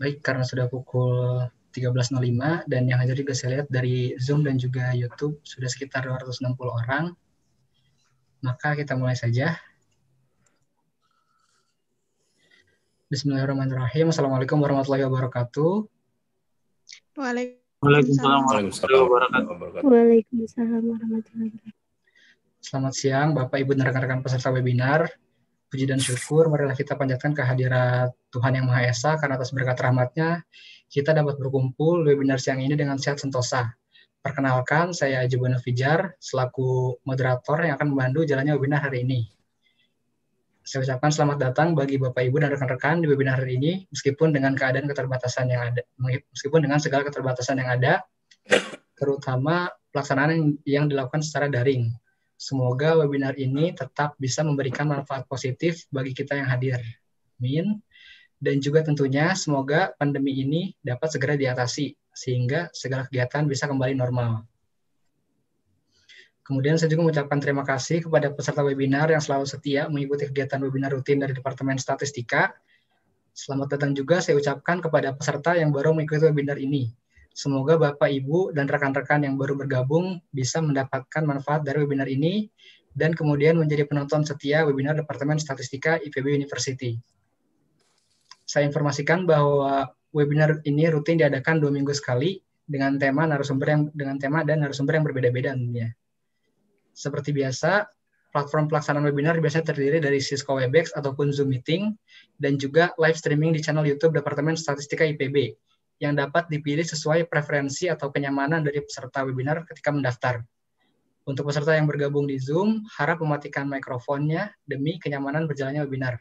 Baik, karena sudah pukul 13.05 dan yang hadir juga saya lihat dari Zoom dan juga YouTube sudah sekitar 260 orang. Maka kita mulai saja. Bismillahirrahmanirrahim. Assalamualaikum warahmatullahi wabarakatuh. Waalaikumsalam warahmatullahi wabarakatuh. Waalaikumsalam warahmatullahi wabarakatuh. Selamat siang Bapak Ibu dan rekan-rekan peserta webinar. Puji dan syukur marilah kita panjatkan kehadiran Tuhan Yang Maha Esa karena atas berkat rahmatnya kita dapat berkumpul webinar siang ini dengan sehat sentosa. Perkenalkan, saya Aji Fijar, selaku moderator yang akan membantu jalannya webinar hari ini. Saya ucapkan selamat datang bagi Bapak Ibu dan rekan-rekan di webinar hari ini, meskipun dengan keadaan keterbatasan yang ada, meskipun dengan segala keterbatasan yang ada, terutama pelaksanaan yang dilakukan secara daring. Semoga webinar ini tetap bisa memberikan manfaat positif bagi kita yang hadir. Amin. Dan juga tentunya semoga pandemi ini dapat segera diatasi sehingga segala kegiatan bisa kembali normal. Kemudian saya juga mengucapkan terima kasih kepada peserta webinar yang selalu setia mengikuti kegiatan webinar rutin dari Departemen Statistika. Selamat datang juga saya ucapkan kepada peserta yang baru mengikuti webinar ini. Semoga Bapak, Ibu, dan rekan-rekan yang baru bergabung bisa mendapatkan manfaat dari webinar ini dan kemudian menjadi penonton setia webinar Departemen Statistika IPB University. Saya informasikan bahwa webinar ini rutin diadakan dua minggu sekali dengan tema narasumber yang dengan tema dan narasumber yang berbeda-beda tentunya. Seperti biasa, platform pelaksanaan webinar biasanya terdiri dari Cisco Webex ataupun Zoom Meeting dan juga live streaming di channel YouTube Departemen Statistika IPB yang dapat dipilih sesuai preferensi atau kenyamanan dari peserta webinar ketika mendaftar. Untuk peserta yang bergabung di Zoom, harap mematikan mikrofonnya demi kenyamanan berjalannya webinar.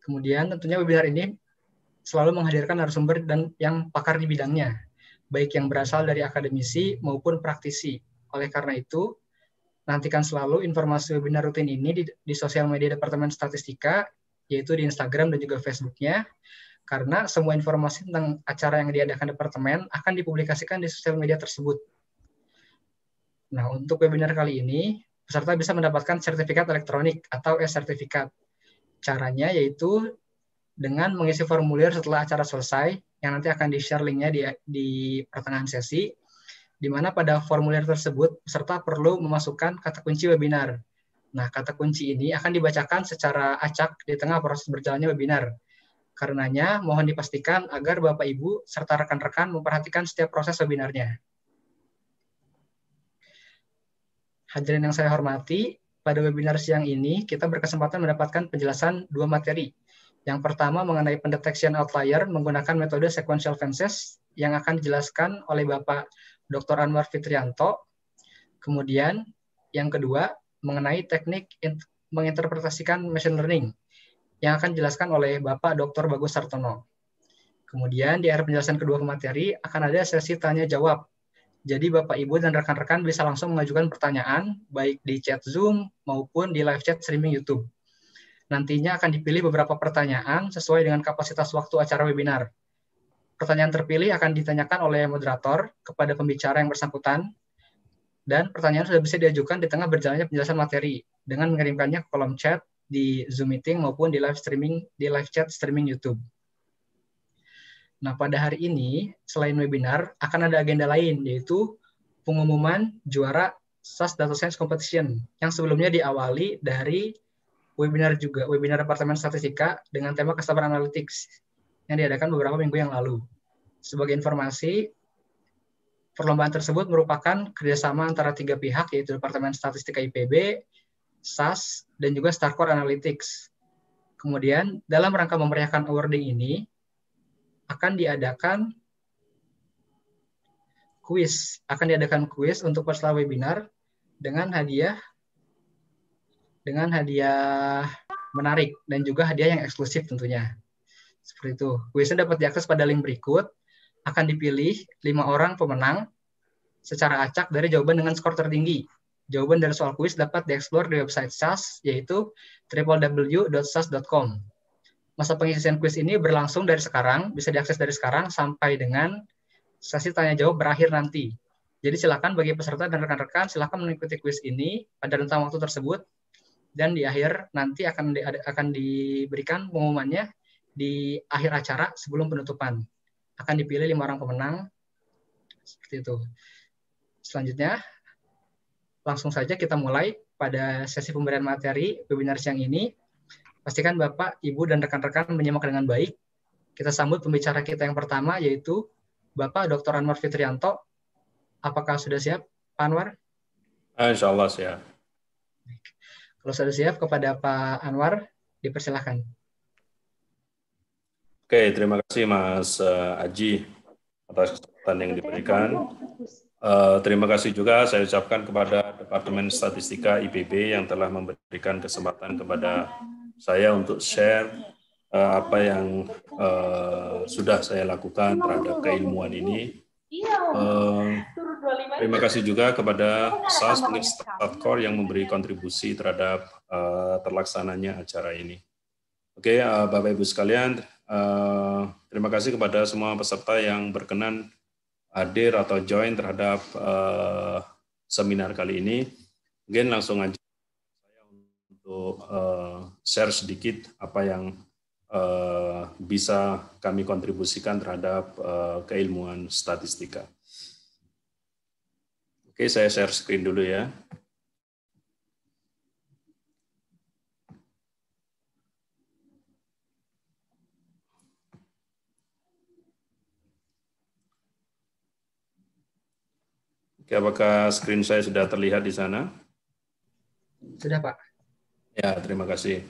Kemudian tentunya webinar ini selalu menghadirkan narasumber dan yang pakar di bidangnya, baik yang berasal dari akademisi maupun praktisi. Oleh karena itu, nantikan selalu informasi webinar rutin ini di, di sosial media Departemen Statistika, yaitu di Instagram dan juga Facebooknya, karena semua informasi tentang acara yang diadakan departemen akan dipublikasikan di sosial media tersebut. Nah, untuk webinar kali ini, peserta bisa mendapatkan sertifikat elektronik atau e-sertifikat. Caranya yaitu dengan mengisi formulir setelah acara selesai, yang nanti akan di-share linknya di, di pertengahan sesi, di mana pada formulir tersebut, peserta perlu memasukkan kata kunci webinar. Nah, kata kunci ini akan dibacakan secara acak di tengah proses berjalannya webinar Karenanya, mohon dipastikan agar Bapak Ibu serta rekan-rekan memperhatikan setiap proses webinarnya. Hadirin yang saya hormati, pada webinar siang ini kita berkesempatan mendapatkan penjelasan dua materi. Yang pertama mengenai pendeteksian outlier menggunakan metode sequential fences yang akan dijelaskan oleh Bapak Dr. Anwar Fitrianto. Kemudian yang kedua mengenai teknik menginterpretasikan machine learning yang akan dijelaskan oleh Bapak Dr. Bagus Sartono. Kemudian di akhir penjelasan kedua materi akan ada sesi tanya jawab. Jadi Bapak Ibu dan rekan-rekan bisa langsung mengajukan pertanyaan baik di chat Zoom maupun di live chat streaming YouTube. Nantinya akan dipilih beberapa pertanyaan sesuai dengan kapasitas waktu acara webinar. Pertanyaan terpilih akan ditanyakan oleh moderator kepada pembicara yang bersangkutan dan pertanyaan sudah bisa diajukan di tengah berjalannya penjelasan materi dengan mengirimkannya ke kolom chat di Zoom meeting maupun di live streaming di live chat streaming YouTube. Nah, pada hari ini selain webinar akan ada agenda lain yaitu pengumuman juara SAS Data Science Competition yang sebelumnya diawali dari webinar juga, webinar Departemen Statistika dengan tema Customer Analytics yang diadakan beberapa minggu yang lalu. Sebagai informasi, perlombaan tersebut merupakan kerjasama antara tiga pihak yaitu Departemen Statistika IPB, SAS, dan juga Starcore Analytics. Kemudian dalam rangka memeriahkan awarding ini akan diadakan kuis, akan diadakan kuis untuk peserta webinar dengan hadiah dengan hadiah menarik dan juga hadiah yang eksklusif tentunya. Seperti itu. Kuisnya dapat diakses pada link berikut. Akan dipilih lima orang pemenang secara acak dari jawaban dengan skor tertinggi Jawaban dari soal kuis dapat dieksplor di website SAS, yaitu www.sas.com. Masa pengisian kuis ini berlangsung dari sekarang, bisa diakses dari sekarang sampai dengan sesi tanya jawab berakhir nanti. Jadi silakan bagi peserta dan rekan-rekan silakan mengikuti kuis ini pada rentang waktu tersebut dan di akhir nanti akan di, akan diberikan pengumumannya di akhir acara sebelum penutupan. Akan dipilih lima orang pemenang seperti itu. Selanjutnya langsung saja kita mulai pada sesi pemberian materi webinar siang ini. Pastikan Bapak, Ibu, dan rekan-rekan menyimak dengan baik. Kita sambut pembicara kita yang pertama, yaitu Bapak Dr. Anwar Fitrianto. Apakah sudah siap, Pak Anwar? Ah, insya Allah siap. Kalau sudah siap, kepada Pak Anwar, dipersilahkan. Oke, terima kasih Mas eh, Aji atas kesempatan yang diberikan. Eh, terima kasih juga saya ucapkan kepada Departemen Statistika IPB yang telah memberikan kesempatan kepada saya untuk share eh, apa yang uh, sudah saya lakukan terhadap keilmuan ini. Uh, terima kasih juga kepada SAS mungkin Statkor yang memberi kontribusi terhadap uh, terlaksananya acara ini. Oke, okay, uh, Bapak Ibu sekalian, uh, terima kasih kepada semua peserta yang berkenan hadir atau join terhadap uh, seminar kali ini. Mungkin langsung aja saya untuk uh, share sedikit apa yang uh, bisa kami kontribusikan terhadap uh, keilmuan statistika. Oke, saya share screen dulu ya. Oke, apakah screen saya sudah terlihat di sana? Sudah, Pak. Ya, terima kasih.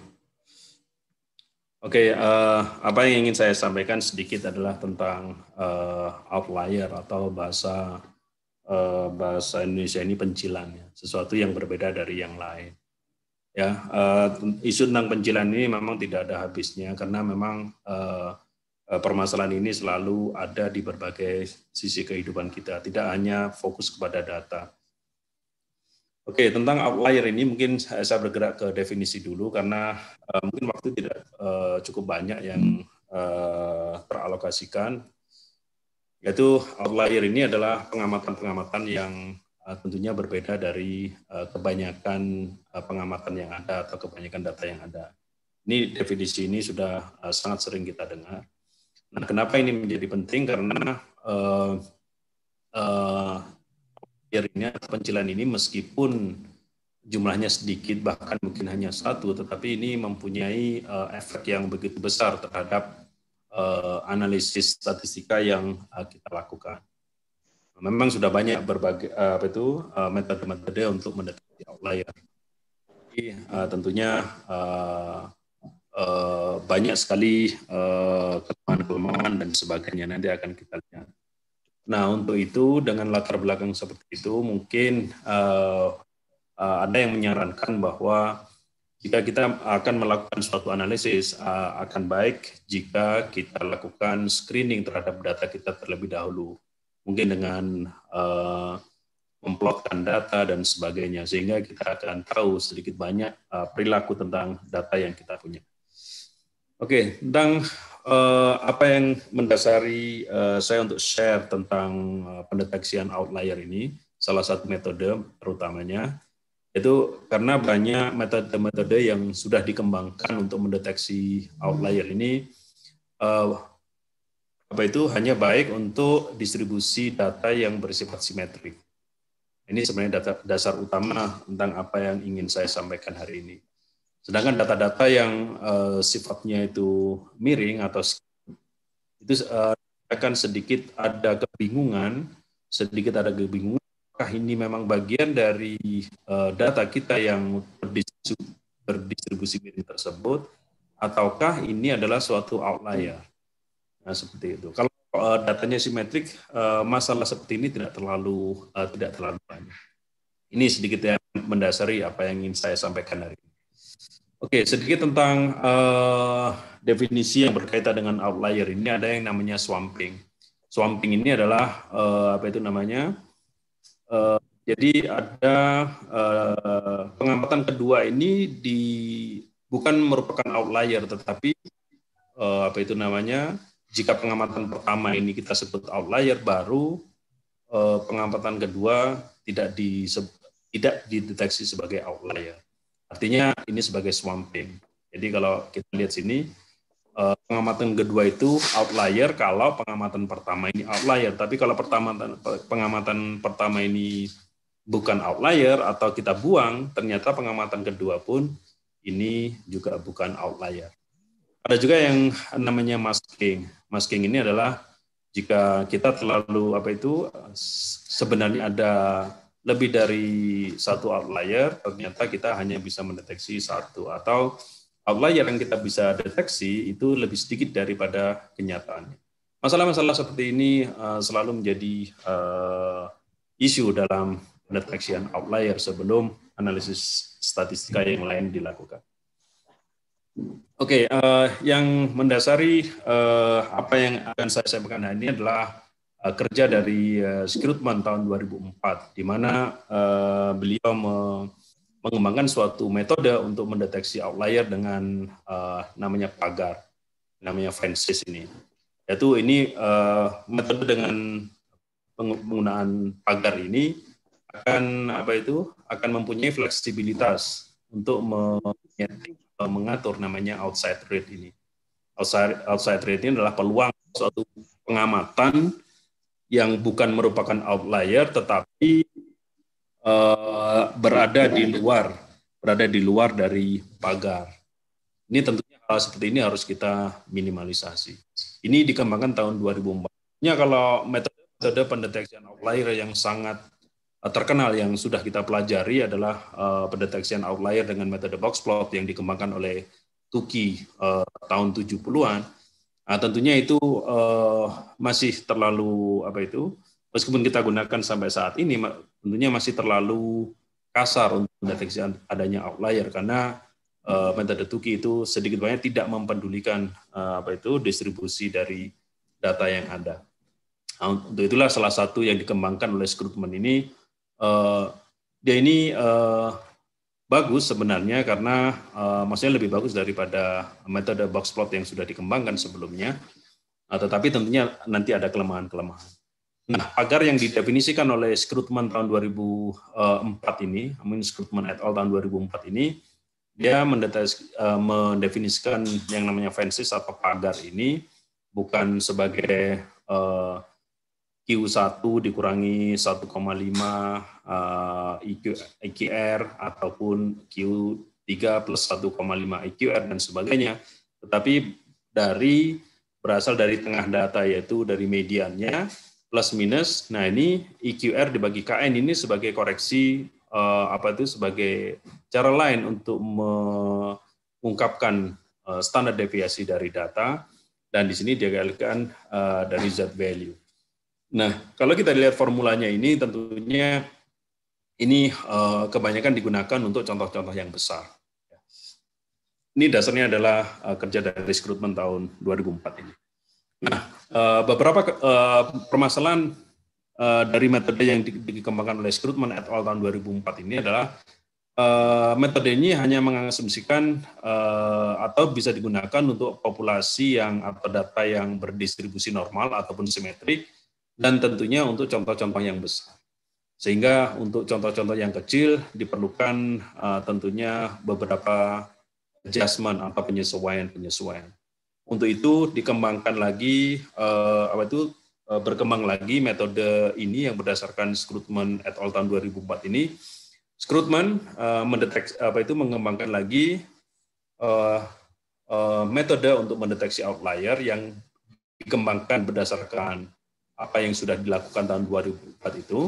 Oke, uh, apa yang ingin saya sampaikan sedikit adalah tentang uh, outlier atau bahasa uh, bahasa Indonesia ini pencilan, ya. sesuatu yang berbeda dari yang lain. Ya, uh, isu tentang pencilan ini memang tidak ada habisnya karena memang uh, Eh, permasalahan ini selalu ada di berbagai sisi kehidupan kita, tidak hanya fokus kepada data. Oke, tentang outlier ini mungkin saya bergerak ke definisi dulu karena uh, mungkin waktu tidak uh, cukup banyak yang uh, teralokasikan. Yaitu outlier ini adalah pengamatan-pengamatan yang uh, tentunya berbeda dari uh, kebanyakan uh, pengamatan yang ada atau kebanyakan data yang ada. Ini definisi ini sudah uh, sangat sering kita dengar Nah, kenapa ini menjadi penting? Karena uh, eh, uh, eh, akhirnya pencilan ini meskipun jumlahnya sedikit bahkan mungkin hanya satu, tetapi ini mempunyai uh, efek yang begitu besar terhadap uh, analisis statistika yang uh, kita lakukan. Memang sudah banyak berbagai uh, apa itu metode metode-metode untuk mendeteksi outlier. Jadi uh, tentunya uh, Eh, banyak sekali eh, kelemahan-kelemahan dan sebagainya nanti akan kita lihat. Nah untuk itu dengan latar belakang seperti itu mungkin eh, ada yang menyarankan bahwa jika kita akan melakukan suatu analisis akan baik jika kita lakukan screening terhadap data kita terlebih dahulu mungkin dengan uh, memplotkan data dan sebagainya sehingga kita akan tahu sedikit banyak perilaku tentang data yang kita punya. Oke, okay, tentang uh, apa yang mendasari uh, saya untuk share tentang eh, pendeteksian outlier ini, salah satu metode terutamanya itu karena banyak metode-metode yang sudah dikembangkan untuk mendeteksi outlier ini uh, apa itu hanya baik untuk distribusi data yang bersifat simetrik. Ini sebenarnya data, dasar utama tentang apa yang ingin saya sampaikan hari ini. Sedangkan data-data yang uh, sifatnya itu miring atau itu uh, akan sedikit ada kebingungan, sedikit ada kebingungan apakah ini memang bagian dari uh, data kita yang berdistribusi, miring tersebut ataukah ini adalah suatu outlier. Nah, seperti itu. Kalau datanya simetrik, masalah seperti ini tidak terlalu tidak terlalu banyak. Ini sedikit yang mendasari apa yang ingin saya sampaikan hari ini. Oke, sedikit tentang uh, definisi yang berkaitan dengan outlier. Ini ada yang namanya swamping. Swamping ini adalah uh, apa itu namanya? Uh, jadi ada uh, pengamatan kedua ini di bukan merupakan outlier, tetapi uh, apa itu namanya? Jika pengamatan pertama ini kita sebut outlier, baru uh, pengamatan kedua tidak di tidak dideteksi sebagai outlier. Artinya ini sebagai swamping. Jadi kalau kita lihat sini, eh, pengamatan kedua itu outlier kalau pengamatan pertama ini outlier. Tapi kalau pertama pengamatan pertama ini bukan outlier atau kita buang, ternyata pengamatan kedua pun ini juga bukan outlier. Ada juga yang namanya masking. Masking ini adalah jika kita terlalu apa itu sebenarnya ada lebih dari satu outlier, ternyata kita hanya bisa mendeteksi satu atau outlier yang kita bisa deteksi itu lebih sedikit daripada kenyataannya. Masalah-masalah seperti ini eh, selalu menjadi eh, isu dalam pendeteksian outlier sebelum analisis statistika yang lain dilakukan. Oke, okay, uh, eh, yang mendasari uh, apa yang akan saya sampaikan hari ini adalah Eh, kerja dari uh, eh, Skrutman tahun 2004, di mana uh, beliau me mengembangkan suatu metode untuk mendeteksi outlier dengan uh, namanya pagar, namanya fences ini. Yaitu ini uh, metode dengan penggunaan pagar ini akan apa itu akan mempunyai fleksibilitas untuk mengatur namanya outside rate ini. Outside, outside rate ini adalah peluang suatu pengamatan yang bukan merupakan outlier tetapi uh, berada di luar berada di luar dari pagar. Ini tentunya hal seperti ini harus kita minimalisasi. Ini dikembangkan tahun 2004. Ya, kalau metode, metode pendeteksian outlier yang sangat eh, terkenal yang sudah kita pelajari adalah uh, pendeteksian outlier dengan metode box plot yang dikembangkan oleh Tuki uh, tahun 70-an Nah, tentunya itu uh, masih terlalu apa itu meskipun kita gunakan sampai saat ini tentunya masih terlalu kasar untuk mendeteksi adanya outlier karena uh, metode Tuki itu sedikit banyak tidak mempedulikan uh, apa itu distribusi dari data yang ada. Nah, untuk itulah salah satu yang dikembangkan oleh Scrutman ini uh, dia ini uh, bagus sebenarnya karena uh, maksudnya lebih bagus daripada metode box plot yang sudah dikembangkan sebelumnya. Uh, tetapi tentunya nanti ada kelemahan-kelemahan. Hmm. Nah, pagar yang didefinisikan oleh Scrutman tahun 2004 eh, ini, I mean Scrutman et al. tahun 2004 ini, dia mendetes, uh, mendefinisikan yang namanya fences atau pagar ini bukan sebagai uh, Q1 dikurangi 1,5 uh, IQR ataupun Q3 plus 1,5 IQR dan sebagainya. Tetapi dari berasal dari tengah data yaitu dari mediannya plus minus. Nah ini IQR dibagi KN ini sebagai koreksi uh, apa itu sebagai cara lain untuk mengungkapkan uh, standar deviasi dari data dan di sini diagalikan uh, eh, dari z value. Nah, kalau kita lihat formulanya ini tentunya ini eh, kebanyakan digunakan untuk contoh-contoh yang besar. Ini dasarnya adalah eh, kerja dari rekrutmen tahun 2004 ini. Nah, eh, beberapa permasalahan dari metode yang dikembangkan oleh rekrutmen et al. tahun 2004 ini adalah metode ini hanya mengasumsikan atau bisa digunakan untuk populasi yang atau data yang berdistribusi normal ataupun simetrik dan tentunya untuk contoh-contoh yang besar. Sehingga untuk contoh-contoh yang kecil diperlukan uh, tentunya beberapa adjustment apa penyesuaian-penyesuaian. Untuk itu dikembangkan lagi uh, apa itu uh, berkembang lagi metode ini yang berdasarkan Scrutman at al tahun 2004 ini. Scrutman uh, mendeteksi apa itu mengembangkan lagi uh, uh, metode untuk mendeteksi outlier yang dikembangkan berdasarkan apa yang sudah dilakukan tahun 2004 itu,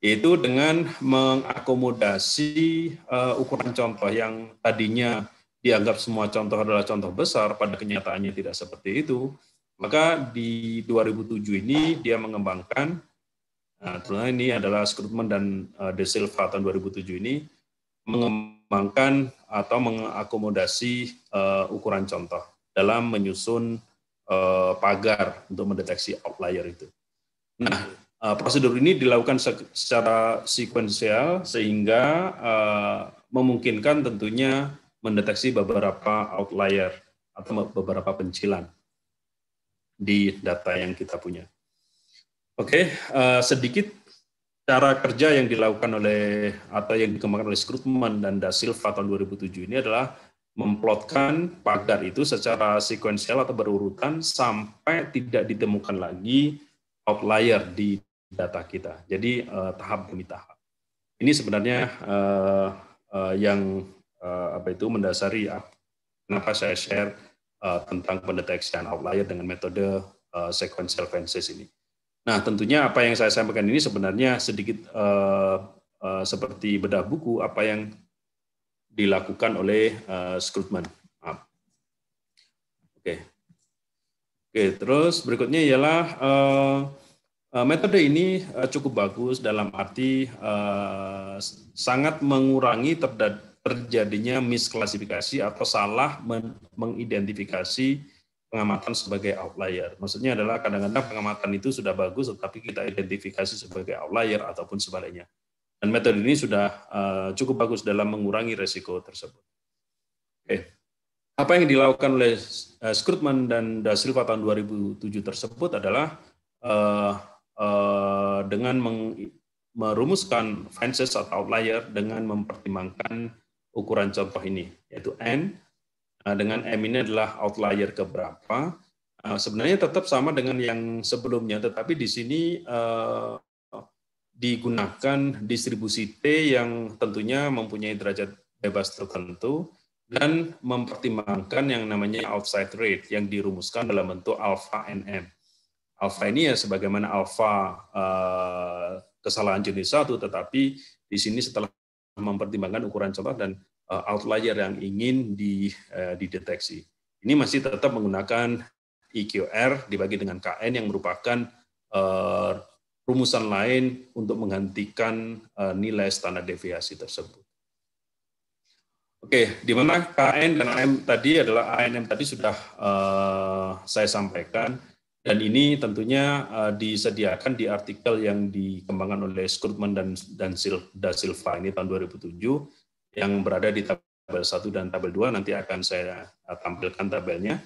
yaitu dengan mengakomodasi uh, ukuran contoh yang tadinya dianggap semua contoh adalah contoh besar, pada kenyataannya tidak seperti itu. Maka di 2007 ini dia mengembangkan, nah, terutama ini adalah Scrutman dan uh, De Silva tahun 2007 ini, mengembangkan atau mengakomodasi uh, ukuran contoh dalam menyusun uh, pagar untuk mendeteksi outlier itu. Hmm. Nah, uh, prosedur ini dilakukan secara sekuensial sehingga uh, memungkinkan tentunya mendeteksi beberapa outlier atau beberapa pencilan di data yang kita punya. Oke, okay, uh, sedikit cara kerja yang dilakukan oleh atau yang dikembangkan oleh Scrutman dan Da Silva tahun 2007 ini adalah memplotkan pagar itu secara sekuensial atau berurutan sampai tidak ditemukan lagi outlier di data kita. Jadi uh, tahap demi tahap. Ini sebenarnya uh, uh, yang uh, apa itu mendasari uh, kenapa saya share uh, tentang pendeteksian outlier dengan metode uh, sequential fences ini. Nah, tentunya apa yang saya sampaikan ini sebenarnya sedikit uh, uh, seperti bedah buku apa yang dilakukan oleh uh, Scrutman. Oke. Oke, terus berikutnya ialah uh, metode ini cukup bagus dalam arti uh, sangat mengurangi terjadinya misklasifikasi atau salah mengidentifikasi pengamatan sebagai outlier. Maksudnya adalah kadang-kadang pengamatan itu sudah bagus, tetapi kita identifikasi sebagai outlier ataupun sebaliknya. Dan metode ini sudah eh, cukup bagus dalam mengurangi resiko tersebut. Oke. Apa yang dilakukan oleh eh, Scrutman dan Da Silva tahun 2007 tersebut adalah eh, dengan merumuskan fences atau outlier dengan mempertimbangkan ukuran contoh ini, yaitu N. Nah, dengan M ini adalah outlier keberapa. Uh, sebenarnya tetap sama dengan yang sebelumnya, tetapi di sini digunakan distribusi T yang tentunya mempunyai derajat bebas tertentu dan mempertimbangkan yang namanya outside rate yang dirumuskan dalam bentuk alpha NM. Alpha ini ya sebagaimana alpha eh, kesalahan jenis satu, tetapi di sini setelah mempertimbangkan ukuran contoh dan eh, outlier yang ingin eh, dideteksi. Ini masih tetap menggunakan EQR dibagi dengan KN yang merupakan rumusan lain untuk menghentikan eh, nilai standar deviasi tersebut. Oke, di mana KN dan AM tadi adalah ANM tadi sudah uh, saya sampaikan dan ini tentunya uh, disediakan di artikel yang dikembangkan oleh Skrutman dan dan Sil, da Silva ini tahun 2007 yang berada di tabel 1 dan tabel 2 nanti akan saya tampilkan tabelnya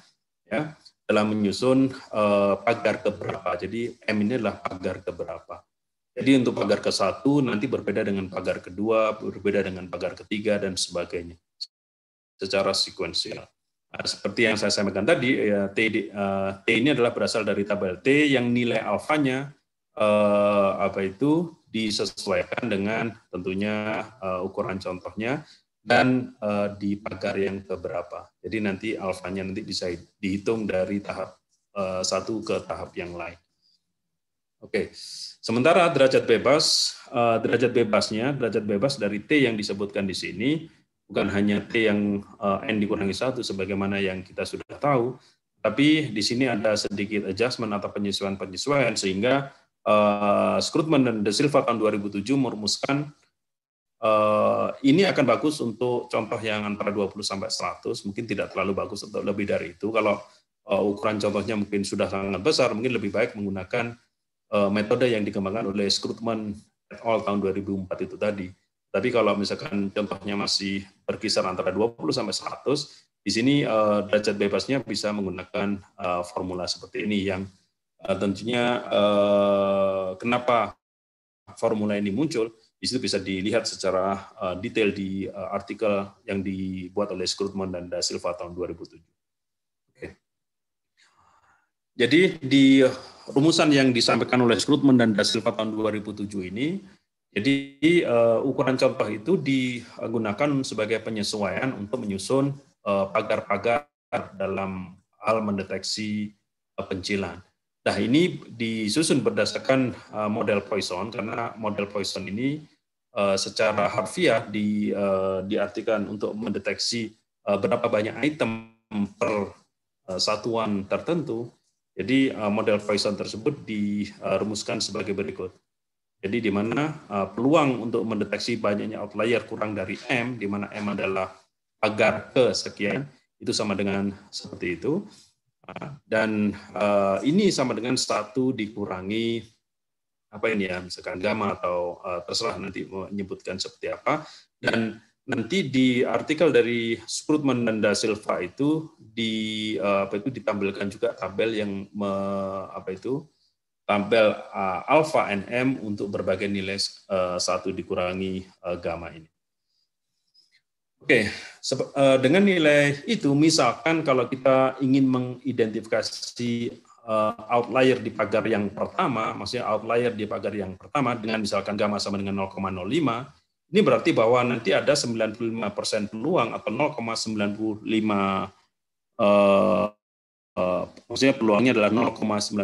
ya dalam menyusun uh, pagar keberapa. Jadi M ini adalah pagar keberapa. Jadi untuk pagar ke satu nanti berbeda dengan pagar kedua, berbeda dengan pagar ketiga dan sebagainya secara sekuensial. Nah, seperti yang saya sampaikan tadi, ya, T, uh, T ini adalah berasal dari tabel T yang nilai alfanya uh, apa itu disesuaikan dengan tentunya uh, ukuran contohnya dan uh, di pagar yang keberapa. Jadi nanti alfanya nanti bisa dihitung dari tahap uh, satu ke tahap yang lain. Oke, okay. sementara derajat bebas, uh, derajat bebasnya, derajat bebas dari T yang disebutkan di sini, bukan hanya T yang uh, N dikurangi satu sebagaimana yang kita sudah tahu, tapi di sini ada sedikit adjustment atau penyesuaian-penyesuaian, sehingga uh, Scrutman dan De Silva tahun 2007 merumuskan Eh, ini akan bagus untuk contoh yang antara 20 sampai 100, mungkin tidak terlalu bagus atau lebih dari itu. Kalau eh, ukuran contohnya mungkin sudah sangat besar, mungkin lebih baik menggunakan eh, metode yang dikembangkan oleh Scrutman et al. tahun 2004 itu tadi. Tapi kalau misalkan contohnya masih berkisar antara 20 sampai 100, di sini derajat bebasnya bisa menggunakan formula seperti ini yang tentunya kenapa formula ini muncul di situ bisa dilihat secara eh, detail di eh, artikel yang dibuat oleh Skrutman dan Da Silva tahun 2007. Okay. Jadi di rumusan yang disampaikan oleh Skrutman dan Da Silva tahun 2007 ini, jadi eh, ukuran contoh itu digunakan sebagai penyesuaian untuk menyusun pagar-pagar dalam hal mendeteksi uh, pencilan. Nah, ini disusun berdasarkan uh, model Poisson karena model Poisson ini uh, secara harfiah di, uh, diartikan untuk mendeteksi berapa banyak item per satuan tertentu. Jadi model Poisson tersebut dirumuskan sebagai berikut. Jadi di mana peluang untuk mendeteksi banyaknya outlier kurang dari m, di mana m adalah agar ke sekian, itu sama dengan seperti itu. Dan uh, ini sama dengan satu dikurangi apa ini ya, misalkan gamma atau uh, terserah nanti menyebutkan seperti apa. Dan nanti di artikel dari Sprutman dan Da Silva itu di uh, apa itu ditampilkan juga tabel yang me, apa itu tabel uh, alpha NM untuk berbagai nilai uh, satu dikurangi uh, gamma ini. Oke, okay. Eh, dengan nilai itu misalkan kalau kita ingin mengidentifikasi eh, outlier di pagar yang pertama, maksudnya outlier di pagar yang pertama dengan misalkan gamma sama dengan 0,05, ini berarti bahwa nanti ada 95% peluang atau 0,95 Uh, eh, maksudnya peluangnya adalah 0,95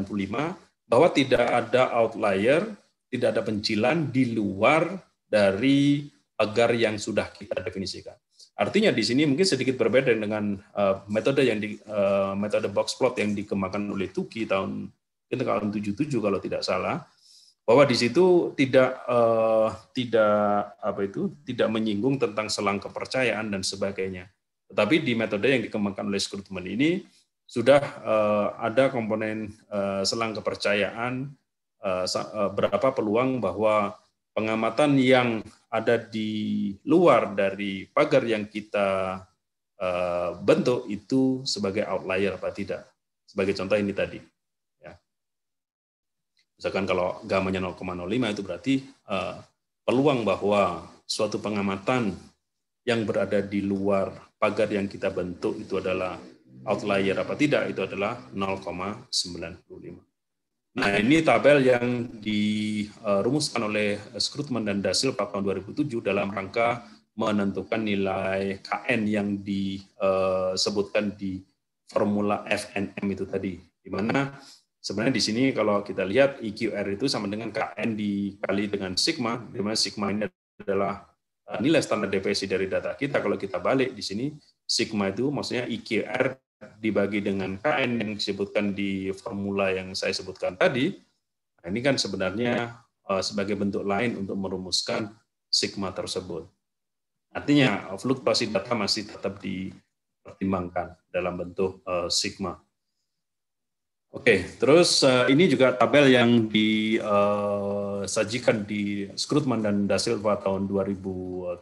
bahwa tidak ada outlier, tidak ada pencilan di luar dari pagar yang sudah kita definisikan. Artinya di sini mungkin sedikit berbeda dengan eh, metode yang di eh, metode box plot yang dikembangkan oleh Tuki tahun itu tahun 77 kalau tidak salah bahwa di situ tidak eh, tidak apa itu tidak menyinggung tentang selang kepercayaan dan sebagainya. Tetapi di metode yang dikembangkan oleh Scrutman ini sudah ada komponen selang kepercayaan berapa peluang bahwa pengamatan yang ada di luar dari pagar yang kita eh, bentuk itu sebagai outlier apa tidak. Sebagai contoh ini tadi. Ya. Misalkan kalau gamanya 0,05 itu berarti uh, peluang bahwa suatu pengamatan yang berada di luar pagar yang kita bentuk itu adalah outlier apa tidak itu adalah 0,95. Nah, ini tabel yang dirumuskan eh, oleh Scrutman dan Dasil pada tahun 2007 dalam rangka menentukan nilai KN yang disebutkan eh, di formula FNM itu tadi. Di mana sebenarnya di sini kalau kita lihat EQR itu sama dengan KN dikali dengan sigma, di mana sigma ini adalah eh, nilai standar deviasi dari data kita. Kalau kita balik di sini, sigma itu maksudnya EQR dibagi dengan KN yang disebutkan di formula yang saya sebutkan tadi, nah ini kan sebenarnya eh, sebagai bentuk lain untuk merumuskan sigma tersebut. Artinya fluktuasi data masih tetap dipertimbangkan dalam bentuk eh, sigma. Oke, terus eh, ini juga tabel yang disajikan di Scrutman dan Dasilva tahun 2007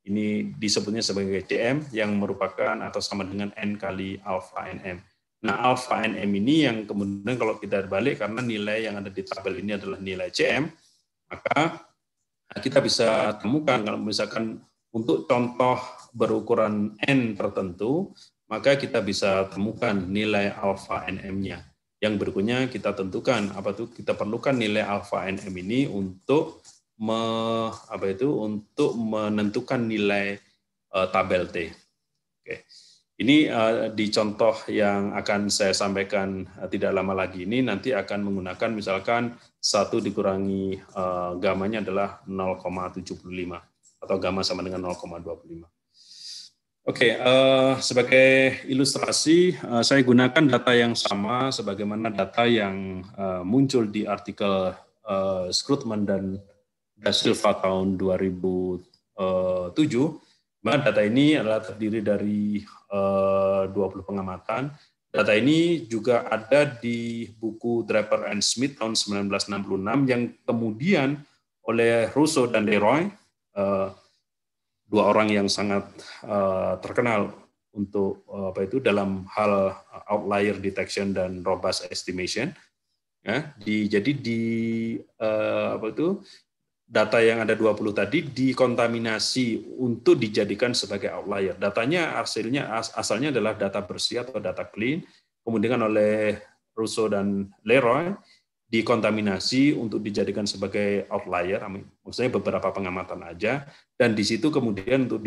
ini disebutnya sebagai DM yang merupakan atau sama dengan N kali alpha NM. Nah, alpha NM ini yang kemudian kalau kita balik karena nilai yang ada di tabel ini adalah nilai CM, maka kita bisa temukan kalau misalkan untuk contoh berukuran N tertentu, maka kita bisa temukan nilai alpha NM-nya. Yang berikutnya kita tentukan apa tuh kita perlukan nilai alpha NM ini untuk me, apa itu untuk menentukan nilai uh, tabel T. Oke. Ini uh, di contoh yang akan saya sampaikan uh, tidak lama lagi ini nanti akan menggunakan misalkan satu dikurangi uh, gamanya adalah 0,75 atau gamma sama dengan 0,25. Oke, okay, uh, sebagai ilustrasi uh, saya gunakan data yang sama sebagaimana data yang uh, muncul di artikel uh, Scrutman dan da Silva tahun 2007, eh, maka data ini adalah terdiri dari 20 eh, pengamatan. Data ini juga ada di buku Draper and Smith tahun 1966 yang kemudian oleh Russo dan Leroy, eh, dua orang yang sangat terkenal untuk apa itu dalam hal outlier detection dan robust estimation ya di jadi di uh, apa itu data yang ada 20 tadi dikontaminasi untuk dijadikan sebagai outlier. Datanya hasilnya asalnya adalah data bersih atau data clean, kemudian oleh Russo dan Leroy dikontaminasi untuk dijadikan sebagai outlier, maksudnya beberapa pengamatan aja, dan di situ kemudian untuk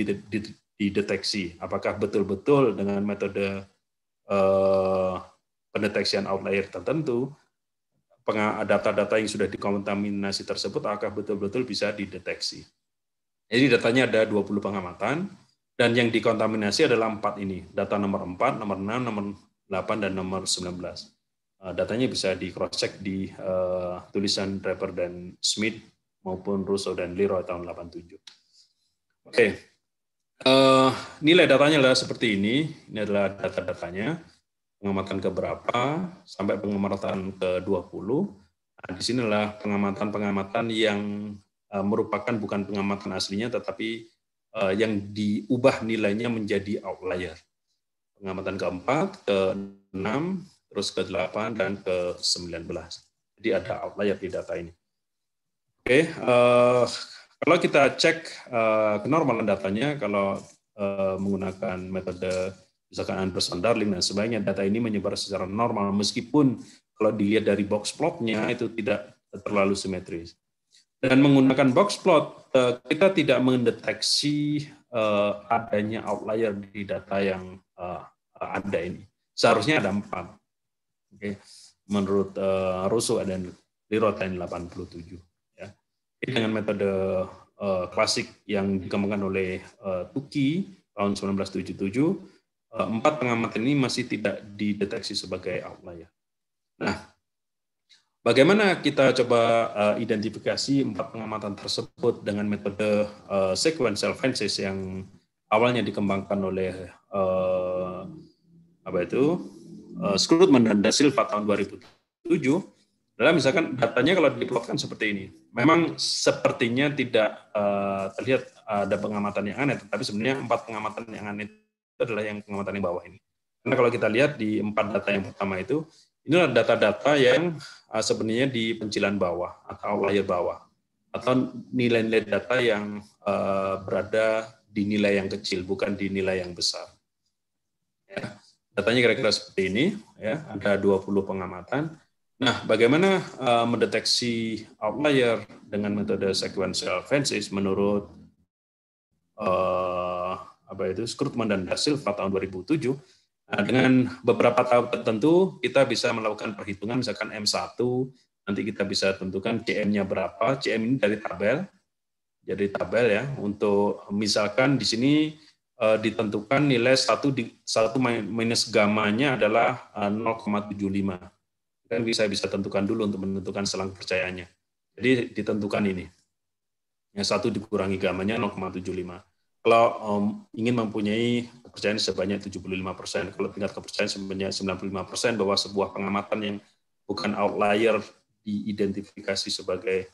dideteksi apakah betul-betul dengan metode eh, pendeteksian outlier tertentu data-data yang sudah dikontaminasi tersebut akan betul-betul bisa dideteksi. Jadi datanya ada 20 pengamatan, dan yang dikontaminasi adalah empat ini, data nomor 4, nomor 6, nomor 8, dan nomor 19. Eh, datanya bisa di cross-check di uh, tulisan Draper dan Smith maupun Russo dan Leroy tahun 87. Oke, okay. uh, eh, nilai datanya adalah seperti ini. Ini adalah data-datanya pengamatan berapa sampai pengamatan ke-20. Nah, di sinilah pengamatan-pengamatan yang eh, merupakan bukan pengamatan aslinya tetapi eh, yang diubah nilainya menjadi outlier. Pengamatan keempat, ke-6, terus ke-8 dan ke-19. Jadi ada outlier di data ini. Oke, eh, kalau kita cek uh, kenormalan datanya kalau menggunakan metode misalkan Anderson Darling dan sebagainya, data ini menyebar secara normal meskipun kalau dilihat dari box plotnya itu tidak terlalu simetris. Dan menggunakan box plot, eh, kita tidak mendeteksi eh, adanya outlier di data yang eh, ada ini. Seharusnya ada empat. Oke. Menurut Russo dan Liro tahun 87. Ya. Dengan metode klasik yang dikembangkan oleh Tuki tahun 1977, Eh, empat pengamatan ini masih tidak dideteksi sebagai outlier. Nah, bagaimana kita coba eh, identifikasi empat pengamatan tersebut dengan metode uh, sequential fences yang awalnya dikembangkan oleh uh, apa itu uh, Scrutman dan Da Silva tahun 2007 adalah misalkan datanya kalau diplotkan seperti ini. Memang sepertinya tidak terlihat ada pengamatan yang aneh, tetapi sebenarnya empat pengamatan yang aneh itu adalah yang pengamatan yang bawah ini. Karena kalau kita lihat di empat data yang pertama itu, ini adalah data-data yang ah, sebenarnya di pencilan bawah atau layer bawah atau nilai-nilai data yang ah, berada di nilai yang kecil bukan di nilai yang besar. Ya, datanya kira-kira seperti ini, ya, ada 20 pengamatan. Nah, bagaimana uh, mendeteksi outlier dengan metode sequential fences menurut uh, apa itu Skrutman dan hasil Silva tahun 2007 nah, dengan beberapa tahap tertentu kita bisa melakukan perhitungan misalkan M1 nanti kita bisa tentukan CM-nya berapa CM ini dari tabel jadi tabel ya untuk misalkan di sini uh, ditentukan nilai satu di satu minus gamanya adalah uh, 0,75 dan bisa bisa tentukan dulu untuk menentukan selang percayaannya jadi ditentukan ini yang satu dikurangi gamanya 0,75 kalau um, ingin mempunyai kepercayaan sebanyak 75%, kalau tingkat kepercayaan sebanyak 95% bahwa sebuah pengamatan yang bukan outlier diidentifikasi sebagai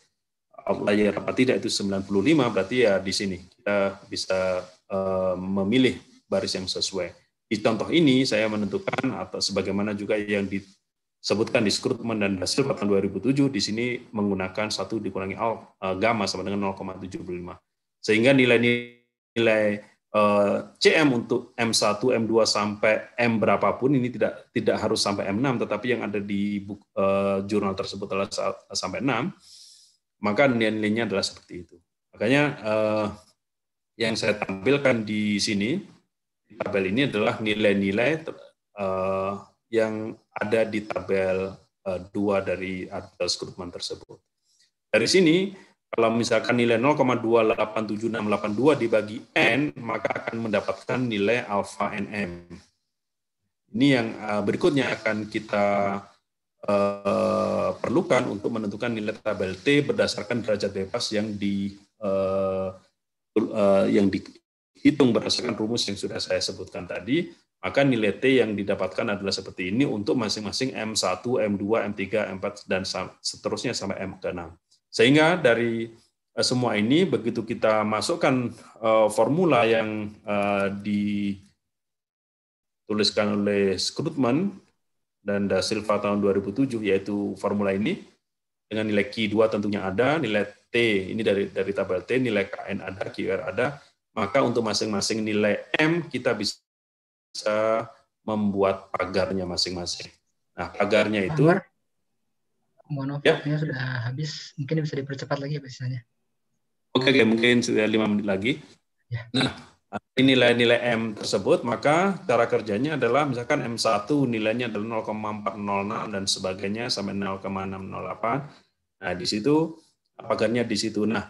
outlier apa tidak itu 95 berarti ya di sini kita bisa uh, memilih baris yang sesuai. Di contoh ini saya menentukan atau sebagaimana juga yang disebutkan di skrutmen dan hasil tahun 2007 di sini menggunakan satu dikurangi al, uh, gamma sama dengan 0,75. Sehingga nilai-nilai nilai eh, CM untuk M1, M2 sampai M berapapun ini tidak tidak harus sampai M6 tetapi yang ada di buku, uh, eh, jurnal tersebut adalah sampai 6 maka nilai-nilainya adalah seperti itu. Makanya uh, yang saya tampilkan di sini di tabel ini adalah nilai-nilai uh, yang ada di tabel uh, 2 dari artikel Krugman tersebut. Dari sini kalau misalkan nilai 0,287682 dibagi N, maka akan mendapatkan nilai alfa NM. Ini yang eh, berikutnya akan kita eh, perlukan untuk menentukan nilai tabel T berdasarkan derajat bebas yang di eh, yang dihitung berdasarkan rumus yang sudah saya sebutkan tadi, maka nilai T yang didapatkan adalah seperti ini untuk masing-masing M1, M2, M3, M4, dan seterusnya sampai M ke-6. Sehingga dari eh, semua ini begitu kita masukkan eh, formula yang uh, dituliskan oleh Scrutman dan Da Silva tahun 2007 yaitu formula ini dengan nilai Q2 tentunya ada, nilai T ini dari dari tabel T, nilai KN ada, QR ada, maka untuk masing-masing nilai M kita bisa membuat pagarnya masing-masing. Nah, pagarnya itu Pagar maaf ya. waktunya yep. sudah habis. Mungkin bisa dipercepat lagi biasanya. Ya, oke, okay, mungkin sudah lima menit lagi. Ya. Nah, nilai-nilai M tersebut, maka cara kerjanya adalah misalkan M1 nilainya adalah 0,406 dan sebagainya sampai 0,608. Nah, di situ pagarnya di situ. Nah,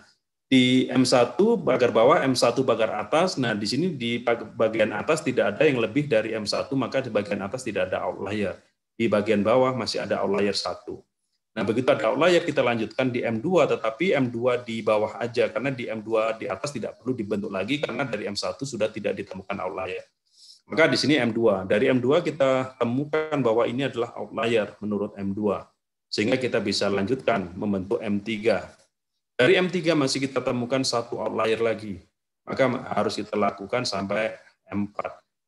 di M1 pagar bawah, M1 pagar atas. Nah, di sini di bagian atas tidak ada yang lebih dari M1, maka di bagian atas tidak ada outlier. Di bagian bawah masih ada outlier satu. Nah, begitu ada outlier kita lanjutkan di M2 tetapi M2 di bawah aja karena di M2 di atas tidak perlu dibentuk lagi karena dari M1 sudah tidak ditemukan outlier. Maka di sini M2. Dari M2 kita temukan bahwa ini adalah outlier menurut M2. Sehingga kita bisa lanjutkan membentuk M3. Dari M3 masih kita temukan satu outlier lagi. Maka harus kita lakukan sampai M4.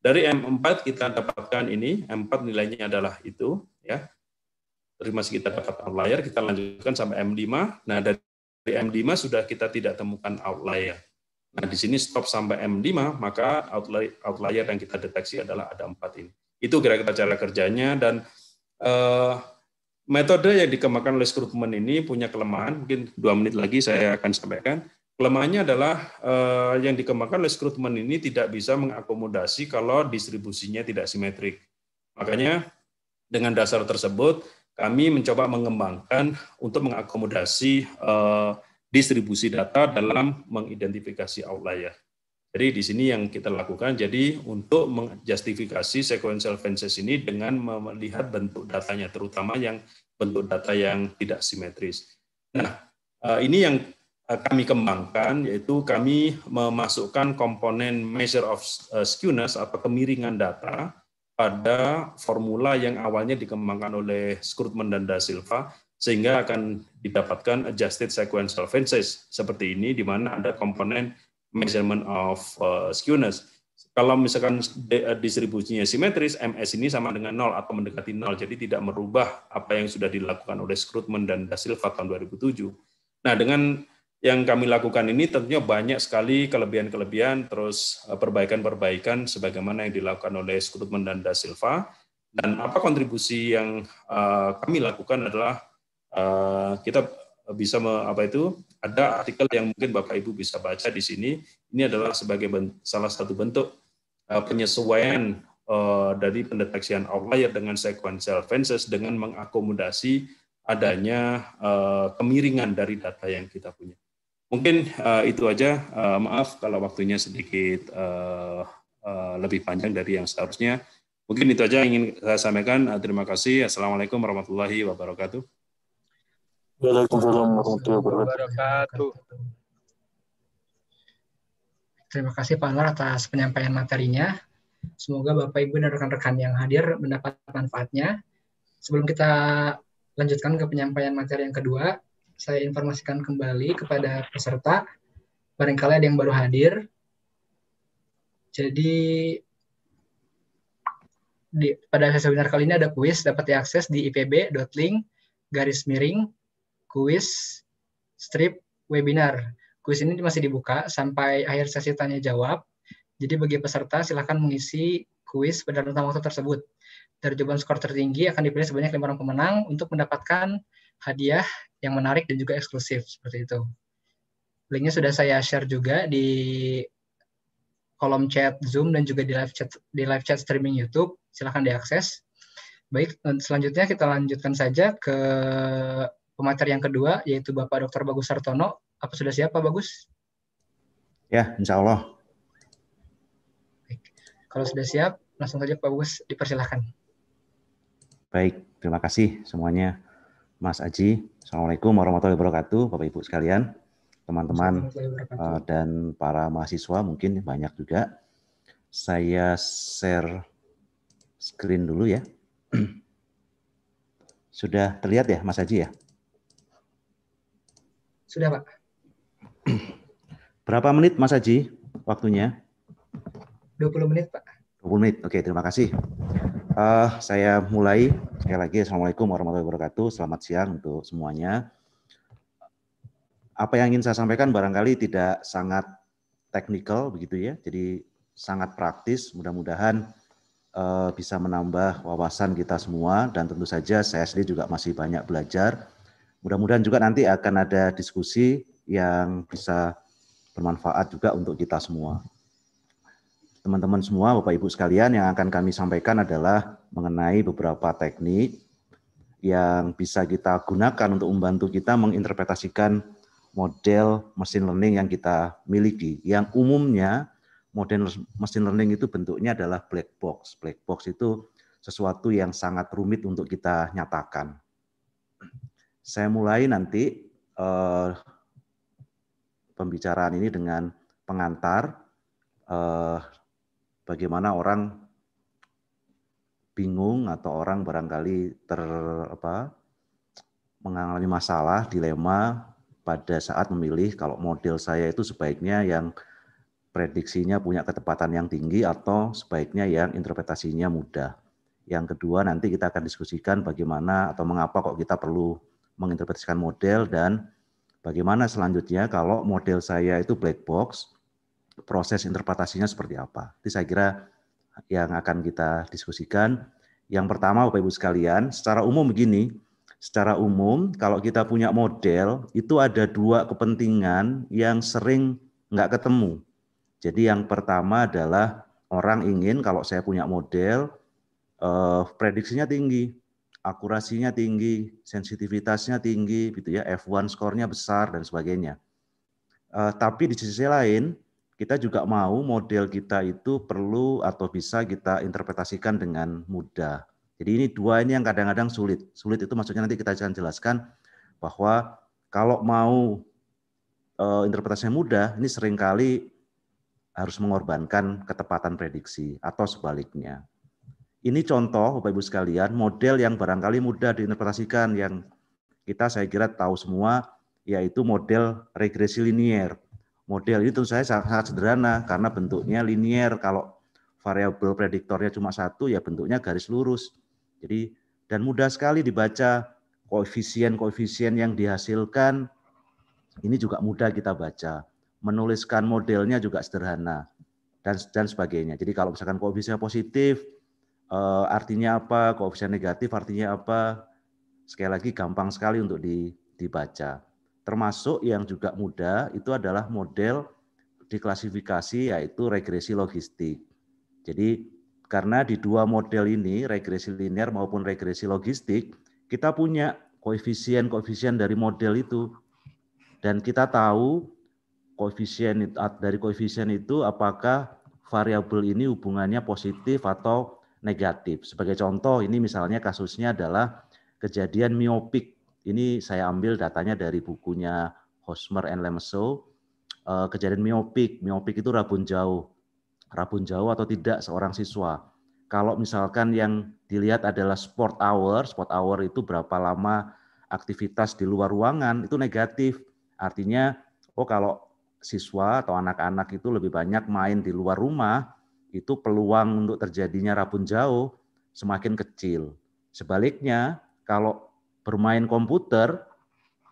Dari M4 kita dapatkan ini, M4 nilainya adalah itu ya dari masih kita dapat outlier, kita lanjutkan sampai M5. Nah, dari M5 sudah kita tidak temukan outlier. Nah, di sini stop sampai M5, maka outlier, yang kita deteksi adalah ada empat ini. Itu kira-kira cara kerjanya, dan uh, metode yang dikembangkan oleh Scrutman ini punya kelemahan, mungkin dua menit lagi saya akan sampaikan. Kelemahannya adalah uh, yang dikembangkan oleh Scrutman ini tidak bisa mengakomodasi kalau distribusinya tidak simetrik. Makanya dengan dasar tersebut, kami mencoba mengembangkan untuk mengakomodasi uh, distribusi data dalam mengidentifikasi outlier. Jadi di sini yang kita lakukan, jadi untuk menjustifikasi sequential fences ini dengan melihat bentuk datanya, terutama yang bentuk data yang tidak simetris. Nah, eh, ini yang eh, kami kembangkan, yaitu kami memasukkan komponen measure of skewness atau kemiringan data pada formula yang awalnya dikembangkan oleh Skrutman dan Da Silva sehingga akan didapatkan adjusted sequential fences seperti ini di mana ada komponen measurement of eh, skewness. Kalau misalkan eh, distribusinya simetris, MS ini sama dengan nol atau mendekati nol, jadi tidak merubah apa yang sudah dilakukan oleh Skrutman dan Da Silva tahun 2007. Nah, dengan yang kami lakukan ini tentunya banyak sekali kelebihan-kelebihan terus eh, perbaikan-perbaikan sebagaimana yang dilakukan oleh Skrutman dan Da Silva dan apa kontribusi yang eh, kami lakukan adalah eh, kita bisa me, apa itu ada artikel yang mungkin Bapak Ibu bisa baca di sini ini adalah sebagai salah satu bentuk penyesuaian dari pendeteksian outlier dengan sequential fences dengan mengakomodasi adanya kemiringan dari data yang kita punya. Mungkin uh, itu aja. Uh, maaf kalau waktunya sedikit uh, uh, lebih panjang dari yang seharusnya. Mungkin itu aja yang ingin saya sampaikan. Uh, terima kasih. Assalamualaikum warahmatullahi wabarakatuh. Waalaikumsalam warahmatullahi wabarakatuh. Terima kasih Pak Anwar atas penyampaian materinya. Semoga Bapak Ibu dan rekan-rekan yang hadir mendapat manfaatnya. Sebelum kita lanjutkan ke penyampaian materi yang kedua, saya informasikan kembali kepada peserta. Barangkali ada yang baru hadir. Jadi di, pada sesi webinar kali ini ada kuis dapat diakses di ipb.link garis miring kuis strip webinar. Kuis ini masih dibuka sampai akhir sesi tanya jawab. Jadi bagi peserta silahkan mengisi kuis pada rentang waktu tersebut. Dari jawaban skor tertinggi akan dipilih sebanyak lima orang pemenang untuk mendapatkan hadiah yang menarik dan juga eksklusif seperti itu. Linknya sudah saya share juga di kolom chat Zoom dan juga di live chat di live chat streaming YouTube. Silahkan diakses. Baik, selanjutnya kita lanjutkan saja ke pemateri yang kedua yaitu Bapak Dr. Bagus Sartono. Apa sudah siap Pak Bagus? Ya, insya Allah. Baik. Kalau sudah siap, langsung saja Pak Bagus dipersilahkan. Baik, terima kasih semuanya. Mas Aji. Assalamualaikum warahmatullahi wabarakatuh, Bapak Ibu sekalian, teman-teman eh, dan para mahasiswa mungkin banyak juga. Saya share screen dulu ya. Sudah terlihat ya, Mas Aji ya? Sudah, Pak. Berapa menit, Mas Aji, waktunya? 20 menit, Pak. 20 menit, oke. Terima kasih. Uh, saya mulai sekali lagi assalamualaikum warahmatullahi wabarakatuh. Selamat siang untuk semuanya. Apa yang ingin saya sampaikan barangkali tidak sangat teknikal begitu ya, jadi sangat praktis. Mudah-mudahan uh, bisa menambah wawasan kita semua dan tentu saja saya sendiri juga masih banyak belajar. Mudah-mudahan juga nanti akan ada diskusi yang bisa bermanfaat juga untuk kita semua teman-teman semua, Bapak Ibu sekalian, yang akan kami sampaikan adalah mengenai beberapa teknik yang bisa kita gunakan untuk membantu kita menginterpretasikan model mesin learning yang kita miliki. Yang umumnya model mesin learning itu bentuknya adalah black box. Black box itu sesuatu yang sangat rumit untuk kita nyatakan. Saya mulai nanti eh, pembicaraan ini dengan pengantar eh, bagaimana orang bingung atau orang barangkali ter apa mengalami masalah, dilema pada saat memilih kalau model saya itu sebaiknya yang prediksinya punya ketepatan yang tinggi atau sebaiknya yang interpretasinya mudah. Yang kedua nanti kita akan diskusikan bagaimana atau mengapa kok kita perlu menginterpretasikan model dan bagaimana selanjutnya kalau model saya itu black box, proses interpretasinya seperti apa. Jadi saya kira yang akan kita diskusikan. Yang pertama Bapak Ibu sekalian, secara umum begini, secara umum kalau kita punya model itu ada dua kepentingan yang sering nggak ketemu. Jadi yang pertama adalah orang ingin kalau saya punya model eh, prediksinya tinggi, akurasinya tinggi, sensitivitasnya tinggi gitu ya, F1 skornya besar dan sebagainya. Eh, tapi di sisi lain kita juga mau model kita itu perlu atau bisa kita interpretasikan dengan mudah. Jadi ini dua ini yang kadang-kadang sulit. Sulit itu maksudnya nanti kita akan jelaskan bahwa kalau mau e, eh, interpretasinya mudah, ini seringkali harus mengorbankan ketepatan prediksi atau sebaliknya. Ini contoh Bapak Ibu sekalian model yang barangkali mudah diinterpretasikan yang kita saya kira tahu semua yaitu model regresi linier model ini tentu saya sangat, sangat sederhana karena bentuknya linier. Kalau variabel prediktornya cuma satu ya bentuknya garis lurus. Jadi dan mudah sekali dibaca koefisien-koefisien yang dihasilkan ini juga mudah kita baca. Menuliskan modelnya juga sederhana dan dan sebagainya. Jadi kalau misalkan koefisien positif eh, artinya apa, koefisien negatif artinya apa? Sekali lagi gampang sekali untuk dibaca. Termasuk yang juga muda itu adalah model diklasifikasi yaitu regresi logistik. Jadi karena di dua model ini regresi linear maupun regresi logistik kita punya koefisien-koefisien dari model itu dan kita tahu koefisien dari koefisien itu apakah variabel ini hubungannya positif atau negatif. Sebagai contoh ini misalnya kasusnya adalah kejadian miopik ini saya ambil datanya dari bukunya Hosmer and Lemeso. Eh, Kejadian miopik, miopik itu rabun jauh. Rabun jauh atau tidak seorang siswa. Kalau misalkan yang dilihat adalah sport hour, sport hour itu berapa lama aktivitas di luar ruangan, itu negatif. Artinya, oh kalau siswa atau anak-anak itu lebih banyak main di luar rumah, itu peluang untuk terjadinya rabun jauh semakin kecil. Sebaliknya, kalau bermain komputer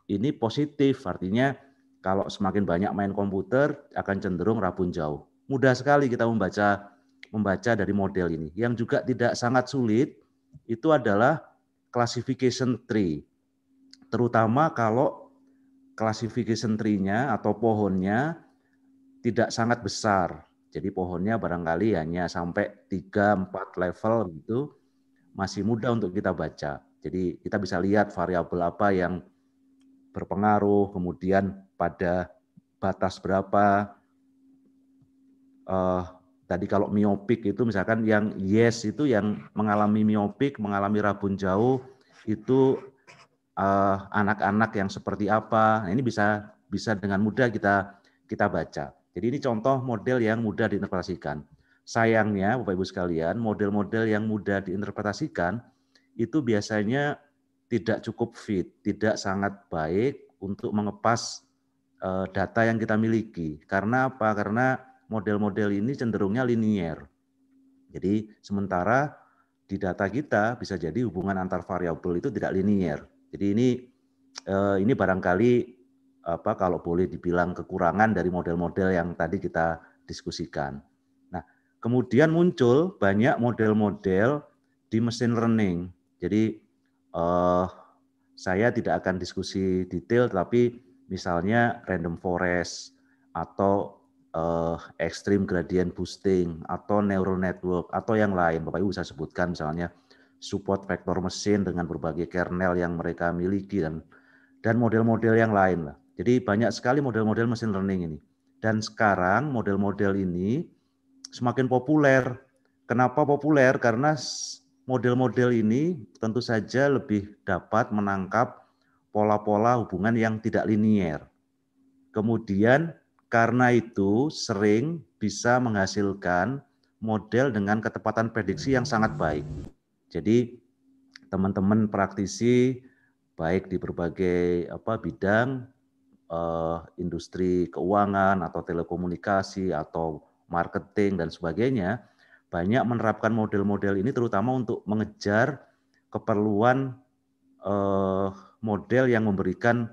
ini positif, artinya kalau semakin banyak main komputer akan cenderung rabun jauh. Mudah sekali kita membaca membaca dari model ini. Yang juga tidak sangat sulit itu adalah classification tree. Terutama kalau classification tree-nya atau pohonnya tidak sangat besar. Jadi pohonnya barangkali hanya sampai 3 4 level gitu masih mudah untuk kita baca. Jadi kita bisa lihat variabel apa yang berpengaruh, kemudian pada batas berapa. Uh, tadi kalau miopik itu misalkan yang yes itu yang mengalami miopik, mengalami rabun jauh itu eh, anak-anak uh, yang seperti apa. Nah, ini bisa bisa dengan mudah kita kita baca. Jadi ini contoh model yang mudah diinterpretasikan. Sayangnya Bapak Ibu sekalian, model-model yang mudah diinterpretasikan itu biasanya tidak cukup fit, tidak sangat baik untuk mengepas eh, data yang kita miliki. Karena apa? Karena model-model ini cenderungnya linier. Jadi sementara di data kita bisa jadi hubungan antar variabel itu tidak linier. Jadi ini eh, ini barangkali apa kalau boleh dibilang kekurangan dari model-model yang tadi kita diskusikan. Nah, kemudian muncul banyak model-model di mesin learning jadi uh, saya tidak akan diskusi detail, tapi misalnya random forest atau uh, extreme gradient boosting atau neural network atau yang lain, Bapak Ibu bisa sebutkan misalnya support vector mesin dengan berbagai kernel yang mereka miliki dan dan model-model yang lain lah. Jadi banyak sekali model-model mesin learning ini. Dan sekarang model-model ini semakin populer. Kenapa populer? Karena model-model ini tentu saja lebih dapat menangkap pola-pola hubungan yang tidak linier. Kemudian karena itu sering bisa menghasilkan model dengan ketepatan prediksi yang sangat baik. Jadi teman-teman praktisi baik di berbagai apa bidang eh, industri keuangan atau telekomunikasi atau marketing dan sebagainya banyak menerapkan model-model ini terutama untuk mengejar keperluan eh, model yang memberikan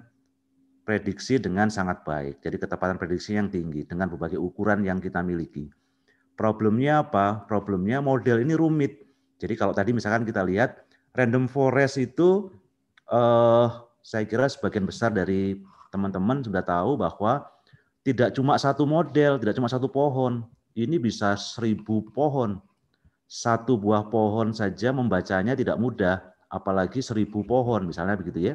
prediksi dengan sangat baik. Jadi ketepatan prediksi yang tinggi dengan berbagai ukuran yang kita miliki. Problemnya apa? Problemnya model ini rumit. Jadi kalau tadi misalkan kita lihat random forest itu eh, saya kira sebagian besar dari teman-teman sudah tahu bahwa tidak cuma satu model, tidak cuma satu pohon, ini bisa seribu pohon. Satu buah pohon saja membacanya tidak mudah, apalagi seribu pohon misalnya begitu ya.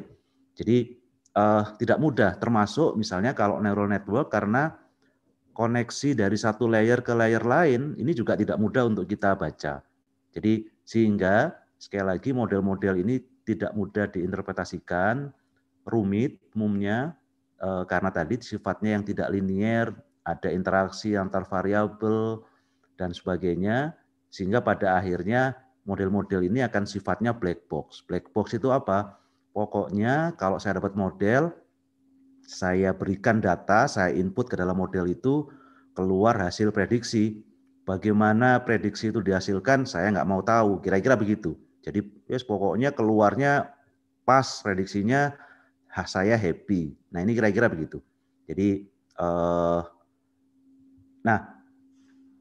Jadi eh, tidak mudah, termasuk misalnya kalau neural network karena koneksi dari satu layer ke layer lain ini juga tidak mudah untuk kita baca. Jadi sehingga sekali lagi model-model ini tidak mudah diinterpretasikan, rumit umumnya eh, karena tadi sifatnya yang tidak linier, ada interaksi antar variabel dan sebagainya sehingga pada akhirnya model-model ini akan sifatnya black box. Black box itu apa? Pokoknya kalau saya dapat model, saya berikan data, saya input ke dalam model itu, keluar hasil prediksi. Bagaimana prediksi itu dihasilkan, saya nggak mau tahu. Kira-kira begitu. Jadi yes, pokoknya keluarnya pas prediksinya, saya happy. Nah ini kira-kira begitu. Jadi eh, Nah,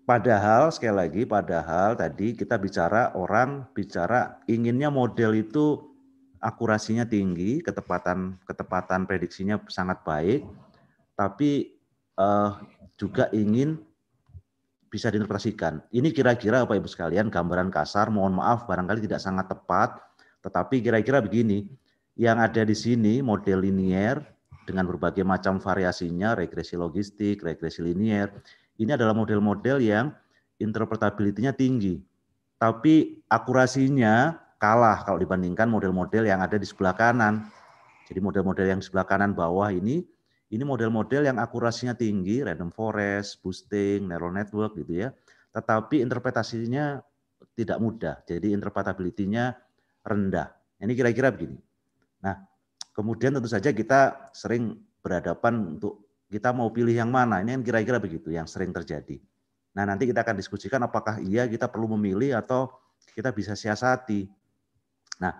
padahal sekali lagi padahal tadi kita bicara orang bicara inginnya model itu akurasinya tinggi, ketepatan ketepatan prediksinya sangat baik, tapi eh, juga ingin bisa diinterpretasikan. Ini kira-kira apa Ibu sekalian gambaran kasar, mohon maaf barangkali tidak sangat tepat, tetapi kira-kira begini, yang ada di sini model linier dengan berbagai macam variasinya, regresi logistik, regresi linier, ini adalah model-model yang interpretability-nya tinggi, tapi akurasinya kalah kalau dibandingkan model-model yang ada di sebelah kanan. Jadi model-model yang sebelah kanan bawah ini, ini model-model yang akurasinya tinggi, random forest, boosting, neural network gitu ya. Tetapi interpretasinya tidak mudah, jadi interpretability-nya rendah. Ini kira-kira begini. Nah, kemudian tentu saja kita sering berhadapan untuk kita mau pilih yang mana? Ini kan kira-kira begitu yang sering terjadi. Nah, nanti kita akan diskusikan apakah iya kita perlu memilih atau kita bisa siasati. Nah,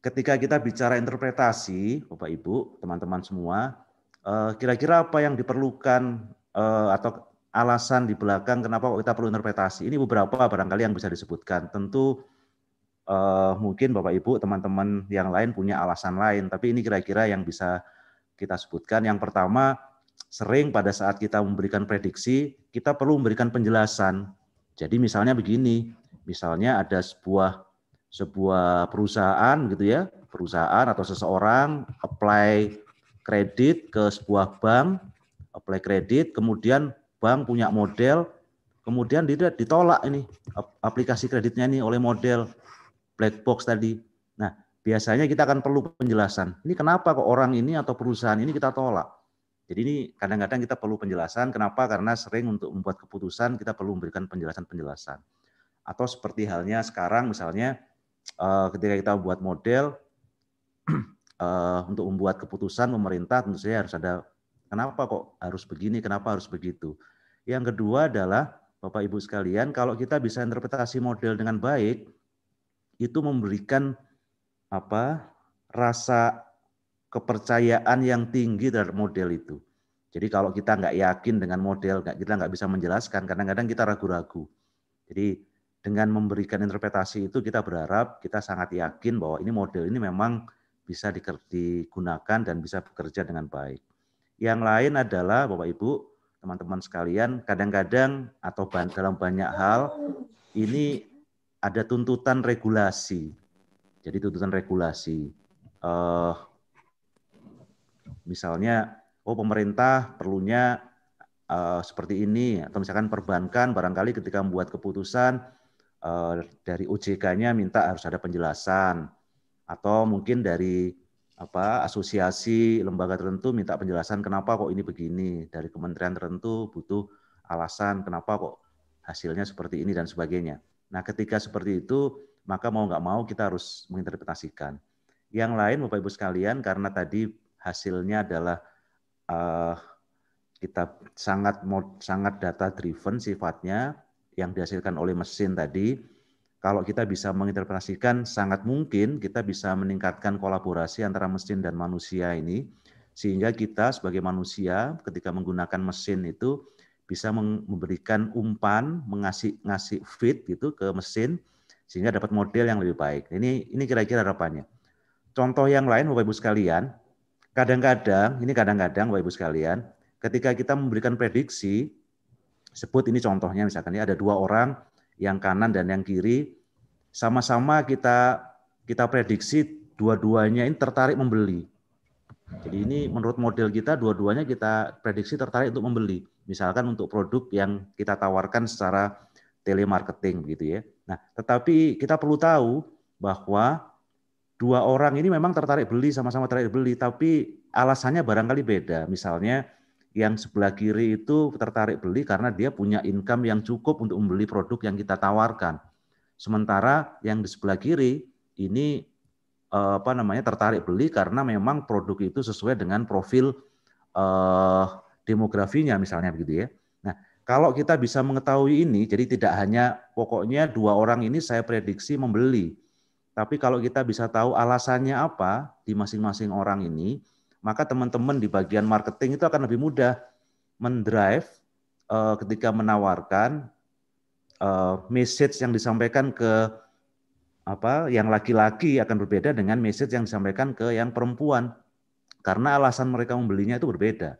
ketika kita bicara interpretasi, Bapak Ibu, teman-teman semua, eh, kira-kira apa yang diperlukan eh, atau alasan di belakang kenapa kita perlu interpretasi? Ini beberapa barangkali yang bisa disebutkan. Tentu eh, mungkin Bapak Ibu, teman-teman yang lain punya alasan lain, tapi ini kira-kira yang bisa kita sebutkan. Yang pertama, sering pada saat kita memberikan prediksi, kita perlu memberikan penjelasan. Jadi misalnya begini, misalnya ada sebuah sebuah perusahaan gitu ya, perusahaan atau seseorang apply kredit ke sebuah bank, apply kredit, kemudian bank punya model, kemudian tidak ditolak ini aplikasi kreditnya ini oleh model black box tadi. Nah, biasanya kita akan perlu penjelasan. Ini kenapa kok orang ini atau perusahaan ini kita tolak? Jadi ini kadang-kadang kita perlu penjelasan. Kenapa? Karena sering untuk membuat keputusan kita perlu memberikan penjelasan-penjelasan. Atau seperti halnya sekarang misalnya eh, ketika kita buat model eh, untuk membuat keputusan pemerintah tentu saja harus ada kenapa kok harus begini, kenapa harus begitu. Yang kedua adalah Bapak Ibu sekalian, kalau kita bisa interpretasi model dengan baik, itu memberikan apa rasa kepercayaan yang tinggi terhadap model itu. Jadi kalau kita nggak yakin dengan model, kita nggak bisa menjelaskan, kadang-kadang kita ragu-ragu. Jadi dengan memberikan interpretasi itu kita berharap, kita sangat yakin bahwa ini model ini memang bisa digunakan dan bisa bekerja dengan baik. Yang lain adalah Bapak Ibu, teman-teman sekalian, kadang-kadang atau dalam banyak hal ini ada tuntutan regulasi. Jadi tuntutan regulasi. Eh, Misalnya, oh pemerintah perlunya uh, seperti ini, atau misalkan perbankan barangkali ketika membuat keputusan uh, dari OJK-nya minta harus ada penjelasan, atau mungkin dari apa asosiasi lembaga tertentu minta penjelasan kenapa kok ini begini, dari kementerian tertentu butuh alasan kenapa kok hasilnya seperti ini dan sebagainya. Nah, ketika seperti itu, maka mau nggak mau kita harus menginterpretasikan. Yang lain, Bapak Ibu sekalian, karena tadi hasilnya adalah uh, kita sangat sangat data driven sifatnya yang dihasilkan oleh mesin tadi. Kalau kita bisa menginterpretasikan, sangat mungkin kita bisa meningkatkan kolaborasi antara mesin dan manusia ini, sehingga kita sebagai manusia ketika menggunakan mesin itu bisa memberikan umpan, mengasih ngasih fit gitu ke mesin, sehingga dapat model yang lebih baik. Ini ini kira-kira harapannya. Contoh yang lain, Bapak Ibu sekalian, Kadang-kadang, ini kadang-kadang Bapak Ibu sekalian, ketika kita memberikan prediksi, sebut ini contohnya misalkan ya ada dua orang yang kanan dan yang kiri, sama-sama kita kita prediksi dua-duanya ini tertarik membeli. Jadi ini menurut model kita dua-duanya kita prediksi tertarik untuk membeli. Misalkan untuk produk yang kita tawarkan secara telemarketing gitu ya. Nah, tetapi kita perlu tahu bahwa dua orang ini memang tertarik beli sama-sama tertarik beli tapi alasannya barangkali beda misalnya yang sebelah kiri itu tertarik beli karena dia punya income yang cukup untuk membeli produk yang kita tawarkan sementara yang di sebelah kiri ini eh, apa namanya tertarik beli karena memang produk itu sesuai dengan profil eh, demografinya misalnya begitu ya nah kalau kita bisa mengetahui ini jadi tidak hanya pokoknya dua orang ini saya prediksi membeli tapi kalau kita bisa tahu alasannya apa di masing-masing orang ini, maka teman-teman di bagian marketing itu akan lebih mudah mendrive uh, ketika menawarkan uh, message yang disampaikan ke apa yang laki-laki akan berbeda dengan message yang disampaikan ke yang perempuan karena alasan mereka membelinya itu berbeda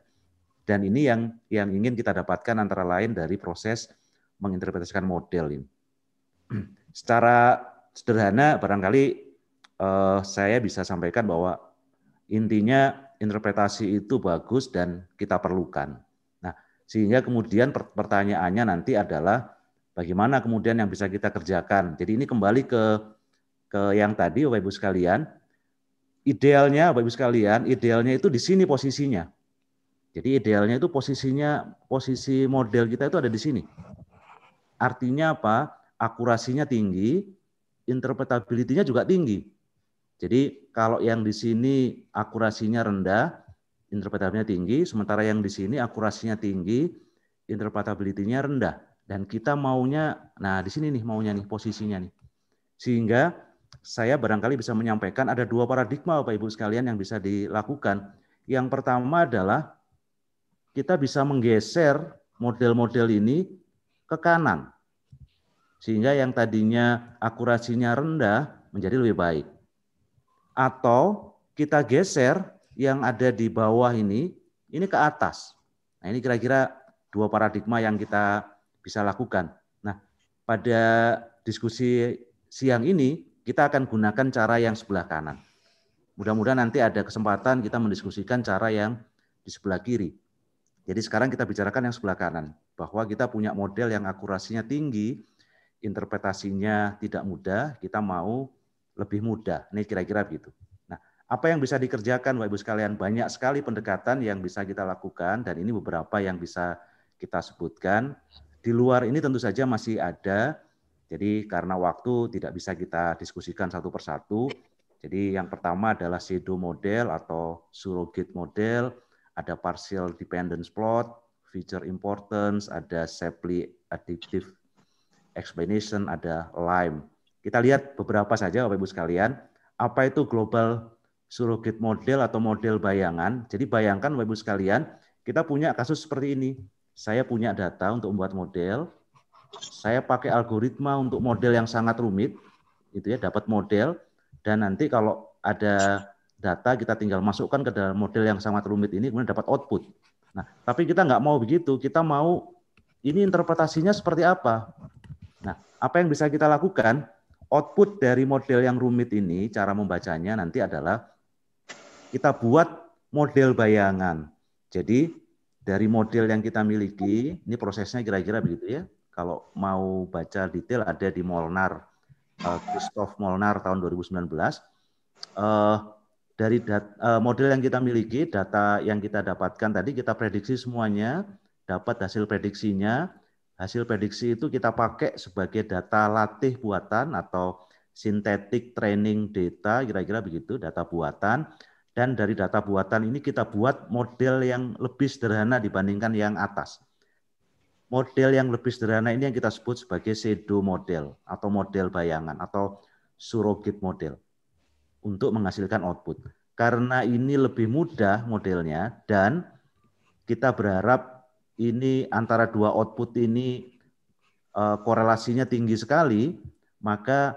dan ini yang yang ingin kita dapatkan antara lain dari proses menginterpretasikan model ini secara sederhana barangkali uh, saya bisa sampaikan bahwa intinya interpretasi itu bagus dan kita perlukan. Nah, sehingga kemudian pertanyaannya nanti adalah bagaimana kemudian yang bisa kita kerjakan. Jadi ini kembali ke ke yang tadi Bapak Ibu sekalian. Idealnya Bapak Ibu sekalian, idealnya itu di sini posisinya. Jadi idealnya itu posisinya posisi model kita itu ada di sini. Artinya apa? Akurasinya tinggi, interpretability-nya juga tinggi. Jadi kalau yang di sini akurasinya rendah, interpretability tinggi, sementara yang di sini akurasinya tinggi, interpretability-nya rendah. Dan kita maunya, nah di sini nih maunya nih posisinya nih. Sehingga saya barangkali bisa menyampaikan ada dua paradigma Bapak Ibu sekalian yang bisa dilakukan. Yang pertama adalah kita bisa menggeser model-model ini ke kanan. Sehingga yang tadinya akurasinya rendah menjadi lebih baik. Atau kita geser yang ada di bawah ini, ini ke atas. Nah ini kira-kira dua paradigma yang kita bisa lakukan. Nah pada diskusi siang ini kita akan gunakan cara yang sebelah kanan. Mudah-mudahan nanti ada kesempatan kita mendiskusikan cara yang di sebelah kiri. Jadi sekarang kita bicarakan yang sebelah kanan, bahwa kita punya model yang akurasinya tinggi, interpretasinya tidak mudah, kita mau lebih mudah. Ini kira-kira begitu. Nah, apa yang bisa dikerjakan Bapak Ibu sekalian? Banyak sekali pendekatan yang bisa kita lakukan dan ini beberapa yang bisa kita sebutkan. Di luar ini tentu saja masih ada. Jadi karena waktu tidak bisa kita diskusikan satu persatu. Jadi yang pertama adalah shadow model atau surrogate model, ada partial dependence plot, feature importance, ada Shapley additive explanation, ada lime. Kita lihat beberapa saja Bapak Ibu sekalian. Apa itu global surrogate model atau model bayangan? Jadi bayangkan Bapak Ibu sekalian, kita punya kasus seperti ini. Saya punya data untuk membuat model. Saya pakai algoritma untuk model yang sangat rumit, itu ya dapat model dan nanti kalau ada data kita tinggal masukkan ke dalam model yang sangat rumit ini kemudian dapat output. Nah, tapi kita nggak mau begitu. Kita mau ini interpretasinya seperti apa? Nah, apa yang bisa kita lakukan? Output dari model yang rumit ini, cara membacanya nanti adalah kita buat model bayangan. Jadi dari model yang kita miliki, ini prosesnya kira-kira begitu ya. Kalau mau baca detail ada di Molnar, eh, Christoph Molnar tahun 2019. Eh, dari uh, model yang kita miliki, data yang kita dapatkan tadi, kita prediksi semuanya, dapat hasil prediksinya, Hasil prediksi itu kita pakai sebagai data latih buatan atau sintetik training data, kira-kira begitu, data buatan. Dan dari data buatan ini kita buat model yang lebih sederhana dibandingkan yang atas. Model yang lebih sederhana ini yang kita sebut sebagai pseudo model atau model bayangan atau surrogate model untuk menghasilkan output. Karena ini lebih mudah modelnya dan kita berharap ini antara dua output ini eh, korelasinya tinggi sekali, maka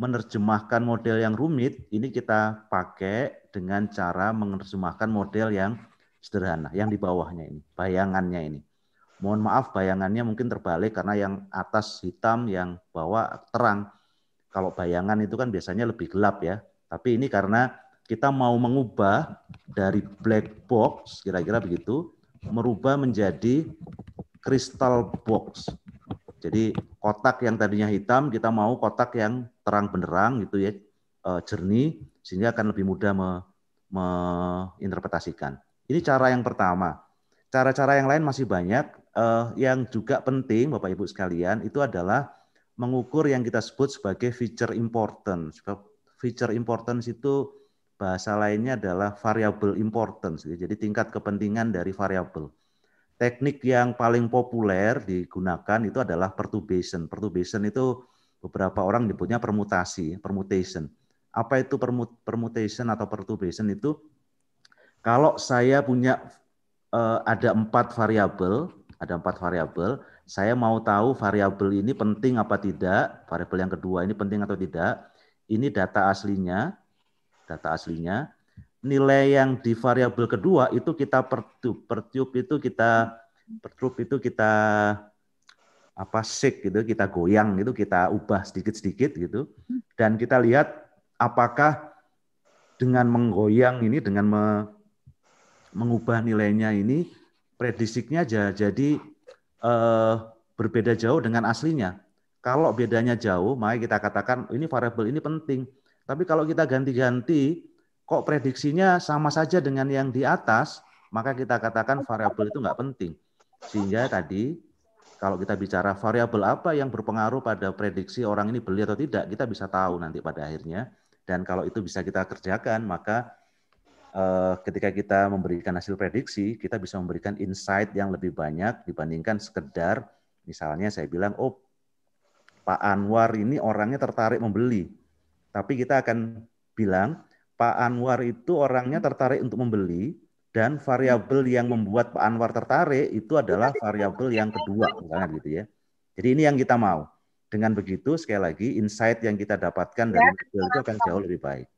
menerjemahkan model yang rumit ini kita pakai dengan cara menerjemahkan model yang sederhana, yang di bawahnya ini, bayangannya ini. Mohon maaf bayangannya mungkin terbalik karena yang atas hitam, yang bawah terang. Kalau bayangan itu kan biasanya lebih gelap ya. Tapi ini karena kita mau mengubah dari black box, kira-kira begitu, merubah menjadi crystal box. Jadi kotak yang tadinya hitam kita mau kotak yang terang benderang gitu ya, eh, jernih sehingga akan lebih mudah me, menginterpretasikan. Ini cara yang pertama. Cara-cara yang lain masih banyak eh, yang juga penting Bapak Ibu sekalian itu adalah mengukur yang kita sebut sebagai feature importance. Feature importance itu bahasa lainnya adalah variable importance, gitu. jadi tingkat kepentingan dari variable. Teknik yang paling populer digunakan itu adalah perturbation. Perturbation itu beberapa orang nyebutnya permutasi, permutation. Apa itu permutation atau perturbation itu? Kalau saya punya eh, ada empat variabel, ada empat variabel, saya mau tahu variabel ini penting apa tidak, variabel yang kedua ini penting atau tidak. Ini data aslinya, data aslinya. Nilai yang di variabel kedua itu kita pertiup, pertiup itu kita pertiup itu kita apa shake gitu, kita goyang gitu, kita ubah sedikit-sedikit gitu. Dan kita lihat apakah dengan menggoyang ini dengan me, mengubah nilainya ini prediksinya jadi eh, berbeda jauh dengan aslinya. Kalau bedanya jauh, maka kita katakan oh, ini variabel ini penting tapi kalau kita ganti-ganti, kok prediksinya sama saja dengan yang di atas, maka kita katakan variabel itu nggak penting. Sehingga tadi kalau kita bicara variabel apa yang berpengaruh pada prediksi orang ini beli atau tidak, kita bisa tahu nanti pada akhirnya. Dan kalau itu bisa kita kerjakan, maka eh, ketika kita memberikan hasil prediksi, kita bisa memberikan insight yang lebih banyak dibandingkan sekedar, misalnya saya bilang, oh Pak Anwar ini orangnya tertarik membeli. Tapi kita akan bilang Pak Anwar itu orangnya hmm. tertarik untuk membeli dan variabel hmm. yang membuat Pak Anwar tertarik itu adalah iya, variabel iya, yang iya, kedua misalnya gitu ya. Jadi ini yang kita mau. Dengan begitu sekali lagi insight yang kita dapatkan dari model itu akan jauh lebih baik.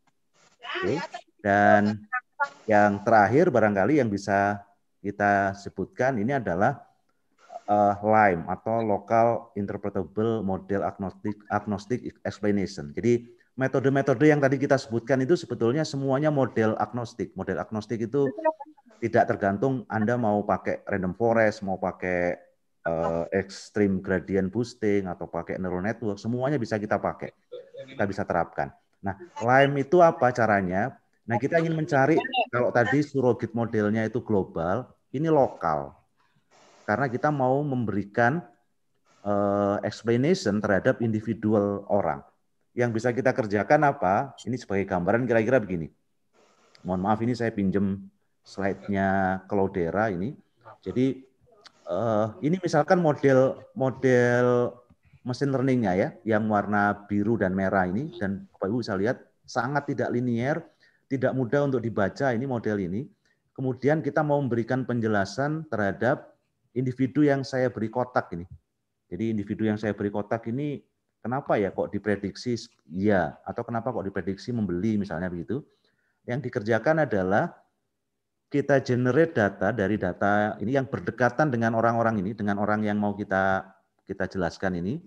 Oke. Dan yang terakhir barangkali yang bisa kita sebutkan ini adalah uh, LIME atau Local Interpretable Model Agnostic, Agnostic Explanation. Jadi metode-metode yang tadi kita sebutkan itu sebetulnya semuanya model agnostik. Model agnostik itu tidak tergantung Anda mau pakai random forest, mau pakai uh, extreme gradient boosting atau pakai neural network, semuanya bisa kita pakai. Kita bisa terapkan. Nah, Lime itu apa caranya? Nah, kita ingin mencari kalau tadi surrogate modelnya itu global, ini lokal. Karena kita mau memberikan uh, explanation terhadap individual orang yang bisa kita kerjakan apa? Ini sebagai gambaran kira-kira begini. Mohon maaf ini saya pinjem slide-nya Cloudera ini. Jadi uh, ini misalkan model model mesin learning-nya ya, yang warna biru dan merah ini, dan Bapak Ibu bisa lihat sangat tidak linier, tidak mudah untuk dibaca ini model ini. Kemudian kita mau memberikan penjelasan terhadap individu yang saya beri kotak ini. Jadi individu yang saya beri kotak ini Kenapa ya kok diprediksi ya atau kenapa kok diprediksi membeli misalnya begitu? Yang dikerjakan adalah kita generate data dari data ini yang berdekatan dengan orang-orang ini, dengan orang yang mau kita kita jelaskan ini.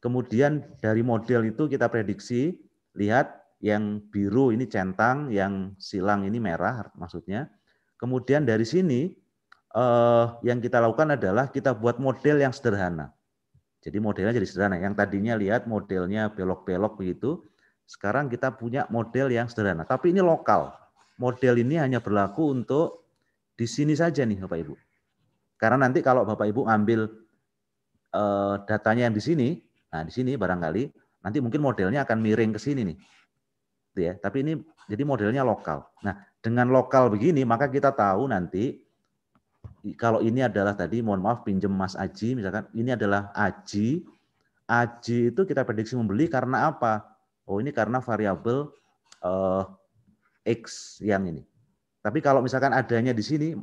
Kemudian dari model itu kita prediksi, lihat yang biru ini centang, yang silang ini merah maksudnya. Kemudian dari sini eh, yang kita lakukan adalah kita buat model yang sederhana. Jadi modelnya jadi sederhana. Yang tadinya lihat modelnya belok-belok begitu, sekarang kita punya model yang sederhana. Tapi ini lokal. Model ini hanya berlaku untuk di sini saja nih Bapak Ibu. Karena nanti kalau Bapak Ibu ambil uh, eh, datanya yang di sini, nah di sini barangkali nanti mungkin modelnya akan miring ke sini nih. Gitu ya. Tapi ini jadi modelnya lokal. Nah, dengan lokal begini maka kita tahu nanti kalau ini adalah tadi mohon maaf pinjem Mas Aji misalkan ini adalah Aji Aji itu kita prediksi membeli karena apa oh ini karena variabel uh, x yang ini tapi kalau misalkan adanya di sini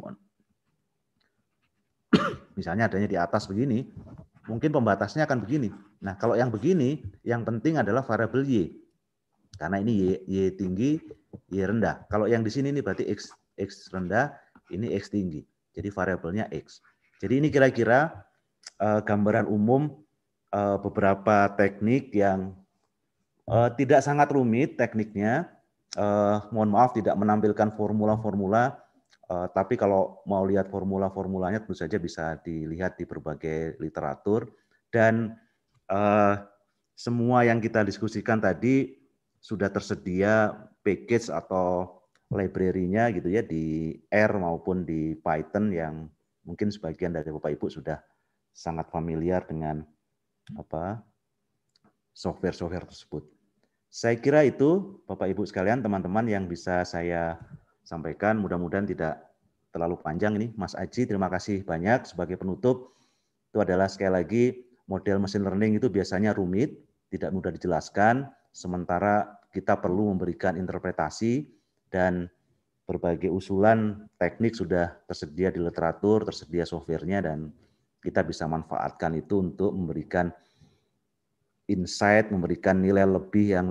misalnya adanya di atas begini mungkin pembatasnya akan begini nah kalau yang begini yang penting adalah variabel y karena ini y, y tinggi y rendah kalau yang di sini ini berarti x x rendah ini x tinggi jadi variabelnya X. Jadi ini kira-kira uh, gambaran umum uh, beberapa teknik yang uh, tidak sangat rumit tekniknya. Uh, mohon maaf tidak menampilkan formula-formula, uh, tapi kalau mau lihat formula-formulanya tentu saja bisa dilihat di berbagai literatur. Dan uh, semua yang kita diskusikan tadi sudah tersedia package atau library-nya gitu ya di R maupun di Python yang mungkin sebagian dari Bapak Ibu sudah sangat familiar dengan apa software-software tersebut. Saya kira itu Bapak Ibu sekalian, teman-teman yang bisa saya sampaikan. Mudah-mudahan tidak terlalu panjang ini. Mas Aji, terima kasih banyak sebagai penutup. Itu adalah sekali lagi model machine learning itu biasanya rumit, tidak mudah dijelaskan, sementara kita perlu memberikan interpretasi dan berbagai usulan teknik sudah tersedia di literatur, tersedia softwarenya dan kita bisa manfaatkan itu untuk memberikan insight, memberikan nilai lebih yang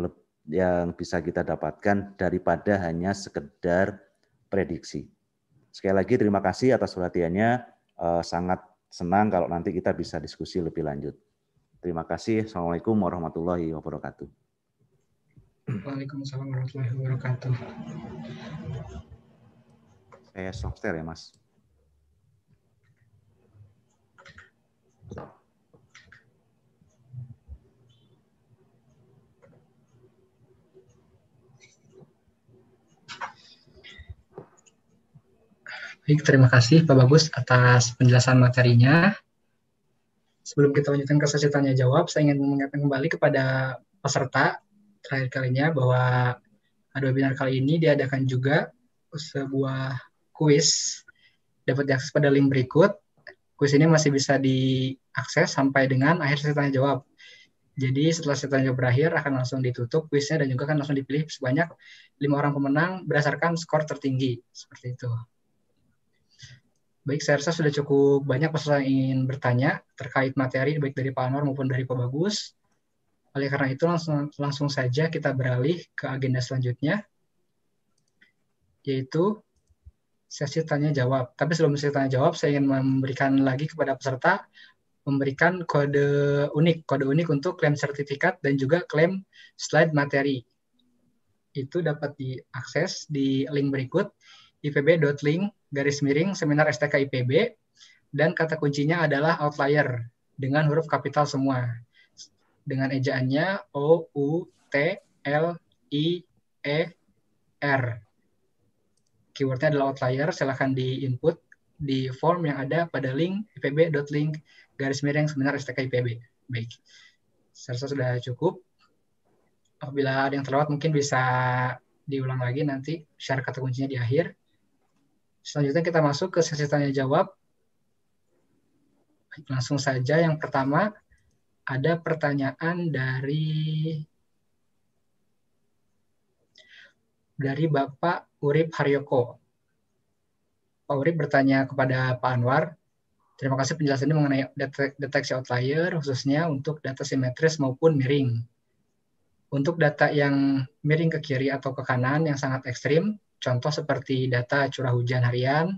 yang bisa kita dapatkan daripada hanya sekedar prediksi. Sekali lagi terima kasih atas perhatiannya. Eh, sangat senang kalau nanti kita bisa diskusi lebih lanjut. Terima kasih. Assalamualaikum warahmatullahi wabarakatuh. Hmm. Waalaikumsalam warahmatullahi wabarakatuh. Saya soft ya, Mas. Baik, terima kasih Pak Bagus atas penjelasan materinya. Sebelum kita lanjutkan ke sesi tanya jawab, saya ingin mengingatkan kembali kepada peserta terakhir kalinya bahwa ada webinar kali ini diadakan juga sebuah kuis dapat diakses pada link berikut. Kuis ini masih bisa diakses sampai dengan akhir sesi tanya jawab. Jadi setelah sesi tanya jawab berakhir akan langsung ditutup kuisnya dan juga akan langsung dipilih sebanyak lima orang pemenang berdasarkan skor tertinggi seperti itu. Baik, saya rasa sudah cukup banyak peserta yang ingin bertanya terkait materi baik dari Pak Anwar maupun dari Pak Bagus. Oleh karena itu langsung langsung saja kita beralih ke agenda selanjutnya yaitu sesi tanya jawab. Tapi sebelum sesi tanya jawab, saya ingin memberikan lagi kepada peserta memberikan kode unik, kode unik untuk klaim sertifikat dan juga klaim slide materi. Itu dapat diakses di link berikut ipb.link garis miring seminar STK IPB dan kata kuncinya adalah outlier dengan huruf kapital semua dengan ejaannya O U T L I E R. Keywordnya adalah outlier. Silahkan di input di form yang ada pada link ipb.link garis miring seminar STK IPB. Baik, saya rasa sudah cukup. Apabila ada yang terlewat mungkin bisa diulang lagi nanti share kata kuncinya di akhir. Selanjutnya kita masuk ke sesi tanya jawab. langsung saja yang pertama ada pertanyaan dari dari Bapak Urip Haryoko. Pak Urip bertanya kepada Pak Anwar, terima kasih penjelasannya mengenai deteksi outlier, khususnya untuk data simetris maupun miring. Untuk data yang miring ke kiri atau ke kanan yang sangat ekstrim, contoh seperti data curah hujan harian,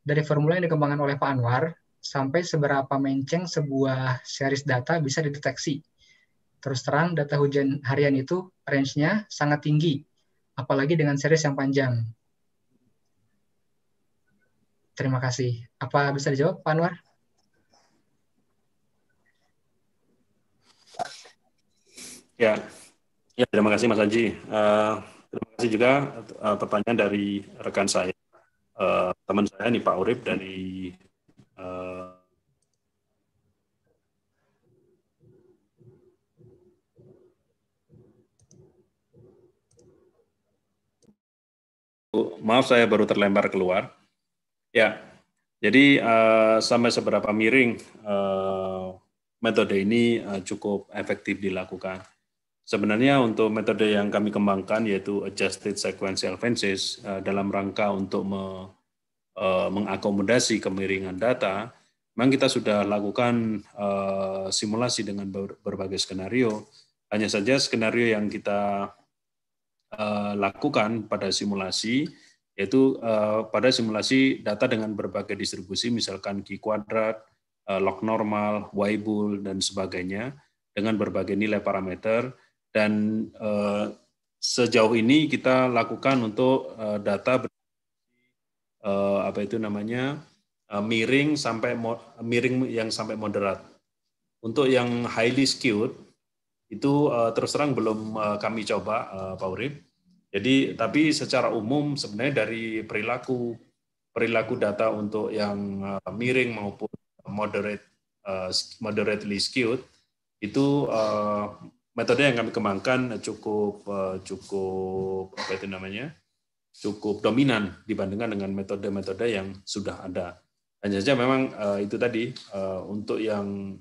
dari formula yang dikembangkan oleh Pak Anwar, sampai seberapa menceng sebuah series data bisa dideteksi. Terus terang, data hujan harian itu range-nya sangat tinggi, apalagi dengan series yang panjang. Terima kasih. Apa bisa dijawab, Pak Anwar? Ya, ya terima kasih Mas Anji. Uh, terima kasih juga uh, pertanyaan dari rekan saya, uh, teman saya nih Pak Urip dari Eh, maaf saya baru terlempar keluar. Ya, jadi uh, sampai seberapa miring uh, metode ini uh, cukup efektif dilakukan. Sebenarnya untuk metode yang kami kembangkan yaitu adjusted sequential fences uh, dalam rangka untuk me Eh, mengakomodasi kemiringan data, memang kita sudah lakukan eh, simulasi dengan berbagai skenario. Hanya saja skenario yang kita eh, lakukan pada simulasi yaitu pada simulasi data dengan berbagai distribusi misalkan Q kuadrat, log normal, Y bull dan sebagainya dengan berbagai nilai parameter dan sejauh ini kita lakukan untuk data Eh, apa itu namanya eh, miring sampai miring yang sampai moderat. Untuk yang highly skewed itu eh, terus terang belum kami coba Pak Urip. Jadi tapi secara umum sebenarnya dari perilaku perilaku data untuk yang miring maupun moderate moderately skewed itu metode yang kami kembangkan cukup cukup apa itu namanya cukup dominan dibandingkan dengan metode-metode yang sudah ada. Hanya saja memang eh, itu tadi eh, untuk yang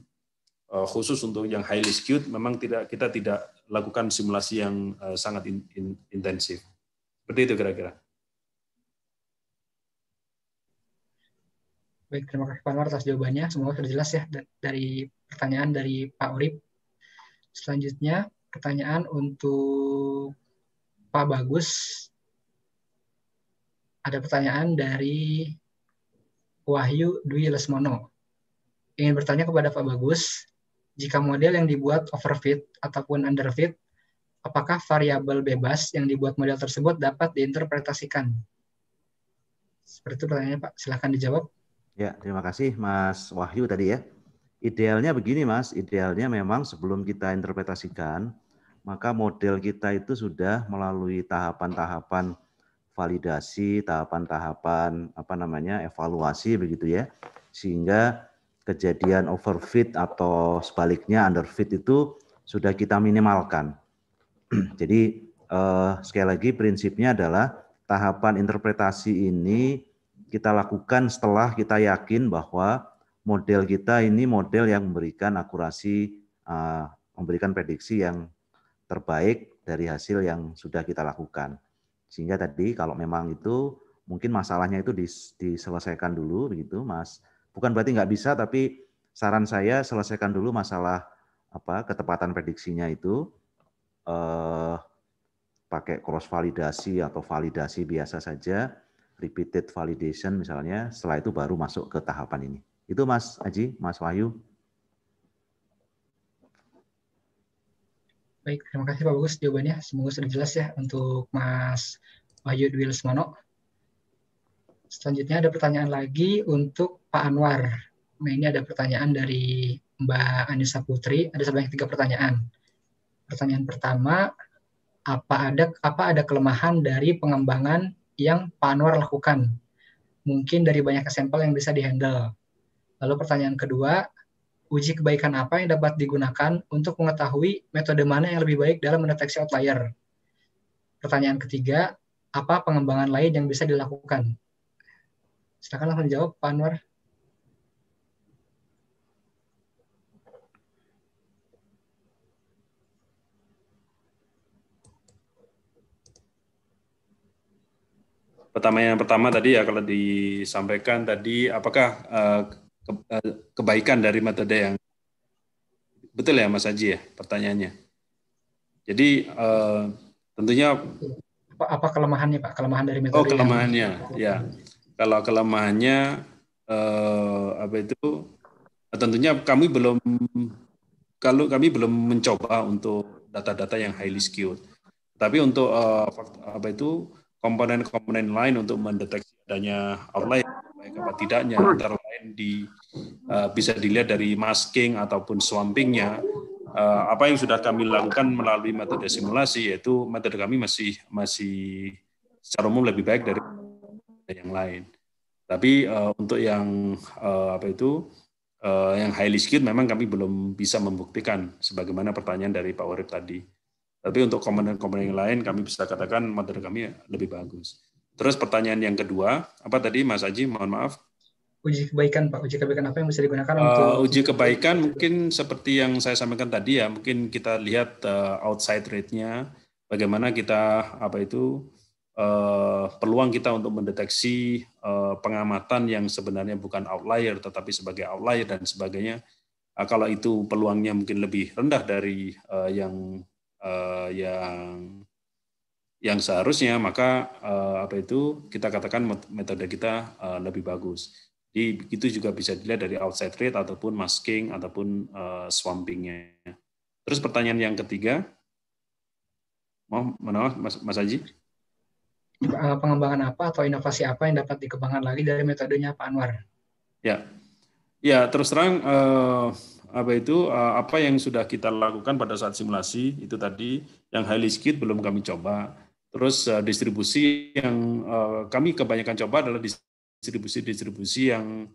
eh, khusus untuk yang highly skewed memang tidak kita tidak lakukan simulasi yang sangat in, in, intensif. Seperti itu kira-kira. Baik, terima kasih Pak Anwar atas jawabannya. Semoga terjelas ya dari pertanyaan dari Pak Urip. Selanjutnya, pertanyaan untuk Pak Bagus ada pertanyaan dari Wahyu Dwi Lesmono. Ingin bertanya kepada Pak Bagus, jika model yang dibuat overfit ataupun underfit, apakah variabel bebas yang dibuat model tersebut dapat diinterpretasikan? Seperti itu pertanyaannya Pak, silahkan dijawab. Ya, terima kasih Mas Wahyu tadi ya. Idealnya begini Mas, idealnya memang sebelum kita interpretasikan, maka model kita itu sudah melalui tahapan-tahapan validasi, tahapan-tahapan apa namanya evaluasi begitu ya. Sehingga kejadian overfit atau sebaliknya underfit itu sudah kita minimalkan. Jadi eh, sekali lagi prinsipnya adalah tahapan interpretasi ini kita lakukan setelah kita yakin bahwa model kita ini model yang memberikan akurasi, eh, memberikan prediksi yang terbaik dari hasil yang sudah kita lakukan. Sehingga tadi kalau memang itu mungkin masalahnya itu diselesaikan dulu begitu, Mas. Bukan berarti nggak bisa, tapi saran saya selesaikan dulu masalah apa ketepatan prediksinya itu eh, pakai cross validasi atau validasi biasa saja, repeated validation misalnya. Setelah itu baru masuk ke tahapan ini. Itu Mas Aji, Mas Wahyu. Baik, terima kasih Pak Bagus jawabannya. Semoga sudah jelas ya untuk Mas Wahyu Dwi Lesmano. Selanjutnya ada pertanyaan lagi untuk Pak Anwar. Nah, ini ada pertanyaan dari Mbak Anissa Putri. Ada sebanyak tiga pertanyaan. Pertanyaan pertama, apa ada apa ada kelemahan dari pengembangan yang Pak Anwar lakukan? Mungkin dari banyak sampel yang bisa dihandle. Lalu pertanyaan kedua, uji kebaikan apa yang dapat digunakan untuk mengetahui metode mana yang lebih baik dalam mendeteksi outlier. Pertanyaan ketiga, apa pengembangan lain yang bisa dilakukan? Silakan langsung jawab, Pak Anwar. Pertama yang pertama tadi ya kalau disampaikan tadi apakah uh, ke, eh, kebaikan dari metode yang betul ya Mas Haji ya pertanyaannya. Jadi uh, tentunya apa, apa kelemahannya Pak? Kelemahan dari metode? Oh kelemahannya, yang... ya. Kalau kelemahannya uh, apa itu? Tentunya kami belum kalau kami belum mencoba untuk data-data yang highly skewed. Tapi untuk uh, apa itu komponen-komponen lain untuk mendeteksi adanya outlier apa tidaknya antara lain di uh, bisa dilihat dari masking ataupun swampingnya uh, apa yang sudah kami lakukan melalui metode simulasi yaitu metode kami masih masih secara umum lebih baik dari yang lain tapi uh, untuk yang uh, apa itu uh, yang highly skilled memang kami belum bisa membuktikan sebagaimana pertanyaan dari Pak Warip tadi tapi untuk komponen-komponen yang lain kami bisa katakan metode kami lebih bagus. Terus pertanyaan yang kedua, apa tadi Mas Aji? Mohon maaf. Uji kebaikan Pak, uji kebaikan apa yang bisa digunakan uh, uji kebaikan mungkin seperti yang saya sampaikan tadi ya, mungkin kita lihat uh, outside rate-nya, bagaimana kita apa itu uh, peluang kita untuk mendeteksi uh, pengamatan yang sebenarnya bukan outlier tetapi sebagai outlier dan sebagainya. Uh, kalau itu peluangnya mungkin lebih rendah dari uh, yang uh, yang yang seharusnya maka uh, apa itu kita katakan metode kita uh, lebih bagus. Jadi itu juga bisa dilihat dari outside rate ataupun masking ataupun uh, swampingnya. Terus pertanyaan yang ketiga, mau oh, mana Mas, Mas Aji. Pengembangan apa atau inovasi apa yang dapat dikembangkan lagi dari metodenya Pak Anwar? Ya, ya terus terang uh, apa itu uh, apa yang sudah kita lakukan pada saat simulasi itu tadi yang highly skilled belum kami coba Terus eh, distribusi yang eh, kami kebanyakan coba adalah distribusi-distribusi yang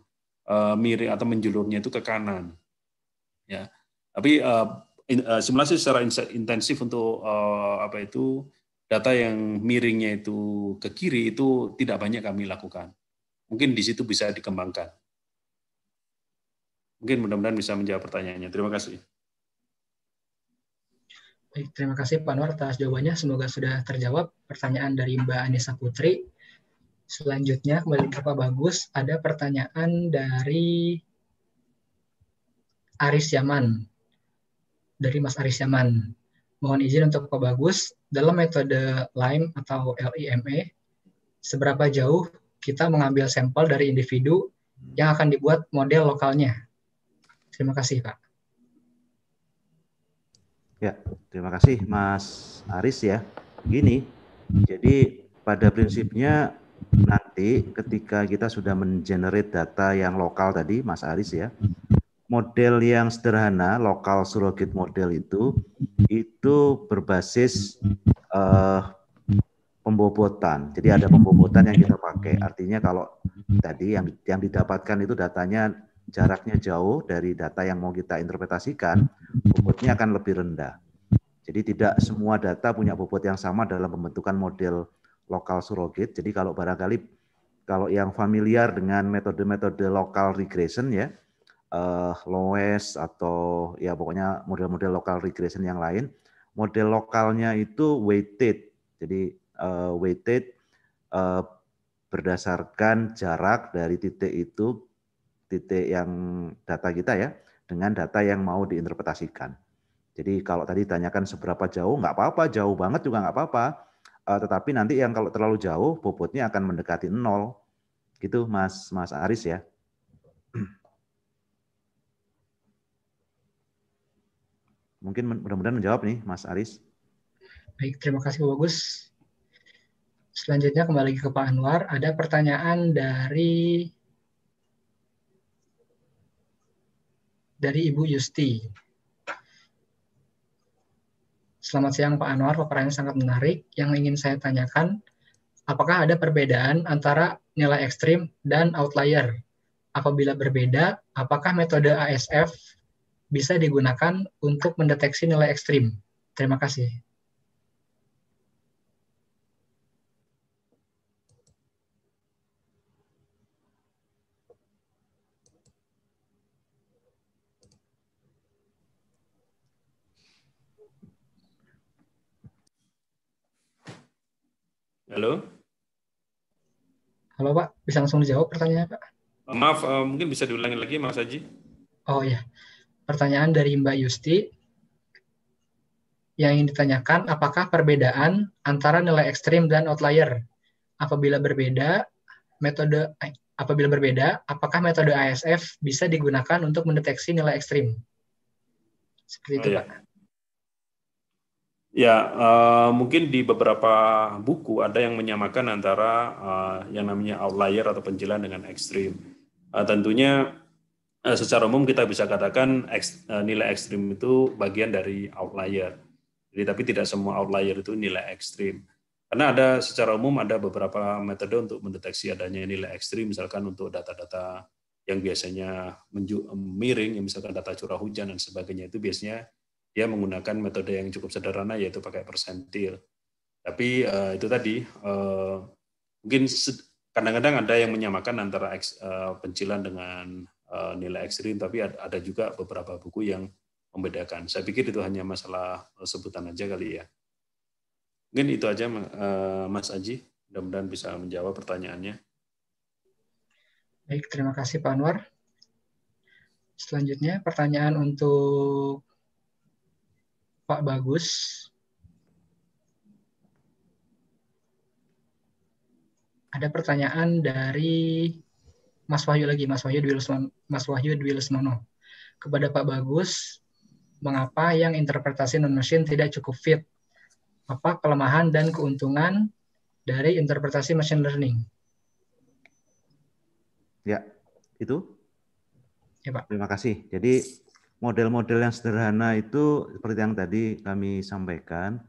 uh, miring atau menjulurnya itu ke kanan. Ya. Tapi uh, in, simulasi secara intensif untuk apa itu data yang miringnya itu ke kiri itu tidak banyak kami lakukan. Mungkin di situ bisa dikembangkan. Mungkin mudah-mudahan bisa menjawab pertanyaannya. Terima kasih. Baik, terima kasih Pak Nur atas jawabannya. Semoga sudah terjawab pertanyaan dari Mbak Anissa Putri. Selanjutnya kembali ke Pak Bagus, ada pertanyaan dari Aris Yaman. Dari Mas Aris Yaman. Mohon izin untuk Pak Bagus, dalam metode LIME atau LIME, seberapa jauh kita mengambil sampel dari individu yang akan dibuat model lokalnya? Terima kasih, Pak. Ya, terima kasih Mas Aris ya. Gini, jadi pada prinsipnya nanti ketika kita sudah mengenerate data yang lokal tadi Mas Aris ya, model yang sederhana lokal surrogate model itu itu berbasis uh, pembobotan. Jadi ada pembobotan yang kita pakai. Artinya kalau tadi yang yang didapatkan itu datanya jaraknya jauh dari data yang mau kita interpretasikan, bobotnya akan lebih rendah. Jadi tidak semua data punya bobot yang sama dalam pembentukan model lokal surrogate. Jadi kalau barangkali kalau yang familiar dengan metode-metode lokal regression ya, uh, eh, Loes atau ya pokoknya model-model lokal regression yang lain, model lokalnya itu weighted. Jadi uh, weighted uh, berdasarkan jarak dari titik itu titik yang data kita ya dengan data yang mau diinterpretasikan. Jadi kalau tadi tanyakan seberapa jauh, nggak apa-apa, jauh banget juga nggak apa-apa. Uh, tetapi nanti yang kalau terlalu jauh, bobotnya akan mendekati nol. Gitu Mas Mas Aris ya. Mungkin mudah-mudahan menjawab nih Mas Aris. Baik, terima kasih Bagus. Selanjutnya kembali ke Pak Anwar. Ada pertanyaan dari dari Ibu Yusti. Selamat siang Pak Anwar, paparan sangat menarik. Yang ingin saya tanyakan, apakah ada perbedaan antara nilai ekstrim dan outlier? Apabila berbeda, apakah metode ASF bisa digunakan untuk mendeteksi nilai ekstrim? Terima kasih. Halo? Halo Pak, bisa langsung dijawab pertanyaan Pak? Oh, maaf, eh, mungkin bisa diulangi lagi Mas Haji. Oh ya, pertanyaan dari Mbak Yusti yang ingin ditanyakan, apakah perbedaan antara nilai ekstrim dan outlier? Apabila berbeda, metode eh, apabila berbeda, apakah metode ISF bisa digunakan untuk mendeteksi nilai ekstrim? Seperti oh, itu, ya. Pak. Ya, uh, mungkin di beberapa buku ada yang menyamakan antara uh, yang namanya outlier atau penjilan dengan ekstrim. Uh, tentunya uh, secara umum kita bisa katakan ex, uh, nilai ekstrim itu bagian dari outlier. Jadi tapi tidak semua outlier itu nilai ekstrim. Karena ada secara umum ada beberapa metode untuk mendeteksi adanya nilai ekstrim, misalkan untuk data-data yang biasanya miring, yang misalkan data curah hujan dan sebagainya itu biasanya dia menggunakan metode yang cukup sederhana yaitu pakai persentil. Tapi uh, itu tadi uh, mungkin kadang-kadang ada yang menyamakan antara X, uh, pencilan dengan uh, nilai ekstrim, tapi ada, juga beberapa buku yang membedakan. Saya pikir itu hanya masalah sebutan aja kali ya. Mungkin itu aja uh, Mas Aji, mudah-mudahan bisa menjawab pertanyaannya. Baik, terima kasih Pak Anwar. Selanjutnya pertanyaan untuk Pak Bagus. Ada pertanyaan dari Mas Wahyu lagi, Mas Wahyu Dwi Mas Wahyu Dwi Lesmono. Kepada Pak Bagus, mengapa yang interpretasi non-mesin tidak cukup fit? Apa kelemahan dan keuntungan dari interpretasi machine learning? Ya, itu. Ya, Pak. Terima kasih. Jadi model-model yang sederhana itu seperti yang tadi kami sampaikan,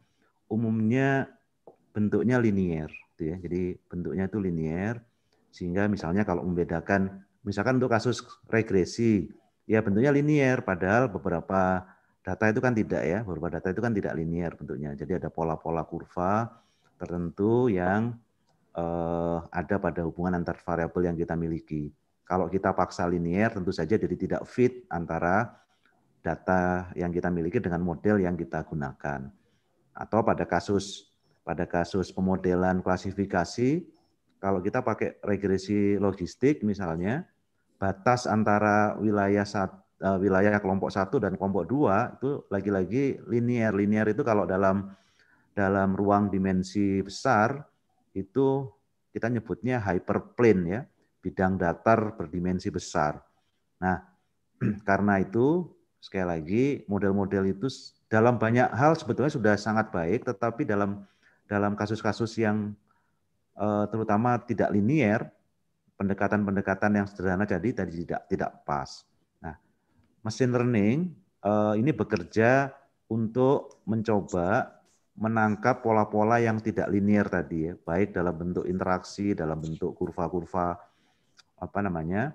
umumnya bentuknya linier, gitu ya. Jadi bentuknya itu linier, sehingga misalnya kalau membedakan, misalkan untuk kasus regresi, ya bentuknya linier, padahal beberapa data itu kan tidak ya, beberapa data itu kan tidak linier bentuknya. Jadi ada pola-pola kurva tertentu yang eh, ada pada hubungan antar variabel yang kita miliki. Kalau kita paksa linier, tentu saja jadi tidak fit antara data yang kita miliki dengan model yang kita gunakan. Atau pada kasus pada kasus pemodelan klasifikasi, kalau kita pakai regresi logistik misalnya, batas antara wilayah sat, eh, wilayah kelompok satu dan kelompok dua itu lagi-lagi linear-linear itu kalau dalam dalam ruang dimensi besar itu kita nyebutnya hyperplane ya, bidang datar berdimensi besar. Nah, karena itu sekali lagi model-model itu dalam banyak hal sebetulnya sudah sangat baik, tetapi dalam dalam kasus-kasus yang uh, terutama tidak linier, pendekatan-pendekatan yang sederhana jadi tadi tidak tidak pas. Nah, mesin learning uh, ini bekerja untuk mencoba menangkap pola-pola yang tidak linier tadi ya, baik dalam bentuk interaksi, dalam bentuk kurva-kurva apa namanya,